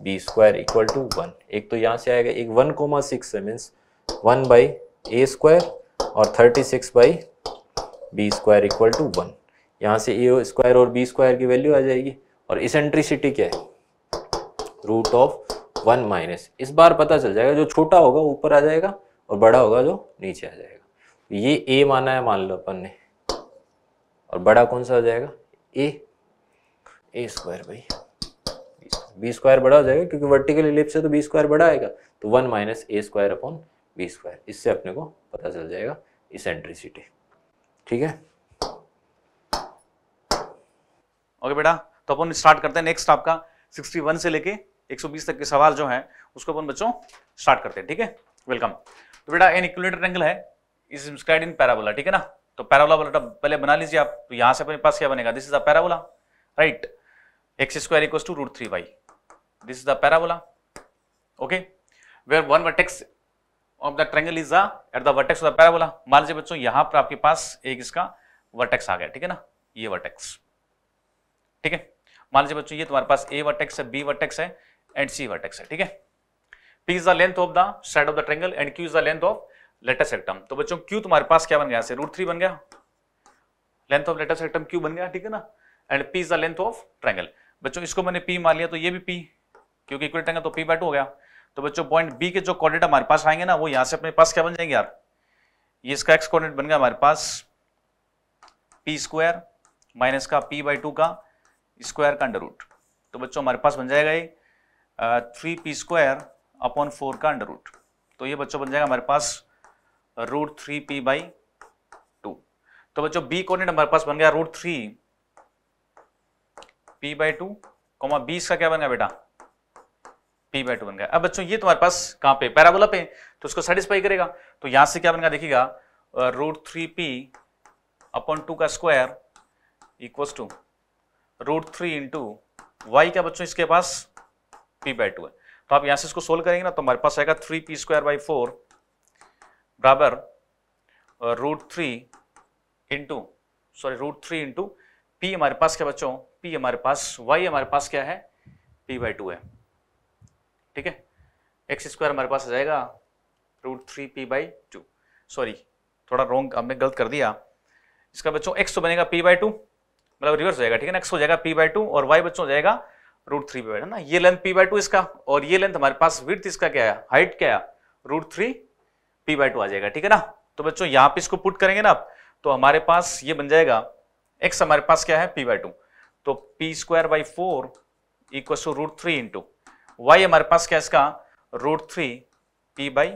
[SPEAKER 3] b square equal to one एक तो यहाँ से आएगा एक वन कोमा सिक्स है means one by a square और thirty six by b square equal to one यहाँ से ए स्क्वायर और बी स्क्वायर की वैल्यू आ जाएगी और इसेंट्रिसिटी क्या है रूट ऑफ वन माइनस इस बार पता चल जाएगा जो छोटा होगा ऊपर आ जाएगा और बड़ा होगा जो नीचे आ जाएगा ये ए माना है मान लो अपन ने और बड़ा कौन सा हो जाएगा ए ए स्क्वायर भाई बी स्क्वायर बड़ा हो जाएगा क्योंकि वर्टिकल इलिप्स है तो बी स्क्वायर बड़ा आएगा तो one minus a square upon b square इससे अपने
[SPEAKER 4] को पता चल जाएगा इस इसेंट्रिसिटी ठीक है ओके बेटा तो अपन स्टार्ट करते हैं नेक्स्ट आपका 61 से लेके 120 तक के सवाल जो हैं उसको अपन बच्चों स्टार्ट करते हैं ठीक है वेलकम तो बेटा एन इक्विलेटर एंगल है इज इंस्क्राइड इन पैराबोला ठीक है ना तो पैराबोला बोला पहले बना लीजिए आप तो यहाँ से अपने पास क्या बनेगा this is the parabola right x square equal to root three y this is the parabola okay where one vertex of the triangle is at the vertex of the parabola मान लीजिए बच्चों यहाँ पर आपके पास एक इसका वर्टेक्स आ गया ठीक है ना ये वर्टेक्स ठीक है मान लीजिए बच्चों ये तुम्हारे पास ए वर्टेक्स है बी वर्टेक्स है एंड सी वर्टेक्स है ठीक है p is the length of the side of the triangle and Q is the length of latus rectum तो बच्चों क्यू तुम्हारे पास क्या बन गया से रूट थ्री बन गया length of latus rectum q बन गया ठीक है ना and p is the length of triangle बच्चों इसको मैंने पी मान लिया तो ये भी पी क्योंकि इक्वल ट्रेंगल तो पी बाय टू हो गया तो बच्चों पॉइंट बी के जो कॉर्डिनेट हमारे पास आएंगे ना वो यहां से अपने पास क्या बन जाएंगे यार ये इसका एक्स कॉर्डिनेट बन गया हमारे पास पी स्क्वायर माइनस का पी बाय टू का स्क्वायर का अंडर रूट तो बच्चों हमारे पास बन जाएगा ये three p square upon four का अंडर रूट तो ये बच्चों बन जाएगा हमारे पास root three P by two तो बच्चों बी कोऑर्डिनेट हमारे पास बन गया root three P by two comma बीस का क्या बन गया बेटा पी बाई टू बन गया अब बच्चों ये तुम्हारे पास कहां पे पैराबोला पे तो उसको सेटिस्फाई करेगा तो यहां से क्या बन गया देखिएगा root three p upon two का square equals to root three into Y क्या बच्चों इसके पास पी बाई टू है तो आप यहां से इसको सोल्व करेंगे ना तो हमारे पास आएगा three p square by four बराबर root three into sorry root three into p हमारे पास क्या बच्चों पी हमारे पास वाई हमारे पास क्या है पी बाई टू है ठीक है एक्स स्क्वायर हमारे पास आ जाएगा root three P by two sorry थोड़ा रॉन्ग हमने गलत कर दिया इसका बच्चों एक्स तो बनेगा पी बाई टू मतलब रिवर्स हो जाएगा ठीक है ना एक्स हो जाएगा पी बाई टू और वाई बच्चों हो जाएगा रूट थ्री पे बैठा ना ये लेंथ पी बाय टू इसका और ये लेंथ हमारे पास विथ इसका क्या है हाइट क्या है root three p by two आ जाएगा ठीक है ना तो बच्चों यहाँ पे इसको पुट करेंगे ना आप तो हमारे पास ये बन जाएगा एक्स हमारे पास क्या है पी बाय टू तो P square by four equal to root three into Y हमारे पास क्या इसका root three P by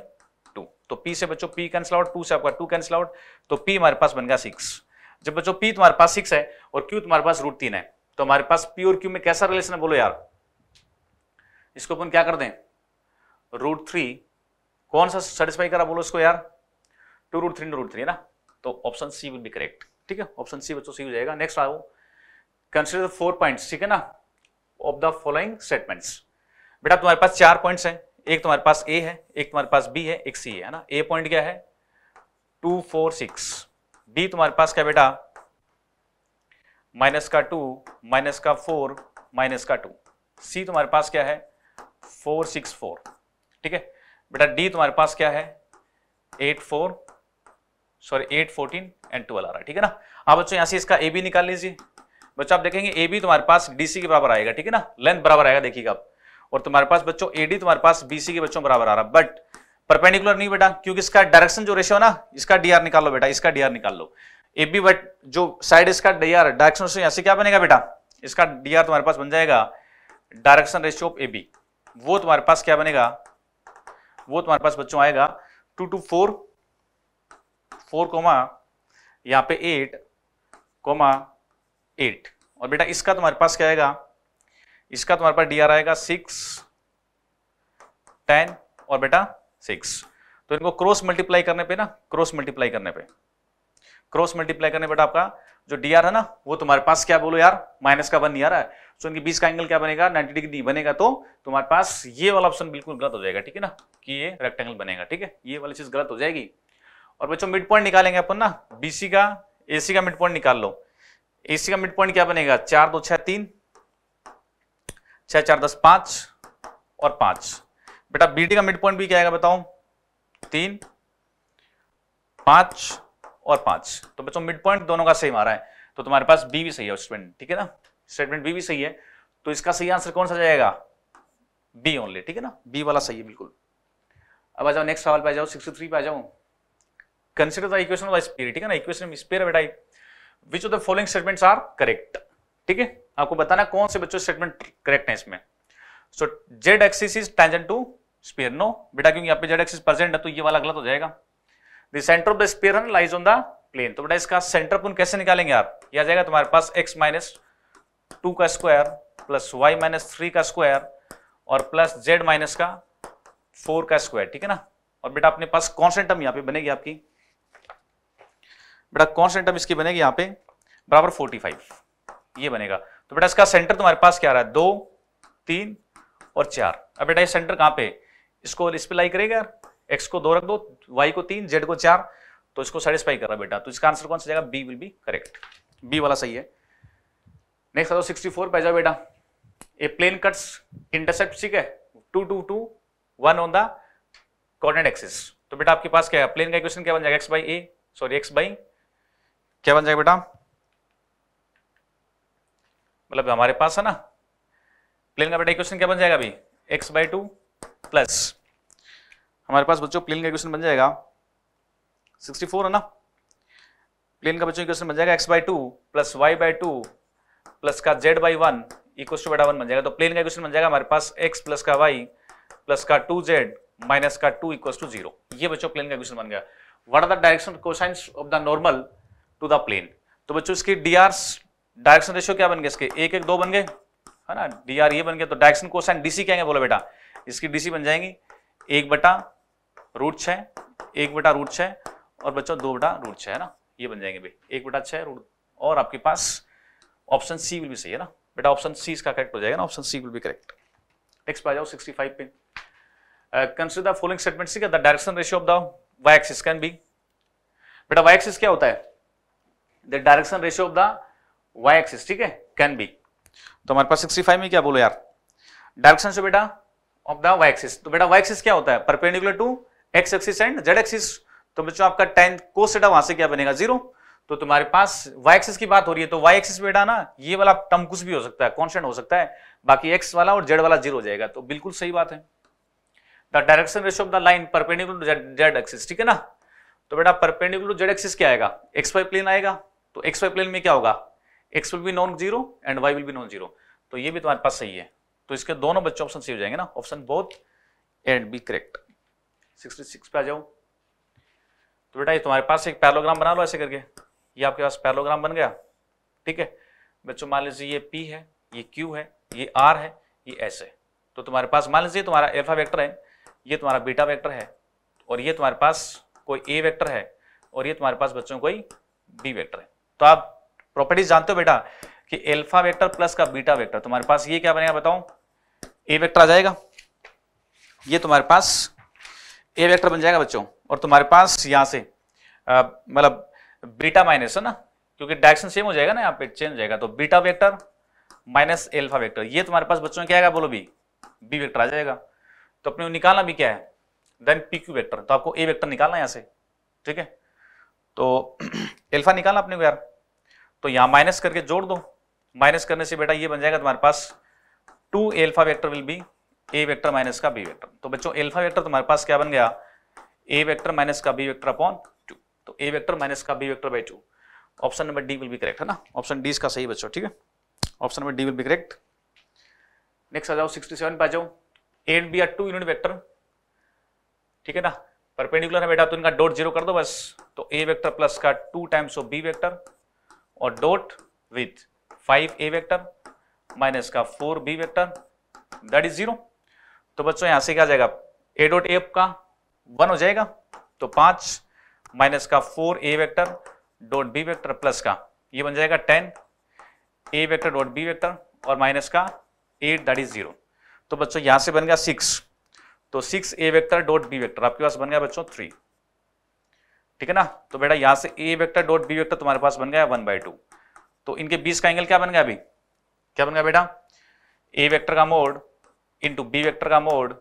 [SPEAKER 4] two तो पी से बच्चों पी कैंसिल आउट टू से आपका टू कैंसिल आउट तो पी हमारे पास बन गया सिक्स जब बच्चों पी तुम्हारे पास सिक्स है और क्यू तुम्हारे पास रूट तीन है तो हमारे पास पी और क्यू में कैसा रिलेशन है बोलो यार इसको अपन क्या कर दें रूट थ्री कौन सा सेटिस्फाई करा बोलो इसको यार two root three root three है ना तो option C will be correct ठीक है ऑप्शन सी बच्चों सी हो जाएगा नेक्स्ट आओ कंसिडर फोर पॉइंट्स ठीक है ना ऑफ द फॉलोइंग स्टेटमेंट्स बेटा तुम्हारे पास चार पॉइंट है एक तुम्हारे पास ए है एक तुम्हारे पास बी है एक सी है ना ए पॉइंट क्या है टू फोर सिक्स बी तुम्हारे पास क्या बेटा माइनस का टू माइनस का फोर माइनस का टू सी तुम्हारे पास क्या है फोर सिक्स फोर ठीक है बेटा डी तुम्हारे पास क्या है eight four sorry eight fourteen and twelve आ रहा है ठीक है ना आप हाँ बच्चों यहां से इसका ए बी निकाल लीजिए बच्चों आप देखेंगे ए बी तुम्हारे पास डी सी के बराबर आएगा ठीक है ना लेंथ बराबर आएगा देखिएगा आप और तुम्हारे पास बच्चों ए डी तुम्हारे पास बी सी के बच्चों बराबर आ रहा बट परपेंडिकुलर नहीं बेटा क्योंकि इसका डायरेक्शन जो रेशियो ना इसका डी आर निकाल लो बेटा इसका डी आर निकाल लो ए बी बट जो साइड इसका डी आर डायरेक्शन रेशियो से क्या बनेगा बेटा इसका डी आर तुम्हारे पास बन जाएगा direction ratio of A B वो तुम्हारे पास क्या बनेगा वो तुम्हारे पास बच्चों आएगा two two four four comma यहां पे एट कोमा एट और बेटा इसका तुम्हारे पास क्या आएगा इसका तुम्हारे पास डी आर आएगा सिक्स टेन और बेटा सिक्स तो इनको क्रॉस मल्टीप्लाई करने पे ना क्रॉस मल्टीप्लाई करने पे क्रॉस मल्टीप्लाई करने बेटा आपका जो डी है ना वो तुम्हारे पास क्या बोलो यार माइनस का वन नहीं आ रहा है सो इनके बीच का एंगल क्या बनेगा 90 डिग्री नहीं बनेगा तो तुम्हारे पास ये वाला ऑप्शन बिल्कुल गलत हो जाएगा ठीक है ना कि ये रेक्टेंगल बनेगा ठीक है ये वाली चीज गलत हो जाएगी और बच्चों मिड पॉइंट निकालेंगे अपन ना बीसी का एसी का मिड पॉइंट निकाल लो एसी का मिड पॉइंट क्या बनेगा चार दो छह तीन छह चार दस पांच और पांच बेटा बीडी का मिड पॉइंट भी क्या आएगा बताओ तीन पांच और पांच तो बच्चों मिड पॉइंट दोनों का सेम आ रहा है तो तुम्हारे पास बी भी सही है स्टूडेंट ठीक है ना स्टेटमेंट बी भी सही है तो इसका सही आंसर कौन सा जाएगा बी ओनली ठीक है ना बी वाला सही है बिल्कुल अब आ जाओ नेक्स्ट सवाल पे आ जाओ सिक्स थ्री पे आ जाओ consider the equation of sphere ठीक है ना इक्वेशन स्पेयर बेटा which of the following statements are correct ठीक है आपको बताना कौन से बच्चों स्टेटमेंट करेक्ट है इसमें so Z axis is tangent to sphere no बेटा क्योंकि यहाँ पे जेड एक्सिस प्रेजेंट है तो ये वाला गलत हो जाएगा the centre of the sphere है लाइज ऑन द प्लेन तो बेटा इसका सेंटर पॉइंट कैसे निकालेंगे आप ये आ जाएगा तुम्हारे पास x माइनस टू का square plus y minus three का स्क्वायर और प्लस z माइनस का फोर का स्क्वायर ठीक है ना और बेटा अपने पास कौन से टर्म यहाँ पे बनेगी आपकी बेटा कौन से टर्म इसकी बनेगी यहाँ पे बराबर 45 ये बनेगा तो बेटा इसका सेंटर तुम्हारे पास क्या आ रहा है दो तीन और चार अब बेटा ये सेंटर कहाँ पे इसको इस पर लाई करेगा एक्स को दो रख दो वाई को तीन जेड को चार तो इसको सेटिस्फाई कर रहा बेटा तो इसका आंसर कौन सा जाएगा B will be correct B वाला सही है नेक्स्ट आता सिक्सटी फोर पे जाओ बेटा ए प्लेन कट्स इंटरसेप्ट ठीक है two to two one on the coordinate axis तो बेटा आपके पास क्या है प्लेन का इक्वेशन क्या बन जाएगा X by A sorry X by क्या बन जाएगा बेटा मतलब हमारे पास है ना प्लेन का बेटा इक्वेशन क्या बन जाएगा अभी एक्स बाई टू प्लस हमारे पास बच्चों प्लेन का इक्वेशन बन जाएगा 64 है ना प्लेन का बच्चों इक्वेशन बन जाएगा x by two plus Y by two plus का Z by one equal to बेटा वन बन जाएगा तो प्लेन का इक्वेशन बन जाएगा हमारे पास x प्लस का y प्लस का टू जेड माइनस का टू इक्वल टू जीरो ये बच्चों प्लेन का इक्वेशन बन गया what are the direction cosines of the normal to the plane तो बच्चों इसकी डी डायरेक्शन रेशियो क्या बन गया इसके एक एक दो बन गए है ना डी ये बन गया तो डायरेक्शन कोसाइन डीसी क्या है बोला बेटा इसकी डीसी बन जाएंगी एक बटा रूट छ एक बटा रूट छः और बच्चों दो बटा रूट छः है ना ये बन जाएंगे भाई एक बटा छः रूट और आपके पास ऑप्शन सी विल भी सही है ना बेटा ऑप्शन सी इसका करेक्ट हो जाएगा ना option C will be correct next पर आ जाओ सिक्सटी फाइव पे consider the following statement C the direction ratio of the Y axis can be बेटा वाई एक्सिस क्या होता है the direction ratio of the Y axis ठीक है कैन बी तो हमारे पास सिक्सटी फाइव में क्या बोलो यार डायरेक्शन से बेटा ऑफ द वाई एक्सिस तो बेटा वाई एक्सिस क्या होता है perpendicular to X axis and Z axis तो बच्चों आपका टेन कोसेटा वहां से क्या बनेगा जीरो तो तुम्हारे पास वाई एक्सिस की बात हो रही है तो वाई एक्सिस में बेटा ना ये वाला टर्म कुछ भी हो सकता है कॉन्स्टेंट हो सकता है बाकी एक्स वाला और जेड वाला जीरो हो जाएगा तो बिल्कुल सही बात है the direction ratio of the line perpendicular to Z axis ठीक है ना तो बेटा परपेंडिकुलर टू जेड एक्सिस क्या आएगा एक्स वाई प्लेन आएगा तो एक्स वाई प्लेन में क्या होगा X will be non zero and Y will be non zero तो ये भी तुम्हारे पास सही है तो इसके दोनों बच्चे ऑप्शन सही हो जाएंगे ना option both and B correct 66 पे आ जाऊँ तो बेटा ये तुम्हारे पास एक पैरोग्राम बना लो ऐसे करके ये आपके पास पैरोग्राम बन गया ठीक है बच्चों मान लीजिए ये पी है ये क्यू है ये आर है ये एस है तो तुम्हारे पास मान लीजिए तुम्हारा एल्फा वैक्टर है ये तुम्हारा बीटा वैक्टर है और ये तुम्हारे पास कोई ए वैक्टर है और ये तुम्हारे पास बच्चों कोई बी वैक्टर है तो आप प्रॉपर्टीज जानते हो बेटा कि एल्फा वेक्टर प्लस का बीटा वेक्टर तुम्हारे पास ये क्या बनेगा बताओ ए वेक्टर आ जाएगा ये तुम्हारे पास ए वेक्टर बन जाएगा बच्चों और तुम्हारे पास यहाँ से मतलब बीटा माइनस है ना क्योंकि डायरेक्शन सेम हो जाएगा ना यहाँ पे चेंज हो जाएगा तो beta vector minus alpha vector ये तुम्हारे पास बच्चों क्या आएगा बोलो बी बी वेक्टर आ जाएगा तो अपने निकालना भी क्या है देन पी क्यू वेक्टर तो आपको ए वेक्टर निकालना यहाँ से ठीक है तो एल्फा निकालना अपने को यार तो यहाँ माइनस करके जोड़ दो माइनस करने से बेटा ये बन जाएगा तुम्हारे पास two alpha vector will be A vector minus का बी वेक्टर तो बच्चों एल्फा वेक्टर तुम्हारे पास क्या बन गया ए वेक्टर माइनस का बी वेक्टर अपॉन टू तो ए वेक्टर माइनस का B vector by two option number D will be correct है ना ऑप्शन डी इसका सही बच्चों ठीक है option number D will be correct next आ जाओ सिक्सटी सेवन पे आ जाओ and B are two unit vector ठीक है ना परपेंडिकुलर है बेटा तो इनका डॉट जीरो कर दो बस तो ए वेक्टर प्लस का two times of B vector और dot with five A vector minus का four B vector that is zero तो बच्चों यहां से क्या जाएगा ए डॉट एफ का वन हो जाएगा तो पांच माइनस का four A vector dot B vector plus का ये बन जाएगा ten A vector dot B vector और माइनस का एट दैट इज जीरो तो बच्चों यहां से बन गया सिक्स तो six A vector dot B vector आपके पास बन गया बच्चों थ्री ठीक है ना तो बेटा यहां से A vector dot B vector तुम्हारे पास बन गया वन बाई टू तो इनके बीच का एंगल क्या बन गया अभी क्या बन गया बेटा ए वेक्टर का मोड इंटू बी वेक्टर का मोड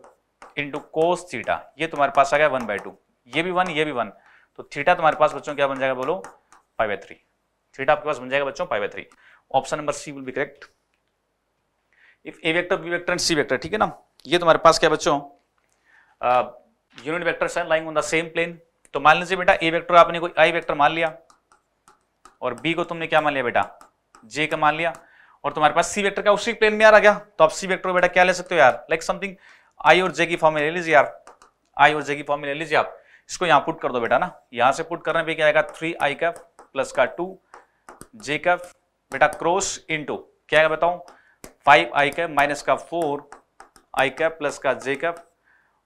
[SPEAKER 4] इंटू कोस थीटा ये तुम्हारे पास आ गया वन बाई टू ये भी वन ये भी वन तो थीटा तुम्हारे पास बच्चों क्या बन जाएगा बोलो फाइव बाई थ्री थीटा आपके पास बन जाएगा बच्चों five by three option number C will be correct if A vector B vector and C vector ठीक है ना ये तुम्हारे पास क्या बच्चों यूनिट वेक्टर्स हैं lying on the same plane तो मान लीजिए बेटा ए वेक्टर आपने कोई आई वेक्टर मान लिया और बी को तुमने क्या मान लिया बेटा जे का मान लिया और तुम्हारे पास सी वेक्टर का उसी प्लेन में यार आ गया तो आप सी वेक्टर बेटा क्या ले सकते हो यार लाइक समथिंग आई और जे की फॉर्म में ले लीजिए यार आई और जे की फॉर्म में ले लीजिए आप इसको यहाँ पुट कर दो बेटा ना यहाँ से पुट करने पे क्या आएगा थ्री आई कैफ प्लस का टू जे कैफ बेटा क्रॉस इंटू क्या आएगा बताऊँ फाइव आई कैफ माइनस का फोर आई कैफ प्लस का जे कैफ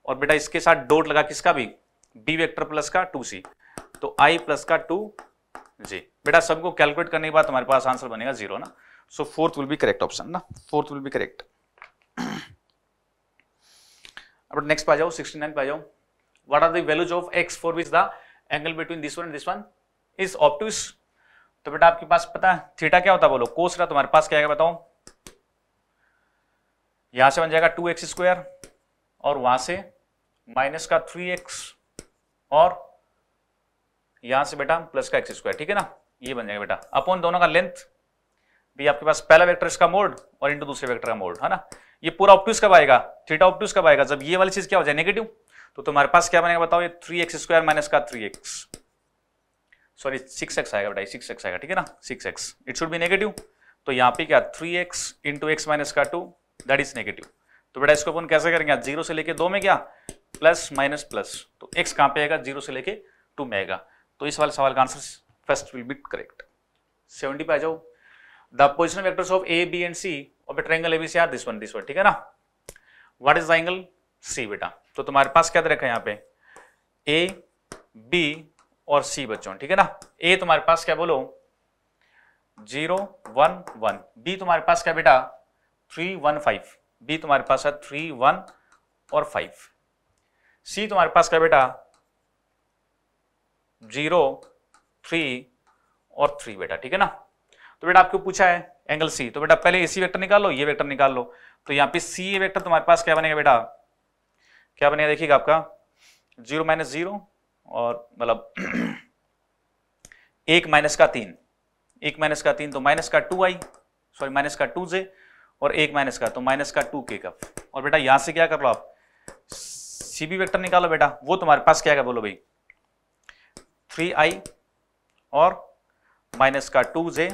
[SPEAKER 4] और बेटा इसके साथ डोट लगा किसका भी बी वेक्टर प्लस का टू सी तो आई प्लस का टू जे बेटा सबको कैलकुलेट करने के बाद तुम्हारे पास आंसर बनेगा जीरो ना so fourth will be correct option ना फोर्थ विल बी करेक्ट अब नेक्स्ट पे आ जाओ 69 पे आ जाओ what are the values of x for which the angle between this one and this one is obtuse तो बेटा आपके पास पता है थीटा क्या होता है बोलो कोसरा तुम्हारे पास क्या है बताओ यहां से बन जाएगा टू एक्स स्क्वायर और वहां से माइनस का थ्री एक्स और यहां से बेटा प्लस का एक्स स्क्वायर ठीक है ना ये बन जाएगा बेटा अपॉन दोनों का लेंथ भाई आपके पास पहला वेक्टर इसका मोड और इंटू दूसरे वेक्टर का मोड है ना ये पूरा ऑप्टूस कब आएगा थीटा ऑप्टूस कब आएगा जब ये वाली चीज क्या हो जाए नेगेटिव तो तुम्हारे पास क्या बनेगा बताओ ये थ्री एक्स स्क्वायर माइनस का three X sorry six X आएगा बेटा सिक्स एक्स आएगा ठीक है ना six X it should be negative तो यहाँ पे क्या three X into x minus का टू दैट इज नेगेटिव तो बेटा इसको अपन कैसे करेंगे जीरो से लेके दो में क्या प्लस माइनस प्लस तो एक्स कहाँ पे आएगा जीरो से लेके टू में आएगा तो इस वाले सवाल का answer first will be correct seventy पे आ जाओ the position vectors of A, B and C of a triangle ABC are this one, this one, ठीक है ना? What is the angle? C बेटा. तो तुम्हारे पास क्या रखा है यहाँ पे? A, B और सी बच्चों, ठीक है ना? ए तुम्हारे पास क्या बोलो? जीरो वन वन बी तुम्हारे पास क्या बेटा थ्री वन फाइव बी तुम्हारे पास है थ्री वन और फाइव सी तुम्हारे पास क्या बेटा जीरो थ्री और थ्री बेटा ठीक है ना तो बेटा आपको पूछा है एंगल सी तो बेटा पहले एसी वेक्टर निकाल लो ये वेक्टर निकाल लो तो यहाँ पे सी वेक्टर तुम्हारे पास क्या बनेगा बेटा क्या बनेगा देखिएगा आपका जीरो माइनस जीरो और मतलब एक माइनस का तीन एक माइनस का तीन तो माइनस का टू आई सॉरी माइनस का टू जे और एक माइनस का तो माइनस का टू के का और बेटा यहां से क्या कर लो आप सी बी वैक्टर निकालो बेटा वो तुम्हारे पास क्या क्या बोलो भाई थ्री आई और माइनस का टू जे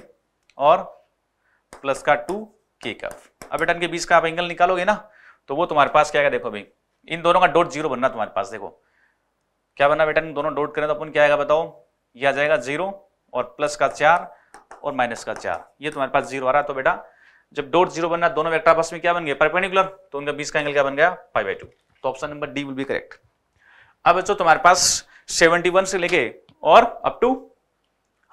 [SPEAKER 4] और प्लस का टू के कफ अब रिटर्न के बीच का आप एंगल निकालोगे ना तो वो तुम्हारे पास क्या है देखो भाई इन दोनों का डॉट जीरो बनना तुम्हारे पास देखो क्या बनना बेटा दोनों डॉट करें तो अपन क्या आएगा बताओ ये आ जाएगा जीरो और प्लस का चार और माइनस का चार ये तुम्हारे पास जीरो आ रहा है तो बेटा जब डॉट जीरो बनना दोनों वेक्टर आपस में क्या बन गया परपेंडिकुलर तो उनका बीच का एंगल क्या बन गया फाइव बाई टू तो option number D will be correct अब बच्चों तुम्हारे पास सेवेंटी वन से लेके और अप टू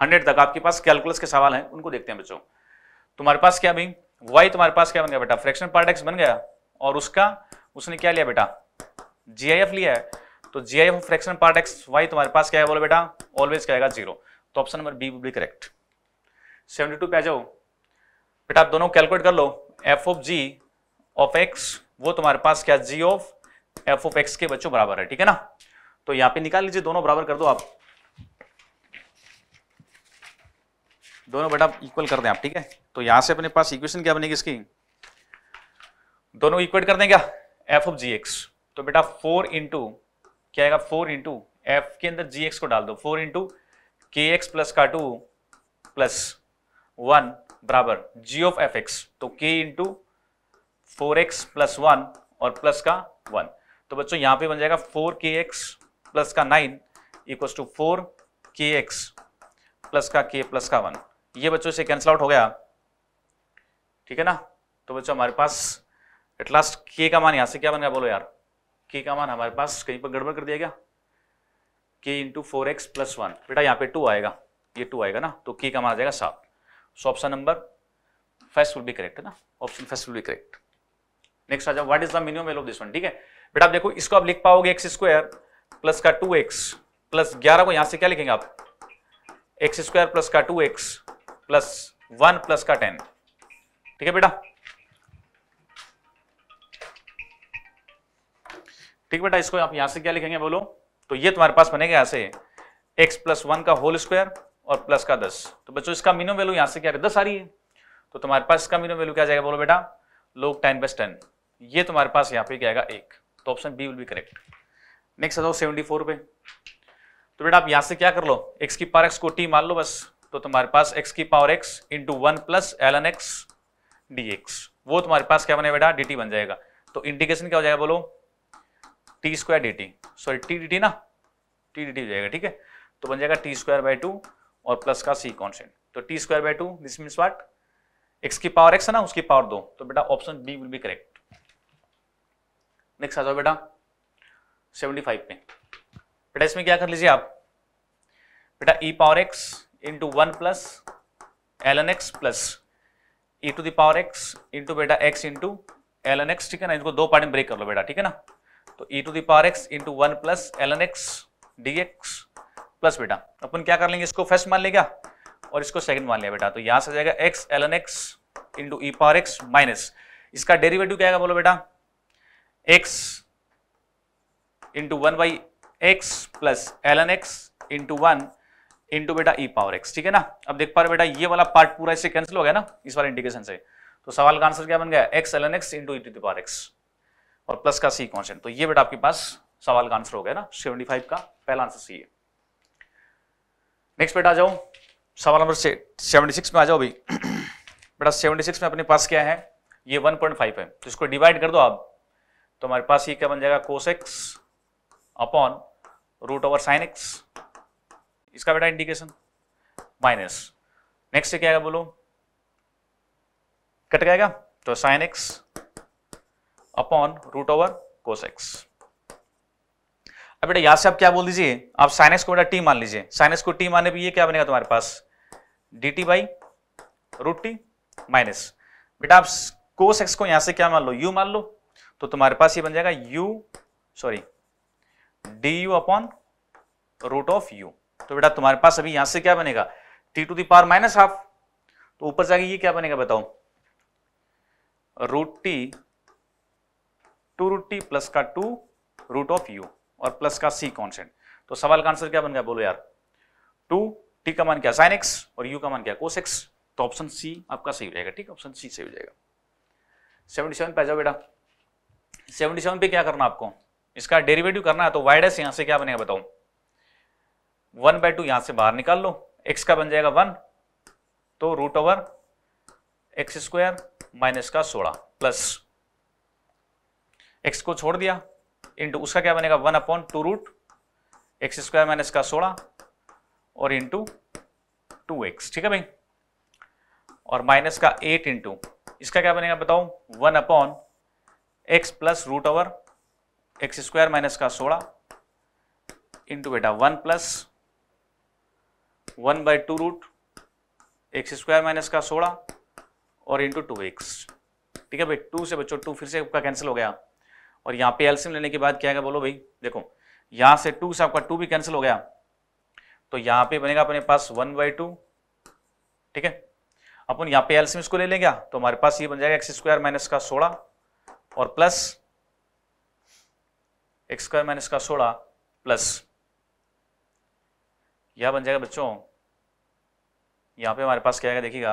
[SPEAKER 4] हंड्रेड तक आपके पास कैलकुलस के सवाल हैं उनको देखते हैं बच्चों तुम्हारे पास क्या भाई वाई तुम्हारे पास क्या बन गया बेटा फ्रैक्शन पार्ट एक्स बन गया और उसका उसने क्या लिया बेटा जीआईएफ लिया है तो GIF fraction part X Y तुम्हारे पास क्या है बोलो बेटा ऑलवेज क्या आएगा जीरो तो option number B be correct seventy two पे आ जाओ बेटा आप दोनों कैलकुलेट कर लो F of G of X वो तुम्हारे पास क्या G of F of X के बच्चों बराबर है ठीक है ना तो यहाँ पे निकाल लीजिए दोनों बराबर कर दो आप दोनों बेटा इक्वल कर दें आप ठीक है तो यहां से अपने पास इक्वेशन क्या बनेगी इसकी दोनों इक्वेट कर देंगे क्या एफ ऑफ जी एक्स तो बेटा फोर इंटू क्या आएगा फोर इंटू एफ के अंदर जी एक्स को डाल दो four into K X plus का टू प्लस वन बराबर जी ऑफ एफ एक्स तो K into four x plus one और प्लस का वन तो बच्चों यहां पे बन जाएगा फोर के एक्स प्लस का nine equals to four K X plus का के प्लस का वन ये बच्चों से कैंसिल आउट हो गया ठीक है ना तो बच्चों हमारे पास एट लास्ट के का मान यहां से क्या बन गया बोलो यार के का मान हमारे पास कहीं पर गड़बड़ कर दिया गया K into four x plus one बेटा यहाँ पे टू आएगा ये टू आएगा ना तो के का मान आ जाएगा सात so option number first will be correct है ना option first will be correct next आ जाओ what is the minimum value of this one ठीक है बेटा आप देखो इसको आप लिख पाओगे एक्स स्क्वायर प्लस का टू एक्स प्लस ग्यारह को यहां से क्या लिखेंगे आप एक्स स्क्वायर प्लस का two x plus one plus का टेन ठीक है बेटा ठीक बेटा इसको आप यहां से क्या लिखेंगे बोलो तो ये तुम्हारे पास बनेगा यहां से एक्स प्लस वन का होल स्क्वायर और प्लस का दस तो बच्चों इसका मिनिमम वैल्यू यहां से क्या दस आ रही है तो तुम्हारे पास इसका मिनिमम वैल्यू क्या जाएगा बोलो बेटा लोग टेन प्लस टेन ये तुम्हारे पास यहां पे क्या आएगा एक तो option B will be correct next आ जाओ सेवेंटी फोर पे तो बेटा आप यहां से क्या कर लो एक्स की पार एक्स को टी मान लो बस तो तुम्हारे पास x की power x into one plus L N x D X वो तुम्हारे पास क्या बनेगा बेटा dt बन जाएगा तो इंटीग्रेशन क्या हो जाएगा बोलो t square d t sorry t d t ना टी डी टी हो जाएगा ठीक है तो बन जाएगा टी स्क्वायर बाई टू और प्लस का सी कॉन्सेंट तो t square by two this means what x की पावर एक्स है ना उसकी पावर दो तो बेटा option B will be correct next आ जाओ बेटा 75 पे बेटा इसमें क्या कर लीजिए आप बेटा e power x into one plus L N x plus e to the power x into बेटा x into l N x ठीक है ना इनको दो पार्ट में ब्रेक कर लो बेटा ठीक है ना तो e to the power x into one plus L N x D x plus बेटा अपन क्या कर लेंगे इसको फर्स्ट मान लेगा और इसको सेकंड मान लिया बेटा तो यहां से जाएगा x l N x into e power x minus इसका डेरिवेटिव क्या आएगा बोलो बेटा x into one by x plus L N x into one into बेटा ई पावर एक्स ठीक है ना अब देख पा रहे बेटा ये वाला पार्ट पूरा इससे कैंसिल हो गया ना इस वाले इंडिकेशन से तो सवाल का आंसर क्या बन गया x l N x into e to power x और प्लस का सी कॉन्सेंट तो ये बेटा आपके पास सवाल का आंसर हो गया ना सेवेंटी फाइव का पहला आंसर सी है नेक्स्ट बेटा आ जाओ सवाल नंबर सेवेंटी सिक्स में आ जाओ अभी बेटा सेवेंटी सिक्स में अपने पास क्या है ये वन पॉइंट फाइव है तो इसको डिवाइड कर दो आप तो हमारे पास ये क्या बन जाएगा cos x upon root over sine x इसका बेटा इंडिकेशन माइनस नेक्स्ट क्या आएगा बोलो कट जाएगा तो sine x upon root over cos x अब बेटा यहां से आप क्या बोल दीजिए आप साइन एक्स को बेटा टी मान लीजिए साइन एक्स को टी मानने पे ये क्या बनेगा तुम्हारे पास d t by root t minus बेटा आप कोस एक्स को यहां से क्या मान लो यू मान लो तो तुम्हारे पास ये बन जाएगा u sorry d u upon root of u तो बेटा तुम्हारे पास अभी यहां से क्या बनेगा t to the power minus half तो ऊपर जाके ये क्या बनेगा बताओ root t two root t plus का टू रूट ऑफ यू और प्लस का सी कॉन्सेंट तो सवाल का आंसर क्या बन गया बोलो यार टू टी का मान क्या साइन एक्स और यू का मान क्या कोस एक्स तो ऑप्शन सी आपका सही हो जाएगा ठीक ऑप्शन सी सही हो जाएगा सेवेंटी सेवन पे जाओ बेटा सेवेंटी सेवन पे क्या करना आपको इसका डेरिवेटिव करना है तो वाइडस यहां से क्या बनेगा बताऊं वन बाय टू यहां से बाहर निकाल लो एक्स का बन जाएगा वन तो root over x square minus का सोलह प्लस एक्स को छोड़ दिया इंटू उसका क्या बनेगा one upon two root x square minus का सोलह और इंटू टू एक्स ठीक है भाई और माइनस का एट इंटू इसका क्या बनेगा बताओ one upon x plus root over x square minus का सोलह इंटू बेटा one plus one by two root x square minus का सोलह और इंटू टू एक्स ठीक है भाई टू से बच्चों टू फिर से आपका कैंसिल हो गया और यहाँ पे एल्सियम लेने के बाद क्या है बोलो भाई देखो यहाँ से टू से आपका टू भी कैंसिल हो गया तो यहाँ पे बनेगा अपने पास वन बाई टू ठीक है अपन यहाँ पे एल्सियम इसको ले लेंगे तो हमारे पास ये बन जाएगा एक्स स्क्वायर माइनस का सोलह और प्लस एक्स स्क्वायर माइनस का सोलह प्लस यह बन जाएगा बच्चों यहां पे हमारे पास क्या आएगा देखिएगा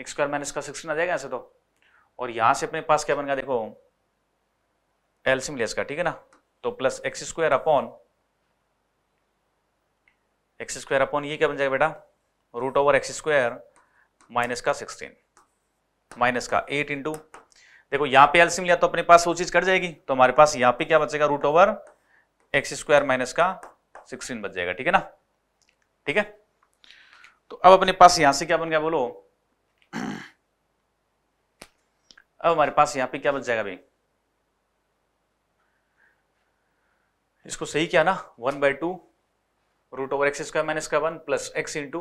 [SPEAKER 4] एक स्क्वायर माइनस का सिक्सटीन आ जाएगा ऐसे तो और यहां से अपने पास क्या बन गया देखो एल्सिम लेस का ठीक है ना तो plus x square upon x square upon ये क्या बन जाएगा बेटा root over x square minus का सिक्सटीन माइनस का एट इंटू देखो यहां पे एल्सिम लिया तो अपने पास वो चीज कट जाएगी तो हमारे पास यहां पे क्या बचेगा root over x square minus का सिक्सटीन बच जाएगा ठीक है ना ठीक है तो अब अपने पास यहां से क्या बन गया बोलो अब हमारे पास यहां पे क्या बच जाएगा भाई इसको सही किया ना one by two root over x square minus का one plus x into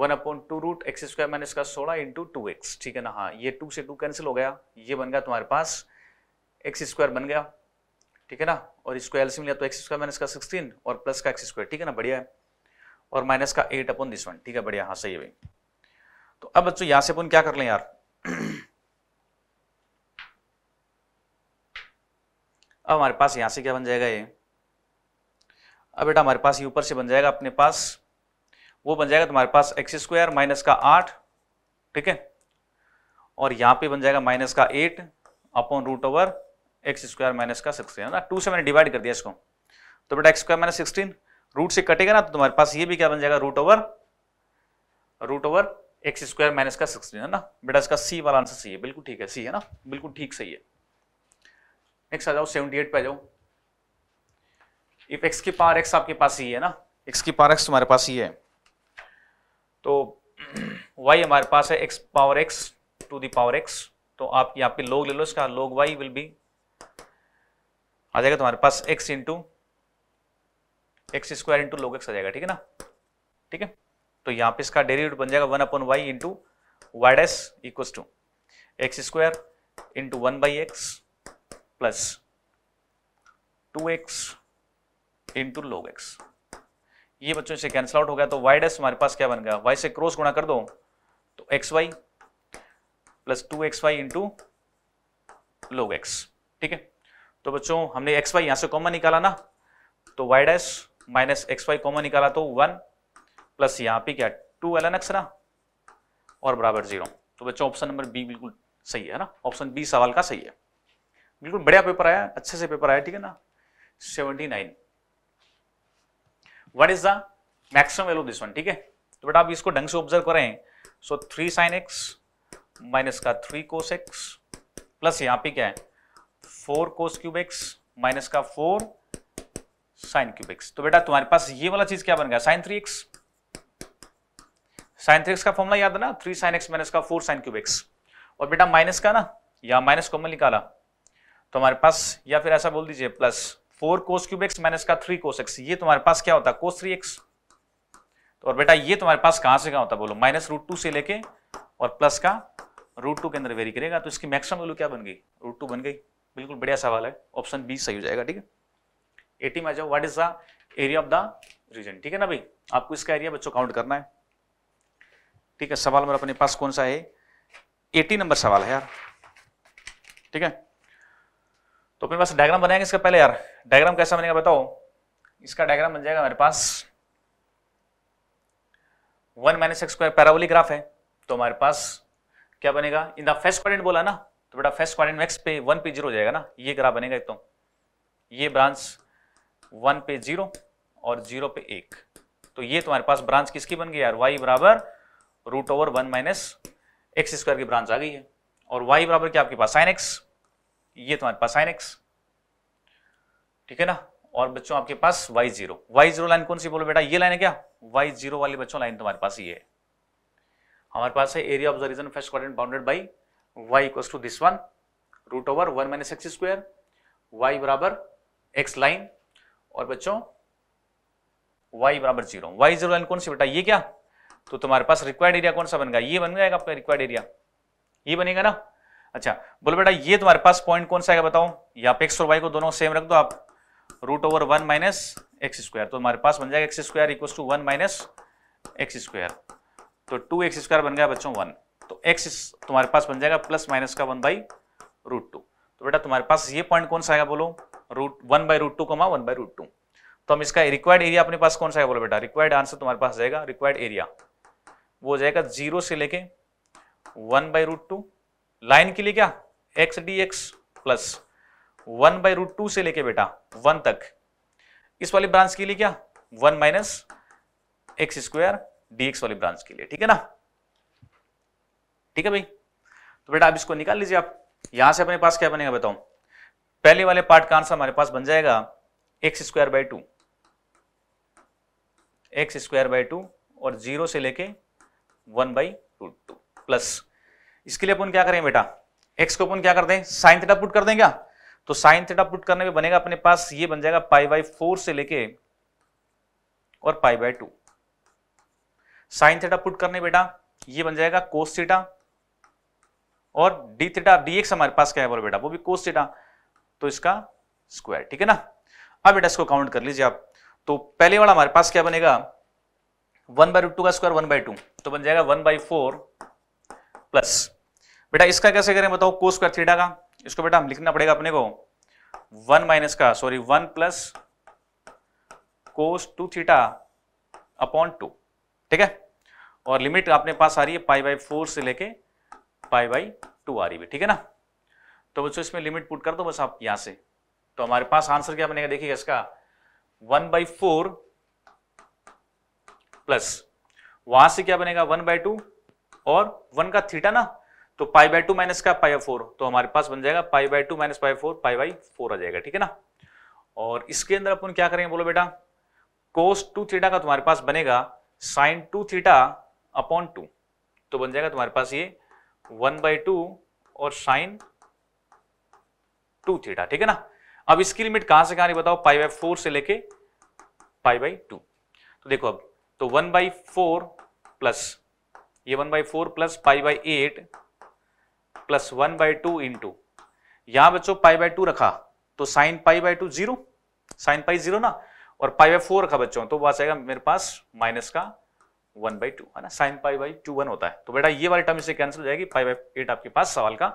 [SPEAKER 4] one upon two root x square minus का सोलह इंटू टू एक्स ठीक है ना हाँ ये टू से टू कैंसिल हो गया ये बन गया तुम्हारे पास एक्स स्क्वायर बन गया ठीक है ना और इसको एल्सियम लिया तो एक्स स्क्वायर माइनस का सिक्सटीन और प्लस का एक्स स्क्वायर ठीक है ना बढ़िया है और माइनस का एट अपॉन दिस वन ठीक है बढ़िया हाँ सही है भाई तो अब बच्चों यहां से अपन क्या कर लें यार अब हमारे पास यहां से क्या बन जाएगा ये अब बेटा हमारे पास ये ऊपर से बन जाएगा अपने पास वो बन जाएगा तुम्हारे पास एक्स स्क्वायर माइनस का आठ ठीक है और यहां पे बन जाएगा माइनस का eight upon root over x square minus का सिक्सटीन है ना टू से मैंने डिवाइड कर दिया इसको तो बेटा x square minus sixteen root से कटेगा ना तो तुम्हारे पास ये भी क्या बन जाएगा root over root over x square minus का सिक्सटीन है ना बेटा इसका सी वाला आंसर सही है बिल्कुल ठीक है सी है ना बिल्कुल ठीक सही है नेक्स्ट आ जाओ सेवेंटी एट पे आ जाओ इफ एक्स की पावर एक्स आपके पास ही है ना एक्स की पावर एक्स तुम्हारे पास ही है तो वाई हमारे पास है x power x to the power x तो आप यहाँ पे लोग ले लो इसका लोग वाई विल बी आ जाएगा तुम्हारे पास x into x square into log x आ जाएगा ठीक है ना ठीक है तो यहां पे इसका डेरिवेटिव बन जाएगा one upon y into y dash equal to x square into one by x plus two x into log x ये बच्चों से कैंसिल आउट हो गया तो वाई डैस हमारे पास क्या बन गया वाई से क्रॉस गुणा कर दो तो x y plus two x y into log x ठीक है तो बच्चों हमने एक्स वाई यहां से कॉमन निकाला ना तो y dash minus x y common निकाला तो वन प्लस यहाँ पे क्या टू एल एन एक्स ना और बराबर जीरो तो बच्चों ऑप्शन नंबर बी बिल्कुल सही है ना ऑप्शन बी सवाल का सही है बिल्कुल बढ़िया पेपर आया अच्छे से पेपर आया ठीक है ना seventy nine what is the maximum value this one ठीक है तो बेटा आप इसको ढंग से ऑब्जर्व करें so three sine x minus का थ्री कोस एक्स प्लस यहाँ पे क्या है four cos cube x minus का फोर साइन क्यूब एक्स तो बेटा तुम्हारे पास ये वाला चीज क्या बन गया sine three x sine three x का फॉर्मला याद है ना थ्री साइन एक्स माइनस का फोर साइन क्यूब एक्स और बेटा माइनस का ना या माइनस कॉमन निकाला तो हमारे पास या फिर ऐसा बोल दीजिए plus four cos cube x minus का थ्री कोस एक्स ये तुम्हारे पास क्या होता कोस थ्री एक्स तो और बेटा ये तुम्हारे पास कहां से कहां होता बोलो माइनस रूट टू से लेके और प्लस का रूट टू के अंदर वेरी करेगा तो इसकी मैक्सिमम वैल्यू क्या बन गई रूट टू बन गई बिल्कुल बढ़िया सवाल है ऑप्शन बी सही हो जाएगा ठीक है एटी में आ जाओ what is the area of the region ठीक है ना भाई आपको इसका एरिया बच्चों काउंट करना है ठीक है सवाल मेरा अपने पास कौन सा है एटी नंबर सवाल है यार ठीक है तो अपने पास डायग्राम बनाएंगे इसका पहले यार डायग्राम कैसा बनेगा बताओ इसका डायग्राम बन जाएगा मेरे पास one minus x square parabolic graph है तो हमारे पास क्या बनेगा इन द फर्स्ट क्वाड्रेंट बोला ना तो बेटा फर्स्ट क्वारेंट मैक्स पे वन पे जीरो हो जाएगा ना ये ग्राफ बनेगा एक तो। ये ब्रांच वन पे जीरो और जीरो पे एक तो ये तुम्हारे पास ब्रांच किसकी बन गई यार वाई बराबर root over one minus x square की ब्रांच आ गई है और वाई बराबर क्या आपके पास साइन एक्स ये तुम्हारे पास साइन एक्स ठीक है ना और बच्चों आपके पास y zero y zero line कौन सी बोलो बेटा ये लाइन है क्या वाई जीरो वाली बच्चों लाइन तुम्हारे पास ये है हमारे पास है area of the region first quadrant bounded by y equals to this one root over one minus x square y बराबर एक्स लाइन और बच्चों y बराबर जीरो y जीरो लाइन कौन सी बेटा ये क्या तो तुम्हारे पास रिक्वायर्ड एरिया कौन सा बनेगा ये बन जाएगा आपका रिक्वायर्ड एरिया ये बनेगा ना अच्छा बोलो बेटा ये तुम्हारे पास पॉइंट कौन सा है बताओ ये आप एक्स और वाई को दोनों सेम रख दो आप root over one minus x square तो हमारे पास बन जाएगा x square equal to one minus x square तो टू एक्स स्क्वायर बन गया बच्चों वन तो एक्स तुम्हारे पास बन जाएगा प्लस माइनस का वन बाई रूट टू तो बेटा तुम्हारे पास ये पॉइंट कौन सा आएगा बोलो root one by root two comma one by root two तो हम इसका रिक्वायर्ड एरिया अपने पास कौन सा है बोलो बेटा रिक्वायर्ड आंसर तुम्हारे पास जाएगा रिक्वायर्ड एरिया वो जाएगा जीरो से लेके one by root two line के लिए क्या x D x plus one by root two से लेके बेटा वन तक इस वाली ब्रांच के लिए क्या one minus x square d x वाली ब्रांच के लिए ठीक है ना ठीक है भाई तो बेटा आप इसको निकाल लीजिए आप यहां से अपने पास क्या बनेगा बताओ पहले वाले पार्ट का आंसर हमारे पास बन जाएगा x square by two x square by two और जीरो से लेके one by root two plus इसके लिए अपन क्या करें बेटा एक्स को अपन क्या कर दें साइन थीटा पुट कर दें क्या तो साइन थीटा पुट करने में बनेगा अपने पास ये बन जाएगा पाई बाई फोर से लेके और pi by two sine theta put करने बेटा ये बन जाएगा कोस थीटा और डी थीटा डी एक्स हमारे पास क्या है बोलो बेटा वो भी कोस थीटा तो इसका स्क्वायर ठीक है ना अब बेटा इसको काउंट कर लीजिए आप तो पहले वाला हमारे पास क्या बनेगा वन बाई टू का स्क्वायर वन बाय टू तो बन जाएगा वन बाय फोर प्लस बेटा इसका कैसे करें बताओ को स्क्वायर थीटा का इसको बेटा हम लिखना पड़ेगा अपने को वन माइनस का sorry one plus cos two theta upon two ठीक है और लिमिट अपने पास आ रही है पाई बाई फोर से लेके पाई बाई टू आ रही है ठीक है ना तो बच्चों इसमें लिमिट पुट कर दो बस आप यहां से तो हमारे पास आंसर क्या बनेगा देखिएगा इसका वन बाई फोर प्लस वहां से क्या बनेगा वन बाई टू और वन का थीटा ना तो पाई बाई टू माइनस का पाई फोर तो हमारे पास बन जाएगा pi by two minus pi four pi by four आ जाएगा ठीक है ना और इसके अंदर अपन क्या करेंगे बोलो बेटा कोस टू थीटा का तुम्हारे पास बनेगा sine two theta upon two तो बन जाएगा तुम्हारे पास ये वन बाई टू और साइन टू थीटा ठीक है ना अब इसकी लिमिट कहां से कहां बताओ पाई बाई फोर से लेके पाई बाई टू तो देखो अब तो वन बाई फोर प्लस ये one by four plus pi by eight plus one by two into यहां बच्चों पाई बाई टू रखा तो sine pi by two zero sine pi zero ना और पाई बाई फोर रखा बच्चों तो वह आ जाएगा मेरे पास माइनस का वन बाई टू है ना sine pi by two one होता है तो बेटा ये वाली टर्म इसे कैंसिल हो जाएगी फाइव बाई एट आपके पास सवाल का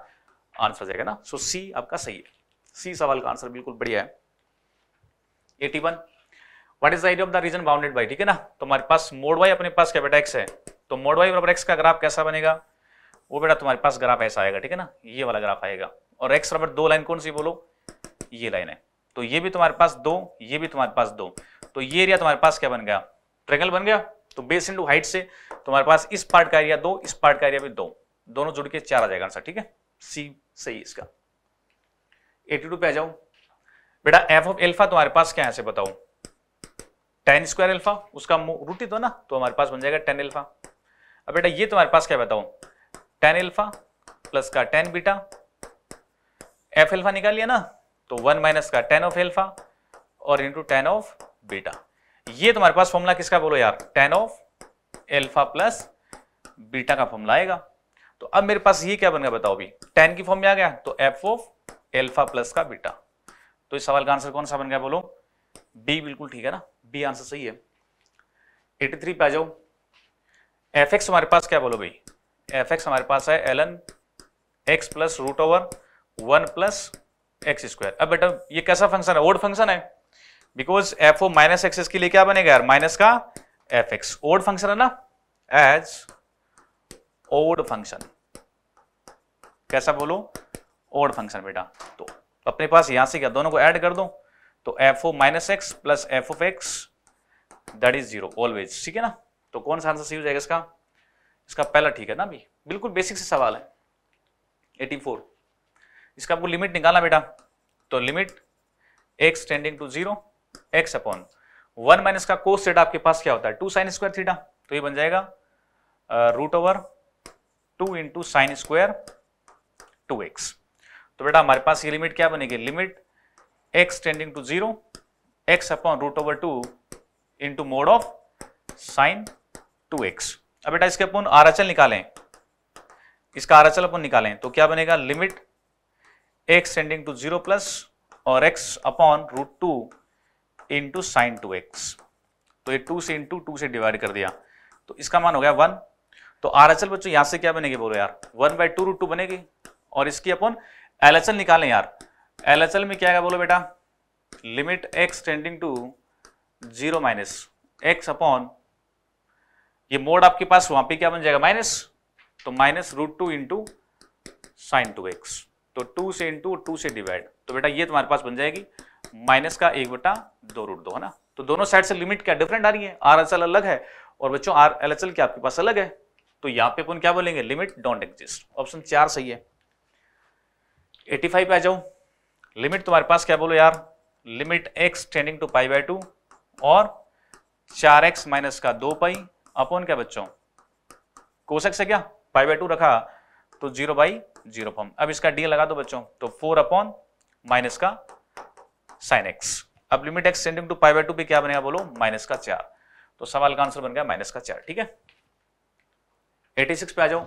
[SPEAKER 4] आंसर जाएगा ना सो so, सी आपका सही है सी सवाल का आंसर बिल्कुल बढ़िया है eighty one what is the area of the region bounded by ठीक है ना तो हमारे पास मोड वाई अपने पास क्या बेटा एक्स है तो मोड वाई बराबर एक्स का ग्राफ कैसा बनेगा वो बेटा तुम्हारे पास ग्राफ ऐसा आएगा ठीक है ना ये वाला ग्राफ आएगा और एक्स बराबर दो लाइन कौन सी बोलो ये लाइन है तो ये भी तुम्हारे पास दो ये भी तुम्हारे पास दो तो ये एरिया तुम्हारे पास क्या बन गया ट्रेंगल बन गया तो बेस इंटू हाइट से तुम्हारे पास इस पार्ट का एरिया दो इस पार्ट का एरिया भी दो दोनों जुड़ के चार आ जाएगा आंसर ठीक है सी सही इसका एटी टू पे आ जाओ बेटा एफ ऑफ एल्फा तुम्हारे पास क्या है से बताओ टेन स्क्वायर एल्फा उसका रूट ही दो ना तो हमारे पास बन जाएगा टेन एल्फा अब बेटा ये तुम्हारे पास क्या बताओ टेन एल्फा प्लस का टेन बीटा एफ एल्फा निकाल लिया ना तो वन माइनस का टेन ऑफ एल्फा और इंटू टेन ऑफ बीटा ये तुम्हारे पास फॉर्मूला किसका बोलो यार tan of alpha plus beta का फॉर्मूला आएगा तो अब मेरे पास ये क्या बन गया बताओ अभी टेन की फॉर्म में आ गया तो एफ ऑफ एल्फा प्लस का बीटा तो इस सवाल का आंसर कौन सा बन गया बोलो बी बिल्कुल ठीक है ना बी आंसर सही है एटी थ्री पे आ जाओ एफ एक्स हमारे पास क्या बोलो भाई एफ एक्स हमारे पास है l N x plus root over one plus x square अब बेटा ये कैसा फंक्शन है ओड फंक्शन है because f of minus x के लिए क्या बनेगा यार माइनस का एफ एक्स ओड फंक्शन है ना एज ओड फंक्शन कैसा बोलो ओड फंक्शन बेटा तो अपने पास यहां से क्या दोनों को ऐड कर दो तो f of minus x plus f of x that is zero always ठीक है ना तो कौन सा आंसर सही हो जाएगा इसका इसका पहला ठीक है ना अभी बिल्कुल बेसिक से सवाल है 84 इसका आपको लिमिट निकालना बेटा तो limit x tending to zero x upon one minus का कोस थीटा आपके पास क्या होता है टू साइन स्क्वायर थीटा तो ये बन जाएगा root over two into sine square two x तो बेटा हमारे पास ये लिमिट क्या बनेगी limit x tending to zero x upon root over two into mod of sine two x अब बेटा इसके अपन आरचल निकालें इसका आरचल अपन निकालें तो क्या बनेगा limit x tending to zero plus और x upon root two into sine two x तो ये टू से इंटू टू से डिवाइड कर दिया तो इसका मान हो गया वन तो आर एच एल बच्चों यहां से क्या बनेगी बोलो यार one by two root two बनेगी और इसकी अपन एल एच एल निकालें यार एल एच एल में क्या बोलो बेटा limit x tending to zero minus x upon ये मोड आपके पास वहां पे क्या बन जाएगा माइनस तो minus root two into sine two x तो टू से इंटू टू से डिवाइड तो बेटा ये तुम्हारे पास बन जाएगी माइनस का एक बटा दो रूट दो है ना तो दोनों साइड से लिमिट क्या डिफरेंट आ रही है आर एस एल अलग है और बच्चों आर एल एस एल क्या आपके पास अलग है तो यहां पे अपन क्या बोलेंगे लिमिट डोंट एग्जिस्ट ऑप्शन चार सही है एटी फाइव पे आ जाओ लिमिट तुम्हारे पास क्या बोलो यार limit x tending to pi by two और चार एक्स माइनस का दो पाई अपन क्या बच्चों कोशक से क्या पाई बाय टू रखा तो जीरो बाई जीरो फॉर्म अब इसका डी लगा दो बच्चों तो फोर अपॉन माइनस का साइन एक्स अब limit x tending to pi by two पे क्या बनेगा बोलो माइनस का चार तो सवाल का आंसर बन गया माइनस का चार ठीक है 86 पे आ जाओ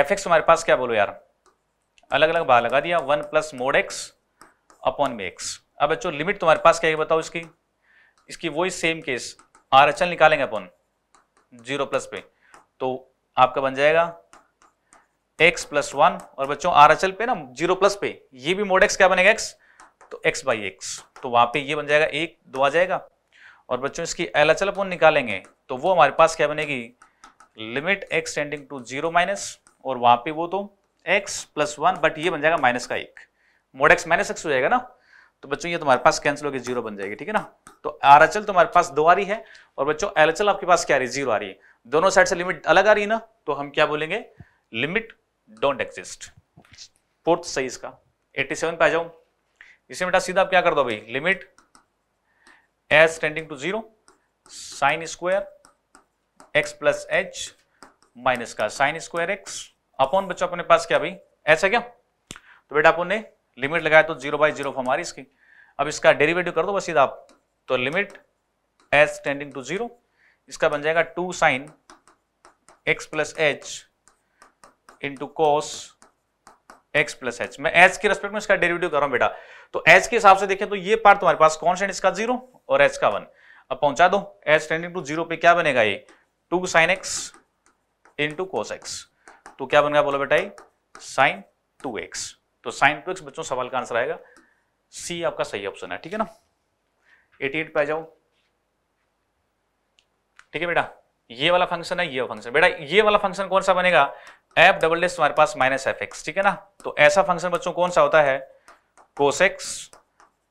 [SPEAKER 4] एफ एक्स हमारे पास क्या बोलो यार अलग अलग भाग लगा दिया one plus mod x upon में एक्स अब बच्चों लिमिट तुम्हारे पास क्या है बताओ इसकी इसकी वही same case R H L निकालेंगे अपन जीरो प्लस पे तो आपका बन जाएगा एक्स प्लस वन और बच्चों आर एच एल पे ना जीरो प्लस पे ये भी मोड एक्स क्या बनेगा एक्स तो एक्स बाई एक्स तो वहां पे ये बन जाएगा एक दो आ जाएगा और बच्चों इसकी एलचल अपन निकालेंगे तो वो हमारे पास क्या बनेगी limit x tending to zero minus और वहां पे वो तो एक्स प्लस वन बट ये बन जाएगा माइनस का एक मोड एक्स माइनस एक्स हो जाएगा ना तो बच्चों ये तुम्हारे पास कैंसिल होगी जीरो बन जाएगी ठीक है ना तो आर एच तुम्हारे पास दो आ रही है और बच्चों एल एच आपके पास क्या आ रही है जीरो आ रही है दोनों साइड से लिमिट अलग आ रही है ना तो हम क्या बोलेंगे लिमिट डोंट एग्जिस्ट फोर्थ सही इसका 87 पे आ जाऊं इसे बेटा सीधा आप क्या कर दो भाई limit s tending to zero sine square x plus h minus का साइन स्क्वायर एक्स अपॉन बच्चों अपने पास क्या भाई एच है क्या तो बेटा अपन ने लिमिट लगाया तो जीरो बाई जीरो हमारी इसकी अब इसका डेरिवेटिव कर दो बस सीधा आप तो limit s tending to zero इसका बन जाएगा two sine x plus h into cos x plus h मैं एच के रेस्पेक्ट में इसका डेरिवेटिव कर रहा हूं बेटा तो एच के हिसाब से देखें तो ये पार्ट तुम्हारे पास कॉन्स्टेंट इसका जीरो और एच का वन अब पहुंचा दो एच टेंडिंग टू जीरो पे क्या बनेगा ये two sine x into cos x तो क्या बनेगा बोलो बेटा ये साइन टू एक्स तो साइन टू एक्स बच्चों सवाल का आंसर आएगा सी आपका सही ऑप्शन है ठीक है ना एटी एट पे आ जाओ ठीक है बेटा ये वाला फंक्शन है ये फंक्शन बेटा ये वाला फंक्शन कौन सा बनेगा एफ डबल डेस तुम्हारे पास माइनस एफ एक्स ठीक है ना तो ऐसा फंक्शन बच्चों कौन सा होता है कोस एक्स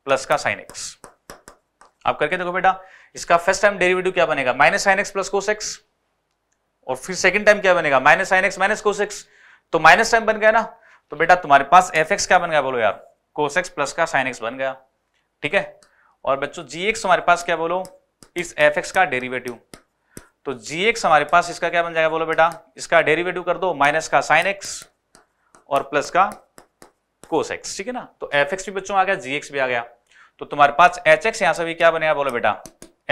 [SPEAKER 4] प्लस का साइन एक्स आप करके देखो बेटा इसका फर्स्ट टाइम डेरिवेटिव क्या बनेगा minus sine x plus cos x और फिर सेकंड टाइम क्या बनेगा minus sine x minus cos x तो माइनस टाइम बन गया ना तो बेटा तुम्हारे पास एफ एक्स क्या बन गया बोलो यार कोस एक्स प्लस का साइन एक्स बन गया ठीक है और बच्चों जी एक्स हमारे पास क्या बोलो इस एफ एक्स का डेरिवेटिव तो जी एक्स हमारे पास इसका क्या बन जाएगा बोलो बेटा इसका डेरिवेटिव कर दो माइनस का साइन एक्स और प्लस का कोस एक्स ठीक है ना तो एफ एक्स भी बच्चों आ गया जी एक्स भी आ गया तो तुम्हारे पास एच एक्स यहां से भी क्या बनेगा बोलो बेटा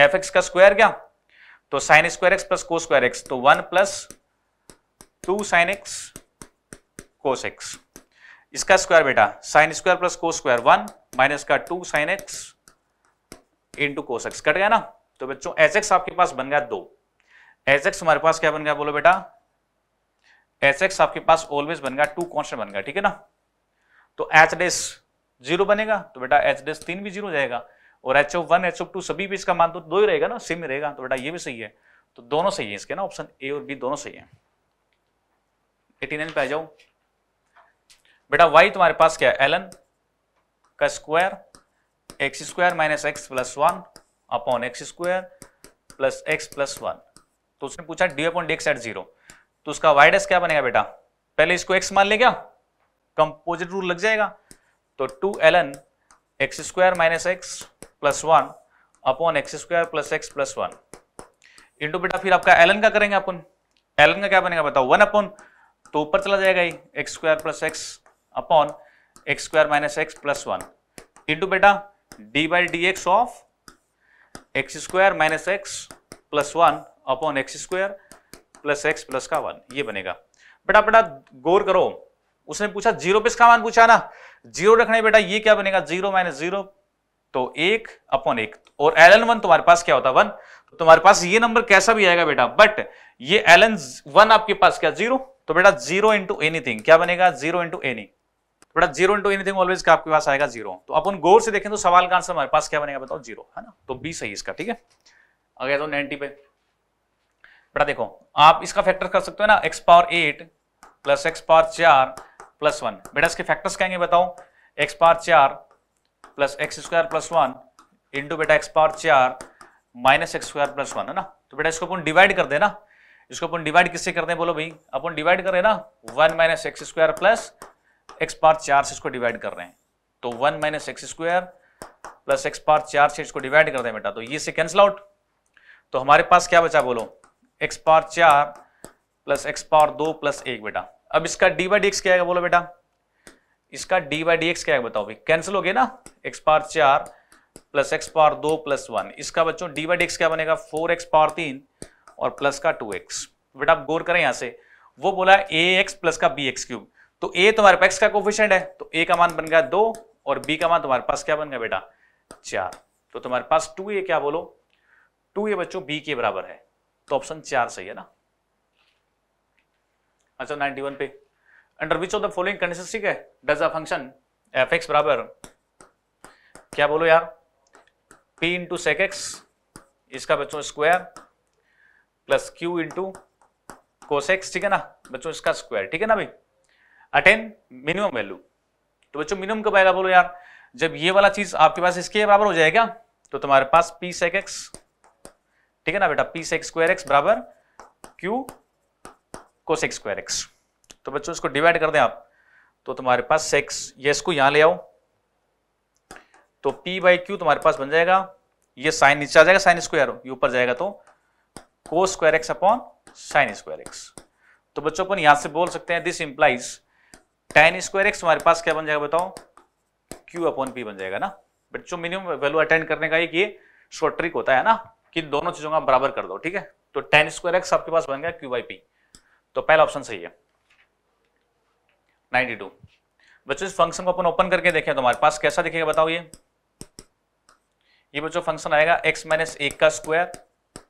[SPEAKER 4] एफ एक्स का स्क्वायर क्या तो sine square x plus cos square x तो one plus two sine x cos x इसका स्क्वायर बेटा sine square plus cos square one minus का two sine x into cos x cut गया ना तो बच्चों एच एक्स आपके पास बन गया दो एच एक्स हमारे पास क्या बन गया बोलो बेटा एच एक्स आपके पास ऑलवेज बन गया टू कॉन्स्टेंट बन गया ठीक है ना तो एच डेस जीरो बनेगा तो बेटा एच डेस तीन भी जीरो जाएगा और h of one h of two सभी भी इसका मान तो दो ही रहेगा ना सेम ही रहेगा तो बेटा ये भी सही है तो दोनों सही है इसके ना ऑप्शन ए और बी दोनों सही है एटी नाइन पे आ जाओ बेटा वाई तुम्हारे पास क्या है एलन का square x square minus x plus one upon x square plus x plus one तो उसने पूछा d upon d x at zero तो उसका वाई डेस क्या बनेगा बेटा पहले इसको एक्स मान ले क्या कंपोजिट रूल लग जाएगा तो two l N x square minus x plus one upon x square plus x plus one into बेटा फिर आपका एल का करेंगे अपन एल का क्या बनेगा बताओ वन अपॉन तो ऊपर चला जाएगा x square plus x upon x square minus x plus one into बेटा d by d x of x square minus x plus one upon x square plus x plus का one ये बनेगा बेटा बेटा गौर करो उसने पूछा जीरो पे इसका मान पूछा ना जीरो रखना है बेटा ये क्या बनेगा जीरो माइनस जीरो तो एक अपॉन एक और एल एन वन तुम्हारे पास क्या होता वन तो तुम्हारे पास ये नंबर कैसा भी आएगा बेटा बट ये एल एन वन आपके पास क्या जीरो तो बेटा जीरो इंटू एनीथिंग क्या बनेगा जीरो इंटू एनी बेटा जीरो इंटू एनीथिंग ऑलवेज का आपके पास आएगा जीरो तो अपन गौर से देखें तो सवाल का आंसर हमारे पास क्या बनेगा बताओ जीरो है ना तो बी सही इसका ठीक है आ गया तो नाइनटी पे बेटा देखो आप इसका फैक्टर कर सकते हो ना x power eight plus x power चार प्लस वन बेटा इसके फैक्टर्स कहेंगे बताओ एक्स पार चार plus x square plus one into बेटा एक्स पार चार minus x square plus one है ना तो बेटा इसको अपन डिवाइड कर देना इसको अपन डिवाइड किससे करते हैं बोलो भाई अपन डिवाइड कर रहे हैं ना one minus x square plus x power चार से इसको डिवाइड कर रहे हैं तो one minus x square plus x power चार से इसको डिवाइड कर दे बेटा तो ये से कैंसिल आउट तो हमारे पास क्या बचा बोलो एक्स पार चार प्लस एक्स पार दो प्लस एक बेटा अब इसका डी बाई डी क्या है बोलो बेटा इसका डी बाई डी क्या है बताओ भाई कैंसिल हो गया ना एक्स पार चार प्लस एक्स पार दो प्लस वन इसका बच्चों डी बाई डी क्या बनेगा फोर एक्स पार तीन और प्लस का टू एक्स बेटा आप गौर करें यहां से वो बोला ए एक्स प्लस का बी एक्स क्यूब तो ए तुम्हारे पास का कोफिशियंट है तो ए का मान बन गया दो और बी का मान तुम्हारे पास क्या बन गया बेटा चार तो तुम्हारे पास टू ए क्या बोलो टू ए बच्चों बी के बराबर है तो ऑप्शन चार सही है ना अच्छा 91 पे under which of the following condition ठीक है does a function f x बराबर क्या बोलो यार p इंटू सेक एक्स इसका बच्चों square plus q into cos x ठीक है ना बच्चों इसका स्क्वायर ठीक है ना भाई अटेन मिनिमम वैल्यू तो बच्चों मिनिमम कब आएगा बोलो यार जब ये वाला चीज आपके पास इसके बराबर हो जाएगा तो तुम्हारे पास पी सेक एक्स ठीक है ना बेटा पी सेक्स स्क्वायर एक्स बराबर क्यू कोसेक स्क्वायर एक्स तो बच्चों इसको डिवाइड कर दें आप तो तुम्हारे पास सेक्स ये इसको यहां ले आओ तो पी बाई क्यू तुम्हारे पास बन जाएगा ये साइन नीचे आ जाएगा साइन स्क्वायर ये ऊपर जाएगा तो cos square x upon sign square x तो बच्चों अपन यहां से बोल सकते हैं this implies tan square x हमारे पास क्या बन जाएगा बताओ क्यू अपॉन पी बन जाएगा ना बच्चों मिनिमम वैल्यू अटेंड करने का एक ये शॉर्ट ट्रिक होता है ना कि दोनों चीजों का बराबर कर दो ठीक है तो टेन स्क्वायर एक्स आपके पास बन गया क्यू बाई पी तो पहला ऑप्शन सही है 92 बच्चों इस फंक्शन को अपन ओपन करके देखें तुम्हारे पास कैसा दिखेगा बताओ ये ये बच्चों फंक्शन आएगा x माइनस एक का स्क्वायर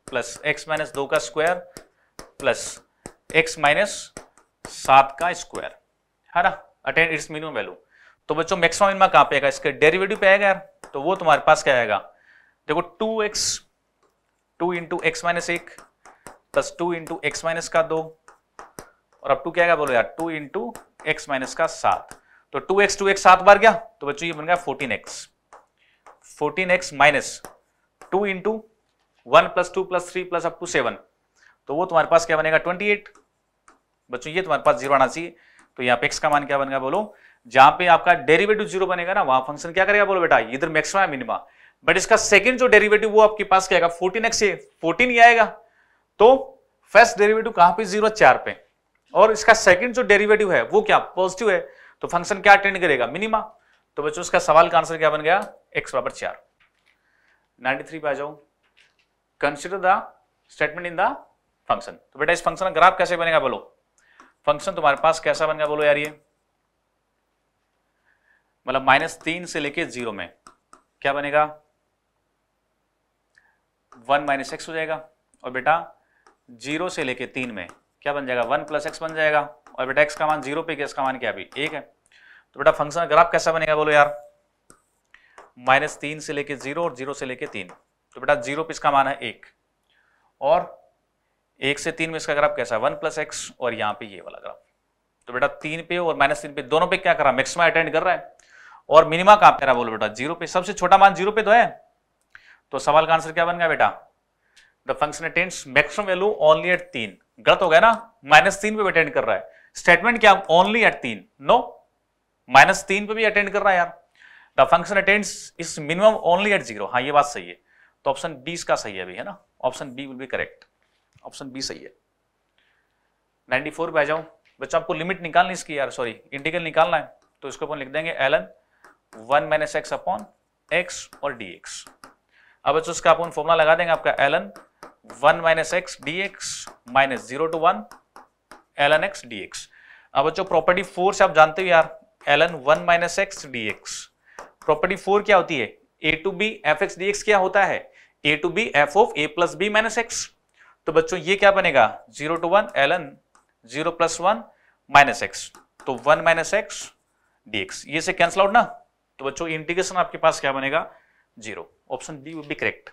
[SPEAKER 4] प्लस एक्स माइनस दो का स्क्वायर प्लस एक्स माइनस सात का स्क्वायर है ना अटेंड इट्स मिनिमम वैल्यू तो बच्चों मैक्सिमम इनमें कहां पे आएगा इसके डेरिवेटिव पे आएगा यार तो वो तुम्हारे पास क्या आएगा देखो two x two into x minus एक plus two into x minus का दो और अब टू क्या गया बोलो यार टू इंटू एक्स माइनस का सात तो टू एक्स टू एक्स सात बार गया तो बच्चों ये बन गया fourteen x fourteen x minus two into one plus two plus three plus up to seven तो वो तुम्हारे पास क्या बनेगा ट्वेंटी एट बच्चों ये तुम्हारे पास जीरो आना चाहिए तो यहाँ पे एक्स का मान क्या बनेगा बोलो जहां पे आपका डेरिवेटिव जीरो बनेगा ना वहां फंक्शन क्या करेगा बोलो बेटा इधर मैक्सिमम है मिनिमा बट इसका सेकंड जो डेरिवेटिव वो आपके पास क्या आएगा फोर्टीन एक्स फोर्टीन ही आएगा तो फर्स्ट डेरिवेटिव कहां पे जीरो चार पे और इसका सेकंड जो डेरिवेटिव है वो क्या पॉजिटिव है तो फंक्शन क्या अटेंड करेगा मिनिमा तो बच्चों इसका सवाल का आंसर क्या बन गया एक्स बराबर चार नाइनटी थ्री पे आ जाओ consider the statement in the function तो बेटा इस फंक्शन का ग्राफ कैसे बनेगा बोलो फंक्शन तुम्हारे पास कैसा बन गया बोलो यार ये मतलब माइनस तीन से लेके जीरो में क्या बनेगा वन माइनस एक्स हो जाएगा और बेटा जीरो से लेके तीन में क्या बन जाएगा वन प्लस एक्स बन जाएगा और बेटा एक्स का मान जीरो पे एक्स का मान क्या भी एक है तो बेटा फंक्शन ग्राफ कैसा बनेगा बोलो यार माइनस तीन से लेके जीरो और जीरो से लेके तीन तो बेटा जीरो पे इसका मान है एक और एक से तीन में इसका ग्राफ कैसा है वन प्लस एक्स और यहाँ पे ये वाला ग्राफ तो बेटा तीन पे और माइनस तीन पे दोनों पे क्या कर रहा मैक्सिमम अटेंड कर रहा है और मिनिमा कहाँ पे रहा बोलो बेटा जीरो पे सबसे छोटा मान जीरो पे तो है तो सवाल का आंसर क्या बन गया बेटा the function attains maximum value only at तीन गलत हो गया ना माइनस तीन पे भी अटेंड कर रहा है स्टेटमेंट क्या ओनली एट तीन नो माइनस तीन पे भी अटेंड कर रहा है यार the function attains is minimum only at zero हाँ ये बात सही है तो ऑप्शन बी इसका सही है अभी है ना option B will be correct option B सही है नाइनटी फोर पे आ जाओ बच्चा आपको लिमिट निकालनी इसकी यार सॉरी इंटीग्रल निकालना है तो इसको अपन लिख देंगे l n one minus x upon x और डी एक्स अब बच्चों इसका अपन फॉर्मुला लगा देंगे आपका l n one minus x D x minus zero two one l N x D x अब बच्चों प्रॉपर्टी फोर से आप जानते हो यार l n one minus x D x property four क्या होती है a two b f x D x क्या होता है a two b f of a plus b minus x तो बच्चों ये क्या बनेगा zero two one l n zero plus one minus x तो one minus x D x ये से कैंसिल आउट ना तो बच्चों इंटीग्रेशन आपके पास क्या बनेगा zero option B will be correct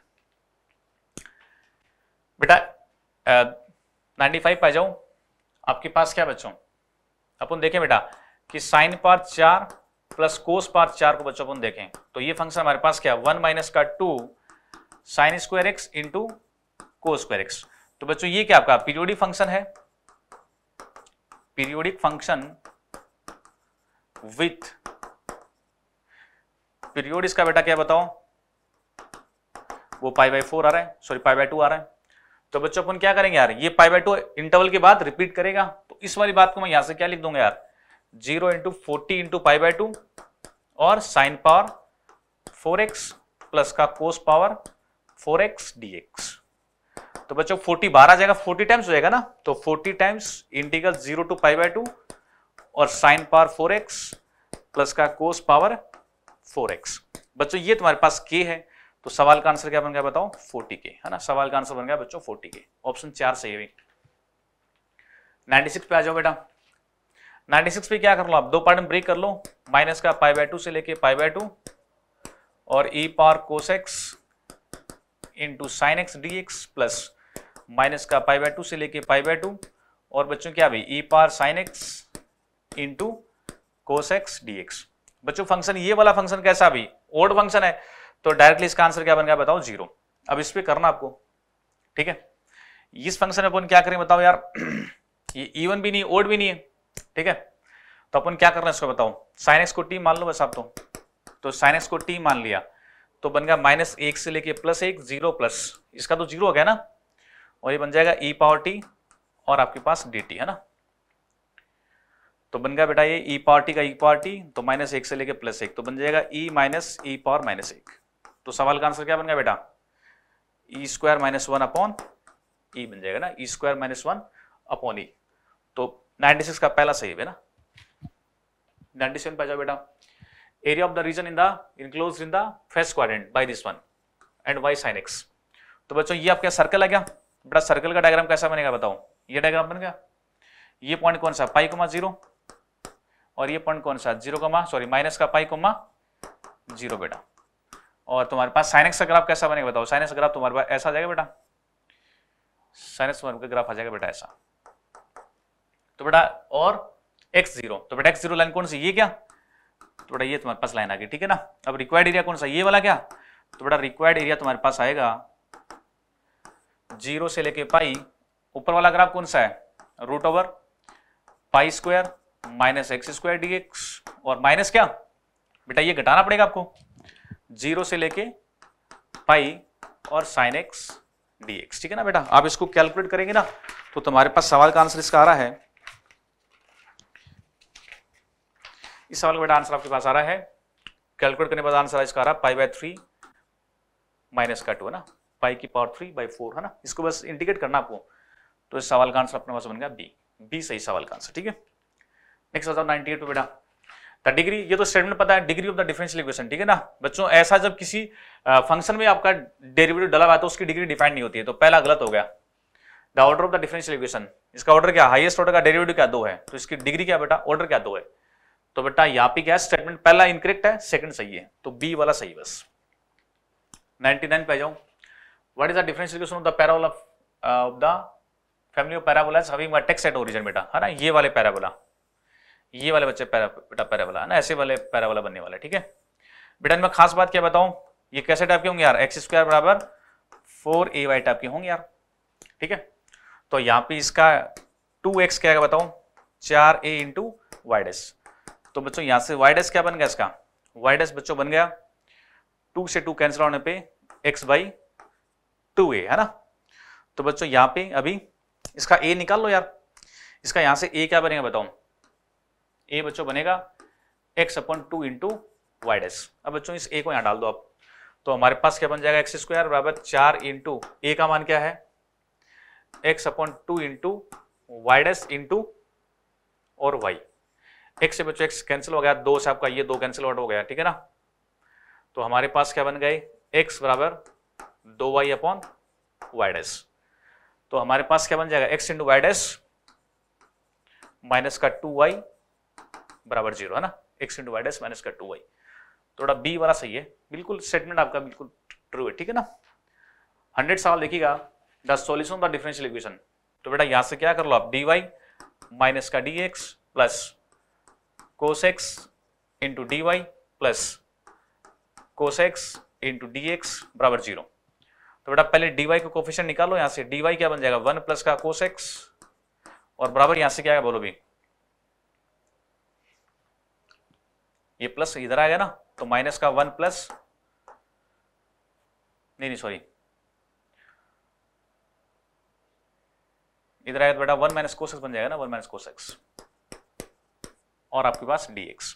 [SPEAKER 4] बेटा नाइन्टी फाइव पा जाओ आपके पास क्या बच्चों अपन देखें बेटा कि साइन पार चार प्लस कोस पार चार को बच्चों अपन देखें तो ये फंक्शन हमारे पास क्या वन माइनस का two sign square x into cos square x तो बच्चों ये क्या आपका पीरियोडिक फंक्शन है पीरियोडिक फंक्शन विथ पीरियोड इसका बेटा क्या बताओ वो पाई बाई फोर आ रहा है सॉरी पाई बाई टू आ रहा है तो बच्चों अपन क्या करेंगे यार ये पाई बाई टू इंटरवल के बाद रिपीट करेगा तो इस वाली बात को मैं यहां से क्या लिख दूंगा यार zero into forty into pi by two और sine power four x plus का cos power four x D x तो बच्चों फोर्टी बारह जाएगा फोर्टी टाइम्स हो जाएगा ना तो forty times integral zero to pi by two और sine power four x plus का कोस पावर फोर एक्स बच्चों ये तुम्हारे पास के है तो सवाल का आंसर क्या बन गया बताओ फोर्टी के है ना सवाल का आंसर बन गया बच्चों फोर्टी के ऑप्शन चार सही है नाइन्टी पे आ जाओ बेटा 96 पे क्या कर लो आप दो पार्ट में ब्रेक कर लो माइनस का पाई बाय टू से लेके पाई बाय टू और e power cos x into sine x D x plus minus का पाई बाय टू से लेके पाई बाय टू और बच्चों क्या भाई e power sine x into cos x D x बच्चों फंक्शन ये वाला फंक्शन कैसा भी ओड फंक्शन है तो डायरेक्टली इसका आंसर क्या बन गया बताओ जीरो अब इस पर करना आपको ठीक है इस फंक्शन में अपन क्या करें बताओ यार ये इवन भी नहीं ओड भी नहीं है ठीक है तो अपन क्या करना है इसको बताओ साइन एक्स को टी मान लो बस आप तो तो साइन एक्स को टी मान लिया तो बन गया माइनस एक से लेके प्लस एक जीरो प्लस इसका तो जीरो हो गया ना और ये बन जाएगा ई पावर टी और आपके पास डी टी है ना तो बन गया बेटा ये ई पावर टी का ई पावर टी तो माइनस एक से लेके प्लस एक तो बन जाएगा e minus e power minus एक तो सवाल का आंसर क्या बन गया बेटा e square minus one upon e बन जाएगा ना e square minus one upon e तो 96 का पहला सही है ना 97 पे जाओ बेटा area of the region in the inclose in the first quadrant by this one and y sine x तो बच्चों ये आपका सर्कल आ गया बेटा सर्कल का डायग्राम कैसा बनेगा बताओ ये डायग्राम बन गया ये पॉइंट कौन सा पाई कोमा जीरो और ये पॉइंट कौन सा जीरो कोमा सॉरी माइनस का पाई कोमा जीरो बेटा और तुम्हारे पास साइनेक्स का ग्राफ कैसा बनेगा बताओ साइनेक्स ग्राफ तुम्हारे पास ऐसा आ जाएगा बेटा साइनेक्स एक्स का ग्राफ आ जाएगा बेटा ऐसा तो बेटा और एक्स जीरो तो बेटा एक्स जीरो लाइन कौन सी ये क्या तो बेटा ये तुम्हारे पास लाइन आ गई ठीक है ना अब रिक्वायर्ड एरिया कौन सा ये वाला क्या तो बेटा रिक्वायर्ड एरिया तुम्हारे पास आएगा जीरो से लेके पाई ऊपर वाला ग्राफ कौन सा है root over pi square minus x square d और माइनस क्या बेटा ये घटाना पड़ेगा आपको जीरो से लेके पाई और साइन एक्स डी ठीक है ना बेटा आप इसको कैलकुलेट करेंगे ना तो तुम्हारे पास सवाल का आंसर इसका आ रहा है इस सवाल का बेटा आंसर आपके पास आ रहा है कैलकुलेट करने के बाद आंसर इसका आ रहा है पाई बाय थ्री माइनस का टू है ना पाई की पावर थ्री बाई फोर है ना इसको बस इंडिकेट करना आपको तो इस सवाल का आंसर अपने पास बन गया बी बी सही सवाल का आंसर ठीक है नेक्स्ट आता नाइनटी एट पे बेटा डिग्री ये तो स्टेटमेंट पता है degree of the differential equation ठीक है ना बच्चों ऐसा जब किसी फंक्शन में आपका डेरिवेटिव डला हुआ है तो उसकी डिग्री डिफाइंड नहीं होती है तो पहला गलत हो गया the order of the differential equation इसका ऑर्डर क्या हाईएस्ट ऑर्डर का डेरिवेटिव क्या दो है तो इसकी डिग्री क्या बेटा ऑर्डर क्या दो है तो बेटा यहाँ पे क्या स्टेटमेंट पहला इनकरेक्ट है सेकंड सही है तो बी वाला सही बस 99 पे जाऊं what is the differential equation of the parabola of the family of parabolas having a text at origin बेटा है हाँ ना ये वाले पैराबोला ये वाले बच्चे पैरा पैराबोला है ना ऐसे वाले वाला बनने वाला ठीक है बेटा इनमें खास बात क्या बताऊं ये कैसे टाइप के होंगे यार एक्स स्क्वायर बराबर फोर ए वाई टाइप के होंगे यार ठीक है तो यहाँ पे इसका टू एक्स क्या बताऊं चार ए इंटू वाई तो बच्चों यहाँ से वाई डेस क्या बन गया इसका वाई डेस बच्चों बन गया टू से टू कैंसिल होने पे एक्स बाई टू ए है ना तो बच्चों यहाँ पे अभी इसका ए निकाल लो यार इसका यहाँ से ए क्या बनेगा बताऊं ए बच्चों बनेगा x upon two into y s अब बच्चों इस ए को यहाँ डाल दो आप तो हमारे पास क्या बन जाएगा एक्स स्क्वायर बराबर चार इंटू ए का मान क्या है x upon two into wide s into और वाई एक्स से बच्चों एक्स कैंसिल हो गया दो से आपका ये दो कैंसिल आउट हो गया ठीक है ना तो हमारे पास क्या बन गए एक्स बराबर दो वाई अपॉन वाई एस तो हमारे पास क्या बन जाएगा x into y s minus का टू वाई बराबर जीरो है ना x into y dash minus का टू वाई थोड़ा बी वाला सही है बिल्कुल स्टेटमेंट आपका बिल्कुल ट्रू है ठीक है ना हंड्रेड सवाल देखिएगा the solution the differential equation तो बेटा यहां से क्या कर लो आप डी वाई माइनस का d x plus cos x into d y plus cos x into d x बराबर जीरो तो बेटा पहले डी वाई का कोफिशन निकालो यहां से डी वाई क्या बन जाएगा वन प्लस का कोस एक्स और बराबर यहां से क्या बोलो भी ये प्लस इधर आ गया ना तो माइनस का वन प्लस नहीं नहीं सॉरी इधर आया तो बेटा वन माइनस कोसेक्स बन जाएगा ना वन माइनस कोसेक्स और आपके पास dx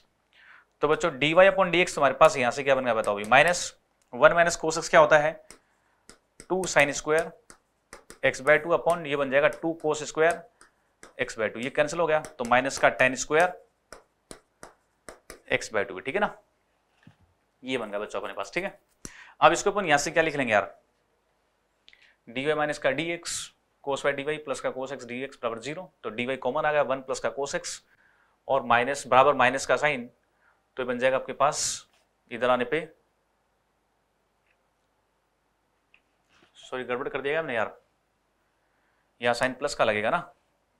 [SPEAKER 4] तो बच्चों dy अपॉन एक्स तुम्हारे पास यहां से क्या बन गया बताओ माइनस वन माइनस कोसेक्स क्या होता है two sign square x by two upon ये बन जाएगा two cos square x by two ये कैंसिल हो गया तो माइनस का tan square x by two ठीक है ना ये बन गया बच्चों अपने पास ठीक है अब इसको अपन यहां से क्या लिख लेंगे यार डी वाई माइनस का d x cos y d y plus का कोस एक्स डी एक्स बराबर जीरो तो डी वाई कॉमन आ गया वन प्लस का कोस एक्स और माइनस बराबर माइनस का साइन तो बन जाएगा आपके पास इधर आने पे सॉरी गड़बड़ कर दिया हमने यार यहाँ साइन प्लस का लगेगा ना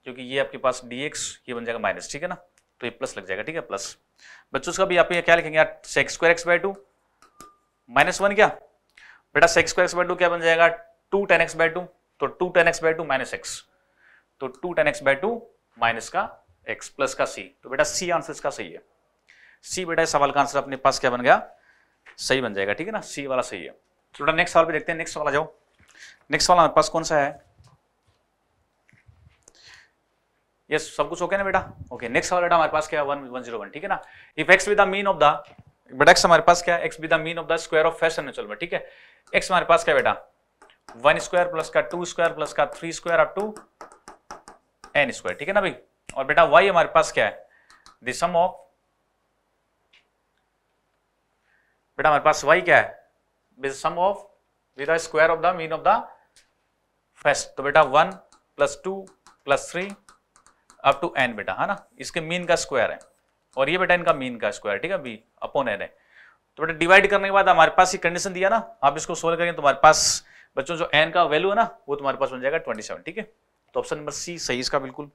[SPEAKER 4] क्योंकि ये आपके पास डी एक्स ये बन जाएगा माइनस ठीक है ना तो ये प्लस लग जाएगा ठीक है प्लस बच्चों उसका भी आप ये क्या लिखेंगे यार sec square x by two minus one क्या बेटा sec square x by two क्या बन जाएगा two tan x by two तो two tan x by two minus x तो two tan x by two minus का एक्स प्लस का C तो बेटा सी आंसर इसका सही है सी बेटा इस सवाल का आंसर अपने पास क्या बन गया सही बन जाएगा ठीक है ना सी वाला सही है तो बेटा नेक्स्ट सवाल पे देखते हैं नेक्स्ट वाला जाओ नेक्स्ट वाला हमारे पास कौन सा है यस सब कुछ ओके ना बेटा ओके नेक्स्ट सवाल बेटा हमारे पास क्या वन वन जीरो वन ठीक है ना if x with the mean of the बेटा एक्स हमारे पास क्या x with the mean of the square of fashion चल ठीक है एक्स हमारे पास क्या बेटा वन स्क्वायर प्लस का टू स्क्वायर प्लस का three square up to n square ठीक है ना भाई और बेटा वाई हमारे पास क्या है द सम ऑफ बेटा हमारे पास वाई क्या है sum of with square of the mean of the fashion तो बेटा one plus two plus three up to n बेटा है हाँ ना इसके मीन का स्क्वायर है और ये बेटा इनका मीन का स्क्वायर ठीक है बी अपोन एन है तो बेटा डिवाइड करने के बाद हमारे पास ये कंडीशन दिया ना आप इसको सोल्व करेंगे तुम्हारे पास बच्चों जो एन का वैल्यू है ना वो तुम्हारे पास बन जाएगा ट्वेंटी सेवन ठीक है तो ऑप्शन नंबर सी सही इसका बिल्कुल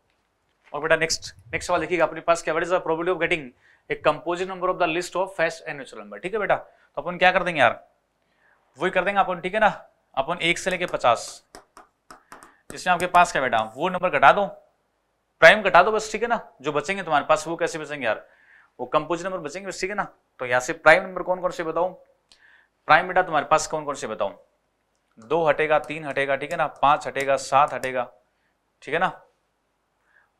[SPEAKER 4] और बेटा नेक्स्ट नेक्स्ट सवाल देखिएगा अपने पास क्या is the probability of getting a composite number of the list of first n natural number ठीक है बेटा तो अपन क्या कर देंगे यार वही कर देंगे अपन ठीक है ना अपन एक से लेके पचास इसमें आपके पास क्या बेटा वो नंबर घटा दो प्राइम घटा दो बस ठीक है ना जो बचेंगे तुम्हारे पास वो कैसे बचेंगे यार वो कंपोजिट नंबर बचेंगे बस ठीक है ना तो यहाँ से प्राइम नंबर कौन कौन से बताऊँ प्राइम बेटा तुम्हारे पास कौन कौन से बताऊँ दो हटेगा तीन हटेगा ठीक है ना पांच हटेगा सात हटेगा ठीक है ना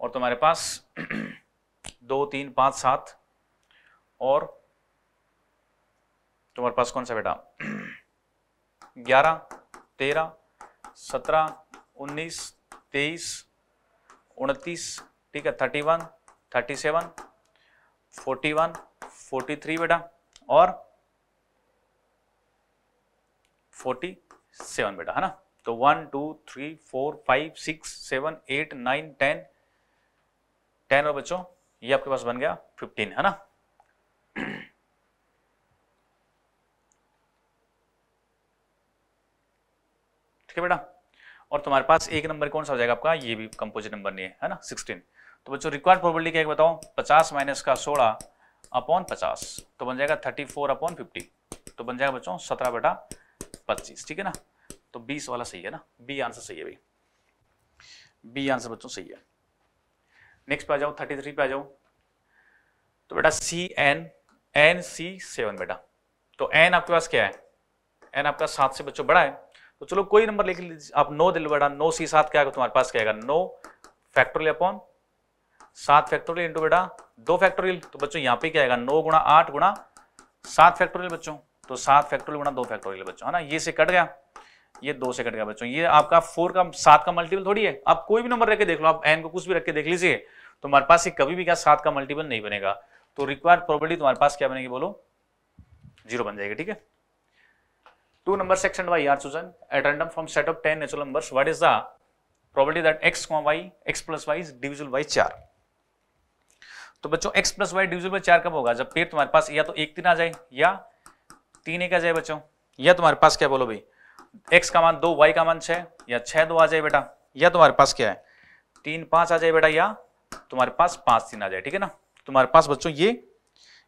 [SPEAKER 4] और तुम्हारे पास दो तीन पांच सात और तुम्हारे पास कौन सा बेटा ग्यारह तेरह सत्रह उन्नीस तेईस उनतीस ठीक है thirty one thirty seven forty one forty three बेटा और फोर्टी सेवन बेटा है ना तो one two three four five six seven eight nine ten ten और बच्चों ये आपके पास बन गया फिफ्टीन है ना ठीक है बेटा और तुम्हारे पास एक नंबर कौन सा हो जाएगा आपका ये भी कंपोजिट नंबर नहीं है है ना सिक्सटीन तो बच्चों रिक्वायर्ड प्रोबेबिलिटी क्या बताओ पचास माइनस का सोलह अपॉन पचास तो बन जाएगा थर्टी फोर अपॉन फिफ्टी तो बन जाएगा बच्चों सत्रह बटा पच्चीस ठीक है ना तो बीस वाला सही है ना बी आंसर सही है भाई बी आंसर बच्चों सही है नेक्स्ट पे आ जाओ थर्टी थ्री पे आ जाओ तो बेटा c n n c seven बेटा तो एन आपके पास क्या है एन आपका सात से बच्चों बड़ा है तो चलो कोई नंबर लिख लीजिए आप नो दिल बेटा नो सी सात क्या तुम्हारे पास क्या नो फैक्टोरियल अपॉन सात फैक्टोरियल इंटू बेटा दो फैक्टोरियल तो बच्चों यहाँ पे क्या आएगा नौ गुणा आठ गुणा सात फैक्टोरियल बच्चों तो सात फैक्टोरियल गुणा दो फैक्टोरियल बच्चों है ना ये से कट गया ये दो से कट गया बच्चों ये आपका फोर का सात का मल्टीपल थोड़ी है आप कोई भी नंबर रख के देख लो आप एन को कुछ भी रख के देख लीजिए तो हमारे पास ये कभी भी क्या सात का मल्टीपल नहीं बनेगा तो रिक्वायर्ड प्रॉपर्टी तुम्हारे पास क्या बनेगी बोलो जीरो बन जाएगी ठीक है two numbers x and are chosen at random from set of 10 natural numbers what is the probability that x comma y x plus y is divisible by 4 तो बच्चों x plus y divisible by चार कब होगा जब पेड़ तुम्हारे पास या तो एक तीन आ जाए या तीन एक आ जाए बच्चों या तुम्हारे पास क्या बोलो भाई x का मान दो y का मान छः या छः दो आ जाए बेटा या तुम्हारे पास क्या है तीन पाँच आ जाए बेटा या तुम्हारे पास पाँच तीन आ जाए ठीक है ना तुम्हारे पास बच्चों ये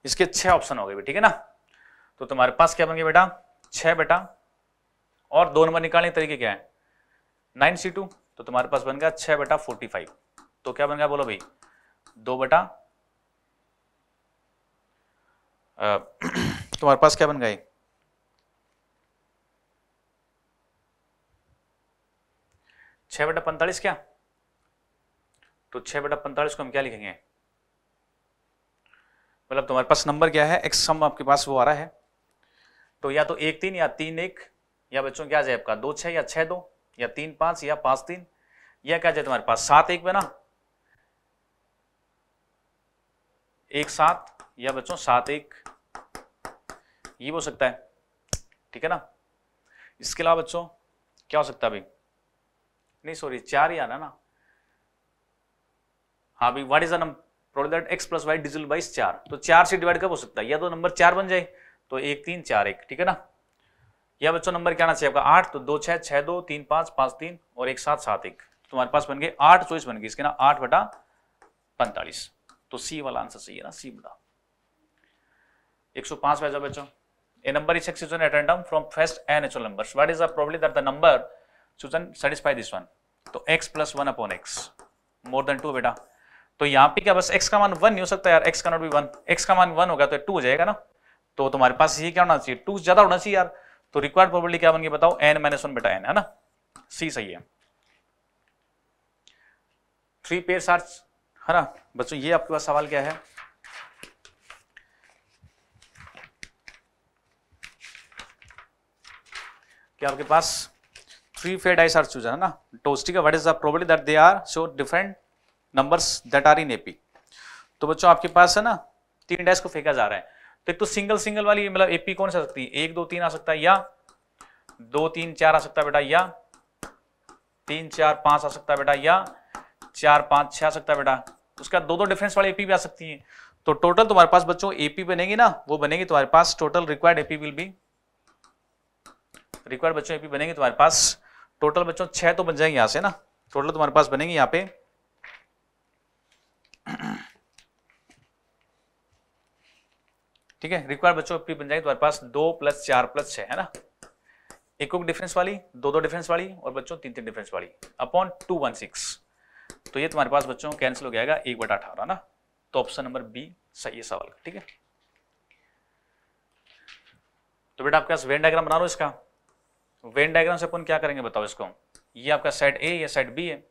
[SPEAKER 4] इसके छः ऑप्शन हो गए ठीक है ना तो तुम्हारे पास क्या बन गए बेटा छः बेटा और दो नंबर निकालने के तरीके क्या है नाइन सी टू तो तुम्हारे पास बन गया छः बटा फोर्टी फाइव तो क्या बन गया बोलो भाई दो बटा तुम्हारे पास क्या बन गए छह बटा पैंतालीस क्या तो छह बटा पैंतालीस को हम क्या लिखेंगे मतलब तुम्हारे पास नंबर क्या है एक्स सम आपके पास वो आ रहा है तो या तो एक तीन या तीन एक या बच्चों क्या जाए आपका दो छह या छह दो या तीन पांच या पांच तीन या क्या जाए तुम्हारे पास सात एक बना एक सात या बच्चों सात एक ये हो सकता है ठीक है ना इसके अलावा बच्चों क्या हो सकता है अभी नहीं सॉरी चार ही आना ना हाँ भाई what is the number x plus y digital बाइस चार तो चार से डिवाइड कब हो सकता है या तो नंबर चार बन जाए तो एक तीन चार एक ठीक है ना यह बच्चों नंबर क्या चाहिए आपका आठ तो दो छह छह दो तीन पांच पांच तीन और एक सात सात एक तुम्हारे पास बन गए आठ चौबीस बन गई इसके ना आठ बटा पैंतालीस तो सी वाला आंसर सही है ना सी बटा एक सौ पांच बचा बच्चों a number is chosen at random from first n natural numbers. What is the probability that the number chosen satisfy this one तो x plus one upon x more than two बेटा तो यहाँ पे क्या बस x का मान one नहीं हो सकता यार x का नॉट बी वन x का मान वन होगा तो टू हो जाएगा ना तो तुम्हारे पास ये क्या होना चाहिए टू ज्यादा होना चाहिए यार तो रिक्वायर्ड प्रोबेबिलिटी क्या बन गई बताओ एन माइनस वन बेटा एन है ना सी सही है थ्री पेयर सार्च है ना बच्चों ये आपके पास सवाल क्या है क्या आपके पास three fair ice are choose है ना टोस्टी का what is the probability that they are show different numbers that are in AP तो बच्चों आपके पास है ना तीन डाइस को फेंका जा रहा है तो एक तो सिंगल सिंगल वाली मतलब एपी कौन सा आ सकती है एक दो तीन आ सकता है या दो तीन चार आ सकता है बेटा या तीन चार पांच आ सकता है बेटा या चार पांच छह आ सकता है बेटा उसका दो दो डिफरेंस वाली एपी भी आ सकती है तो टोटल तुम्हारे पास बच्चों एपी बनेगी ना वो बनेगी तुम्हारे पास total required AP will be required बच्चों एपी बनेंगे तुम्हारे पास टोटल बच्चों छह तो बन जाएंगे यहां से ना टोटल तुम्हारे पास बनेंगे यहाँ पे ठीक है रिक्वायर्ड बच्चों अपनी बन जाएगी तुम्हारे पास दो प्लस चार प्लस छह है ना एक डिफरेंस वाली दो दो डिफरेंस वाली और बच्चों तीन तीन डिफरेंस वाली अपॉन टू वन सिक्स तो ये तुम्हारे पास बच्चों कैंसिल हो जाएगा एक बटा अठारह ना तो ऑप्शन नंबर बी सही है सवाल का ठीक है तो बेटा आपके पास वेन डायग्राम बना लो इसका वेन डायग्राम से अपन क्या करेंगे बताओ इसको ये आपका सेट ए या सेट बी है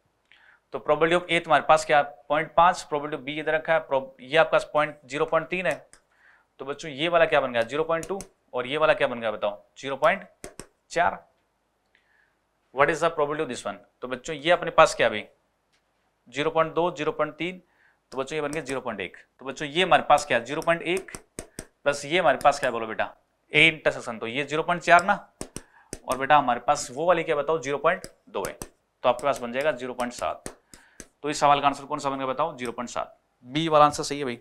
[SPEAKER 4] तो प्रोबेबिलिटी ऑफ ए तुम्हारे पास क्या पॉइंट पांच प्रोबेबिलिटी ऑफ बी इधर रखा है ये आपका पॉइंट जीरो पॉइंट तीन है तो बच्चों ये वाला क्या बन गया जीरो पॉइंट टू और ये वाला क्या बन गया बताओ जीरो पॉइंट चार what is the probability of this one तो बच्चों ये अपने पास क्या भाई जीरो पॉइंट दो जीरो पॉइंट तीन तो बच्चों ये बन गया जीरो पॉइंट एक तो बच्चों ये हमारे पास क्या है जीरो पॉइंट एक प्लस ये हमारे पास क्या बोलो बेटा ए इंटरसेक्शन तो ये जीरो पॉइंट चार ना और बेटा हमारे पास वो वाली क्या बताओ जीरो पॉइंट दो है तो आपके पास बन जाएगा जीरो पॉइंट सात तो इस सवाल का आंसर कौन सा बन गया बताओ जीरो पॉइंट सात बी वाला आंसर सही है भाई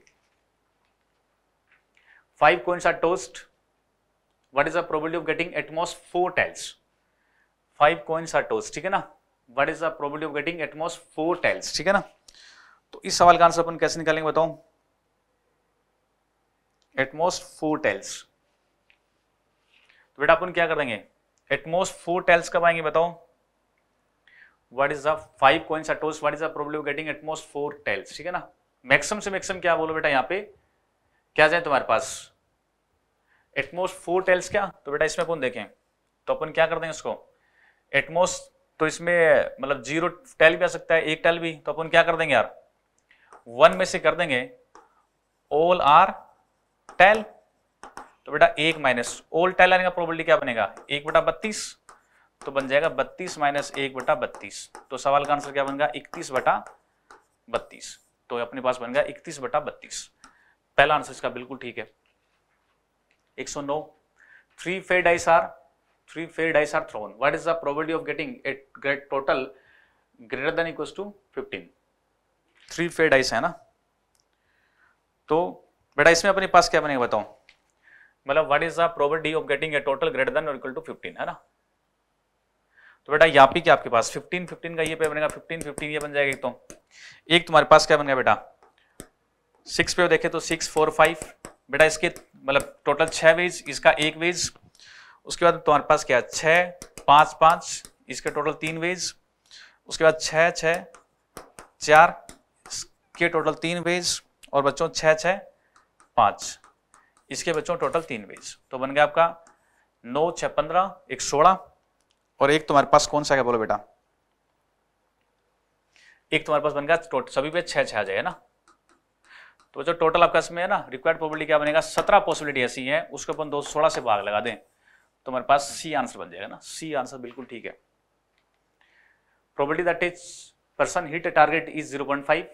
[SPEAKER 4] 5 coins are tossed. What is the probability of getting at most 4 tiles? 5 coins are tossed, ठीक है ना? What is the probability of getting at most 4 tiles, ठीक है ना? तो इस सवाल का आंसर अपन कैसे निकालेंगे बताऊं? एटमोस्ट फोर टेल्स तो बेटा अपन क्या कर देंगे एटमोस्ट फोर टेल्स कब आएंगे बताओ what is the five coins a toss what is the problem getting at most four tails ठीक है ना मैक्सिमम से मैक्सिमम क्या बोलो बेटा यहाँ पे क्या जाए तुम्हारे पास एटमोस्ट फोर टेल्स क्या तो बेटा इसमें अपन देखें तो अपन क्या कर देंगे इसको एटमोस्ट तो इसमें मतलब जीरो टेल भी आ सकता है एक टेल भी तो अपन क्या कर देंगे यार वन में से कर देंगे ऑल आर टेल तो बेटा एक माइनस ओल टेल आने का प्रोबेबिलिटी क्या बनेगा एक बटा बत्तीस तो बन जाएगा बत्तीस माइनस एक बटा बत्तीस तो सवाल का आंसर क्या बन गया इकतीस बटा बत्तीस तो अपने पास बन गया इकतीस बटा बत्तीस पहला आंसर इसका बिल्कुल ठीक है 109 three fair dice are three fair dice are thrown what is the probability of getting at great total greater than equals to 15 three fair dice hai na to beta isme apne paas kya banega batao matlab what is the probability of getting a total greater than or equal to 15 hai na तो बेटा यहाँ पे क्या आपके पास 15 15 का ये पे बनेगा 15 15 ये बन जाएगा एक तो एक तुम्हारे पास क्या बन गया बेटा सिक्स पे देखे तो सिक्स फोर फाइव बेटा इसके मतलब टोटल छः वेज इसका एक वेज उसके बाद तुम्हारे पास क्या है छः पाँच पाँच इसके टोटल तीन वेज उसके बाद छः छः चार इसके टोटल तीन वेज और बच्चों छः छः पाँच इसके बच्चों टोटल तीन वेज तो बन गया आपका नौ छः पंद्रह एक सोलह और एक तुम्हारे पास कौन सा क्या बोलो बेटा एक तुम्हारे पास बन गया टोटल तो सभी पे छः छः आ जाए ना तो बच्चों टोटल आपका इसमें है ना रिक्वायर्ड प्रोबेबिलिटी क्या बनेगा सत्रह पॉसिबिलिटी ऐसी है उसको अपन दो सोलह से भाग लगा दें तो हमारे पास सी आंसर बन जाएगा ना सी आंसर बिल्कुल ठीक है probability that is person hit a target is zero point five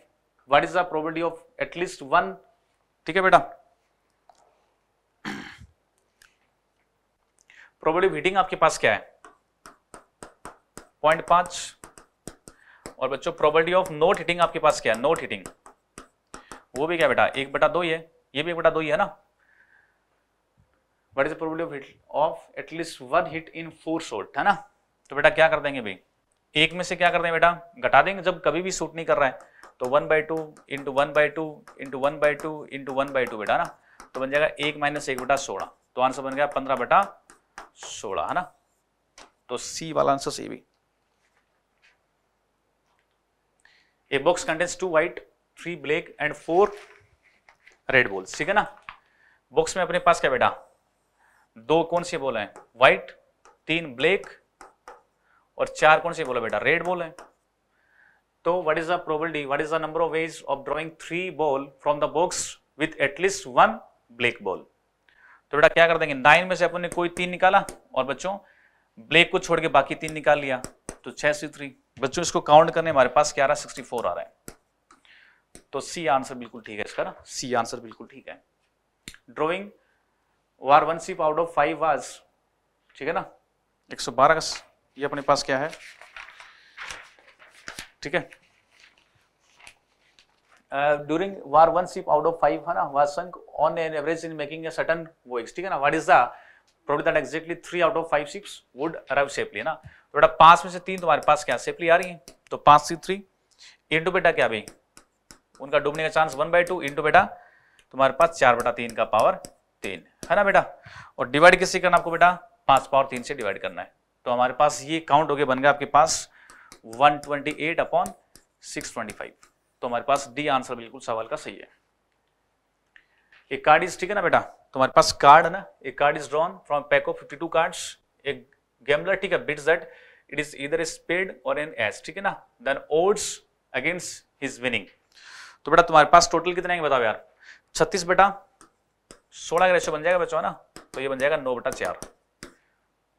[SPEAKER 4] what is the probability of at least one ठीक है बेटा प्रोबेबिलिटी हिटिंग आपके पास क्या है पॉइंट पांच और बच्चों प्रोबेबिलिटी ऑफ नोट हिटिंग आपके पास क्या है नोट हिटिंग वो भी क्या बेटा एक बटा दो ही है ये भी एक बटा दो ही है ना what is probability of at least one hit in four shot है ना तो बेटा क्या कर देंगे भाई एक में से क्या कर देंगे बेटा घटा देंगे जब कभी भी शूट नहीं कर रहा है तो one by two into one by two into one by two into one by two बेटा ना तो बन जाएगा एक माइनस एक बटा सोलह तो आंसर बन गया पंद्रह बटा सोलह है ना तो सी वाला आंसर सी भी a box contains two white three black and four red balls ठीक है ना बॉक्स में अपने पास क्या बेटा दो कौन से बॉल हैं व्हाइट तीन ब्लैक और चार कौन से बोला बेटा रेड बॉल है तो what is the probability what is the number of ways of drawing three ball from the box with at least one black ball तो बेटा क्या कर देंगे नाइन में से अपन ने कोई तीन निकाला और बच्चों ब्लैक को छोड़ के बाकी तीन निकाल लिया तो छह सी थ्री बच्चों इसको काउंट करने हमारे पास क्या सिक्सटी फोर आ रहा है तो सी आंसर बिल्कुल ठीक है इसका ना सी आंसर बिल्कुल ठीक है drawing war one ship out of five was ठीक है ना 112 का ये अपने पास क्या है ठीक है during war one ship out of five है ना war sunk on an average in making a certain voice ठीक है ना what is the probability that exactly three out of five ships would arrive safely ना तो बेटा पांच में से तीन तुम्हारे पास क्या सेफली आ रही है तो पांच सी थ्री इंटू बेटा क्या भाई उनका डूबने का chance one by two into बेटा तुम्हारे पास चार बटा तीन का पावर तीन है ना बेटा और डिवाइड किससे करना आपको बेटा पांच पावर तीन से डिवाइड करना है तो हमारे पास ये काउंट हो गया बन गया आपके पास one twenty eight upon six twenty five तो हमारे पास डी आंसर बिल्कुल सवाल का सही है एक कार्ड इज ठीक है ना बेटा तुम्हारे तो पास कार्ड है ना एक card is drawn from pack of fifty two card एक गैम्बलर ठीक है bets that it is either spade और एन एस ठीक है ना then odds against his winning तो बेटा तुम्हारे पास टोटल कितने हैं बताओ यार छत्तीस बेटा सोलह का रेशो बन जाएगा बच्चों ना तो ये बन जाएगा नौ बटा चार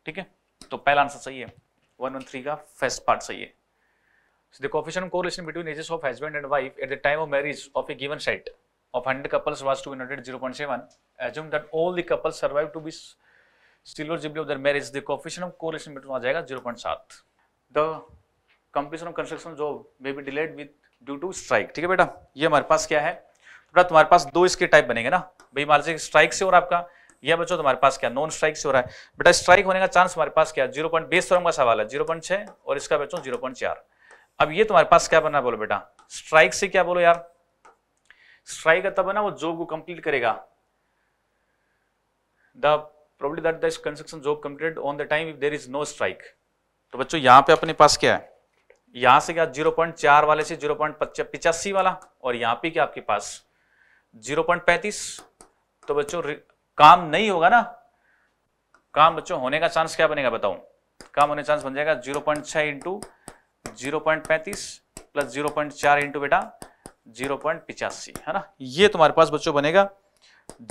[SPEAKER 4] ठीक है तो पहला आंसर सही है वन वन थ्री का फर्स्ट पार्ट सही है So the coefficient correlation between ages of husband and wife at the time of marriage of a given set of 100 couples was 200.7. Assume that all the couples survive to be silver jubilee of their marriage. The coefficient of correlation between आ जाएगा 0.7. The completion of construction job may be delayed with due to strike ठीक है बेटा ये हमारे पास क्या है बेटा तुम्हारे पास दो इसके टाइप बनेंगे ना भाई मान लीजिए स्ट्राइक से और आपका यह बच्चों तुम्हारे पास क्या नॉन स्ट्राइक से हो रहा है बेटा स्ट्राइक होने का चांस हमारे पास क्या जीरो पॉइंट बेस थ्योरम का सवाल है जीरो पॉइंट छह और इसका बच्चों जीरो पॉइंट चार अब ये तुम्हारे पास क्या बनना बोलो बेटा स्ट्राइक से क्या बोलो यार स्ट्राइक का तब है ना वो जॉब को कंप्लीट करेगा the problem that the construction job completed on the time if there is no strike तो बच्चों यहां पे अपने पास क्या है यहां से क्या जीरो पॉइंट चार वाले से जीरो पॉइंट पिचासी वाला और यहां पे क्या आपके पास जीरो पॉइंट पैंतीस तो बच्चों काम नहीं होगा ना काम बच्चों होने का चांस क्या बनेगा बताऊं काम होने चांस बन जाएगा जीरो पॉइंट छह इंटू जीरो पॉइंट पैंतीस प्लस जीरो पॉइंट चार इंटू बेटा जीरो पॉइंट पिचासी है ना ये तुम्हारे पास बच्चों बनेगा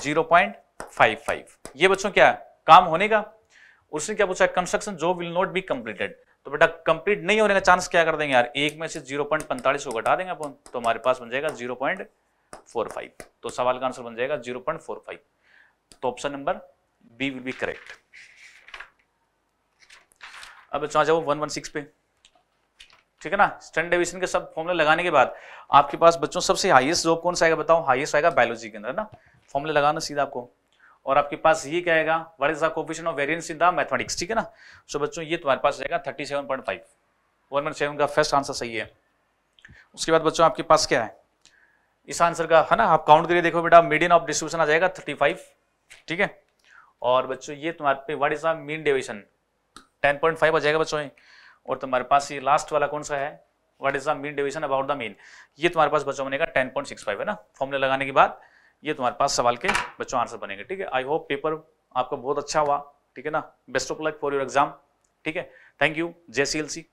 [SPEAKER 4] जीरो पॉइंट फाइव फाइव ये बच्चों क्या है काम होने का उसने क्या पूछा कंस्ट्रक्शन जो विल नॉट बी कंप्लीटेड तो बेटा कंप्लीट नहीं होने का चांस क्या कर देंगे यार एक में से जीरो पॉइंट पैंतालीस को घटा देंगे अपन तो हमारे पास बन जाएगा जीरो पॉइंट फोर फाइव तो सवाल का आंसर बन जाएगा जीरो पॉइंट फोर फाइव तो option number b will be correct अब चाह जाओ वन वन सिक्स पे ठीक है ना स्टैंड डेविशन के सब फॉर्मूले लगाने के बाद आपके पास बच्चों सबसे हाईएस्ट जॉब कौन सा आएगा बताओ हाईएस्ट आएगा बायोलॉजी के अंदर ना फॉर्मूले लगाना सीधा आपको और आपके पास ये क्या what is the of variance in the mathematics ठीक है ना सो so, बच्चों ये तुम्हारे पास रहेगा thirty seven point five one point seven का फर्स्ट आंसर सही है उसके बाद बच्चों आपके पास क्या है इस आंसर का है ना आप काउंट करिए देखो बेटा मीडियन ऑफ डिस्ट्रीब्यूशन आ जाएगा थर्टी फाइव ठीक है और बच्चों ये तुम्हारे पे what is the mean ten point five आ जाएगा बच्चों और तुम्हारे पास ये लास्ट वाला कौन सा है what is the mean deviation about the mean ये तुम्हारे पास बच्चों बनेगा टेन पॉइंट सिक्स फाइव है ना फॉर्मुला लगाने के बाद ये तुम्हारे पास सवाल के बच्चों आंसर बनेंगे ठीक है आई होप पेपर आपका बहुत अच्छा हुआ ठीक है ना best of luck for your exam ठीक है थैंक यू जय सी एल सी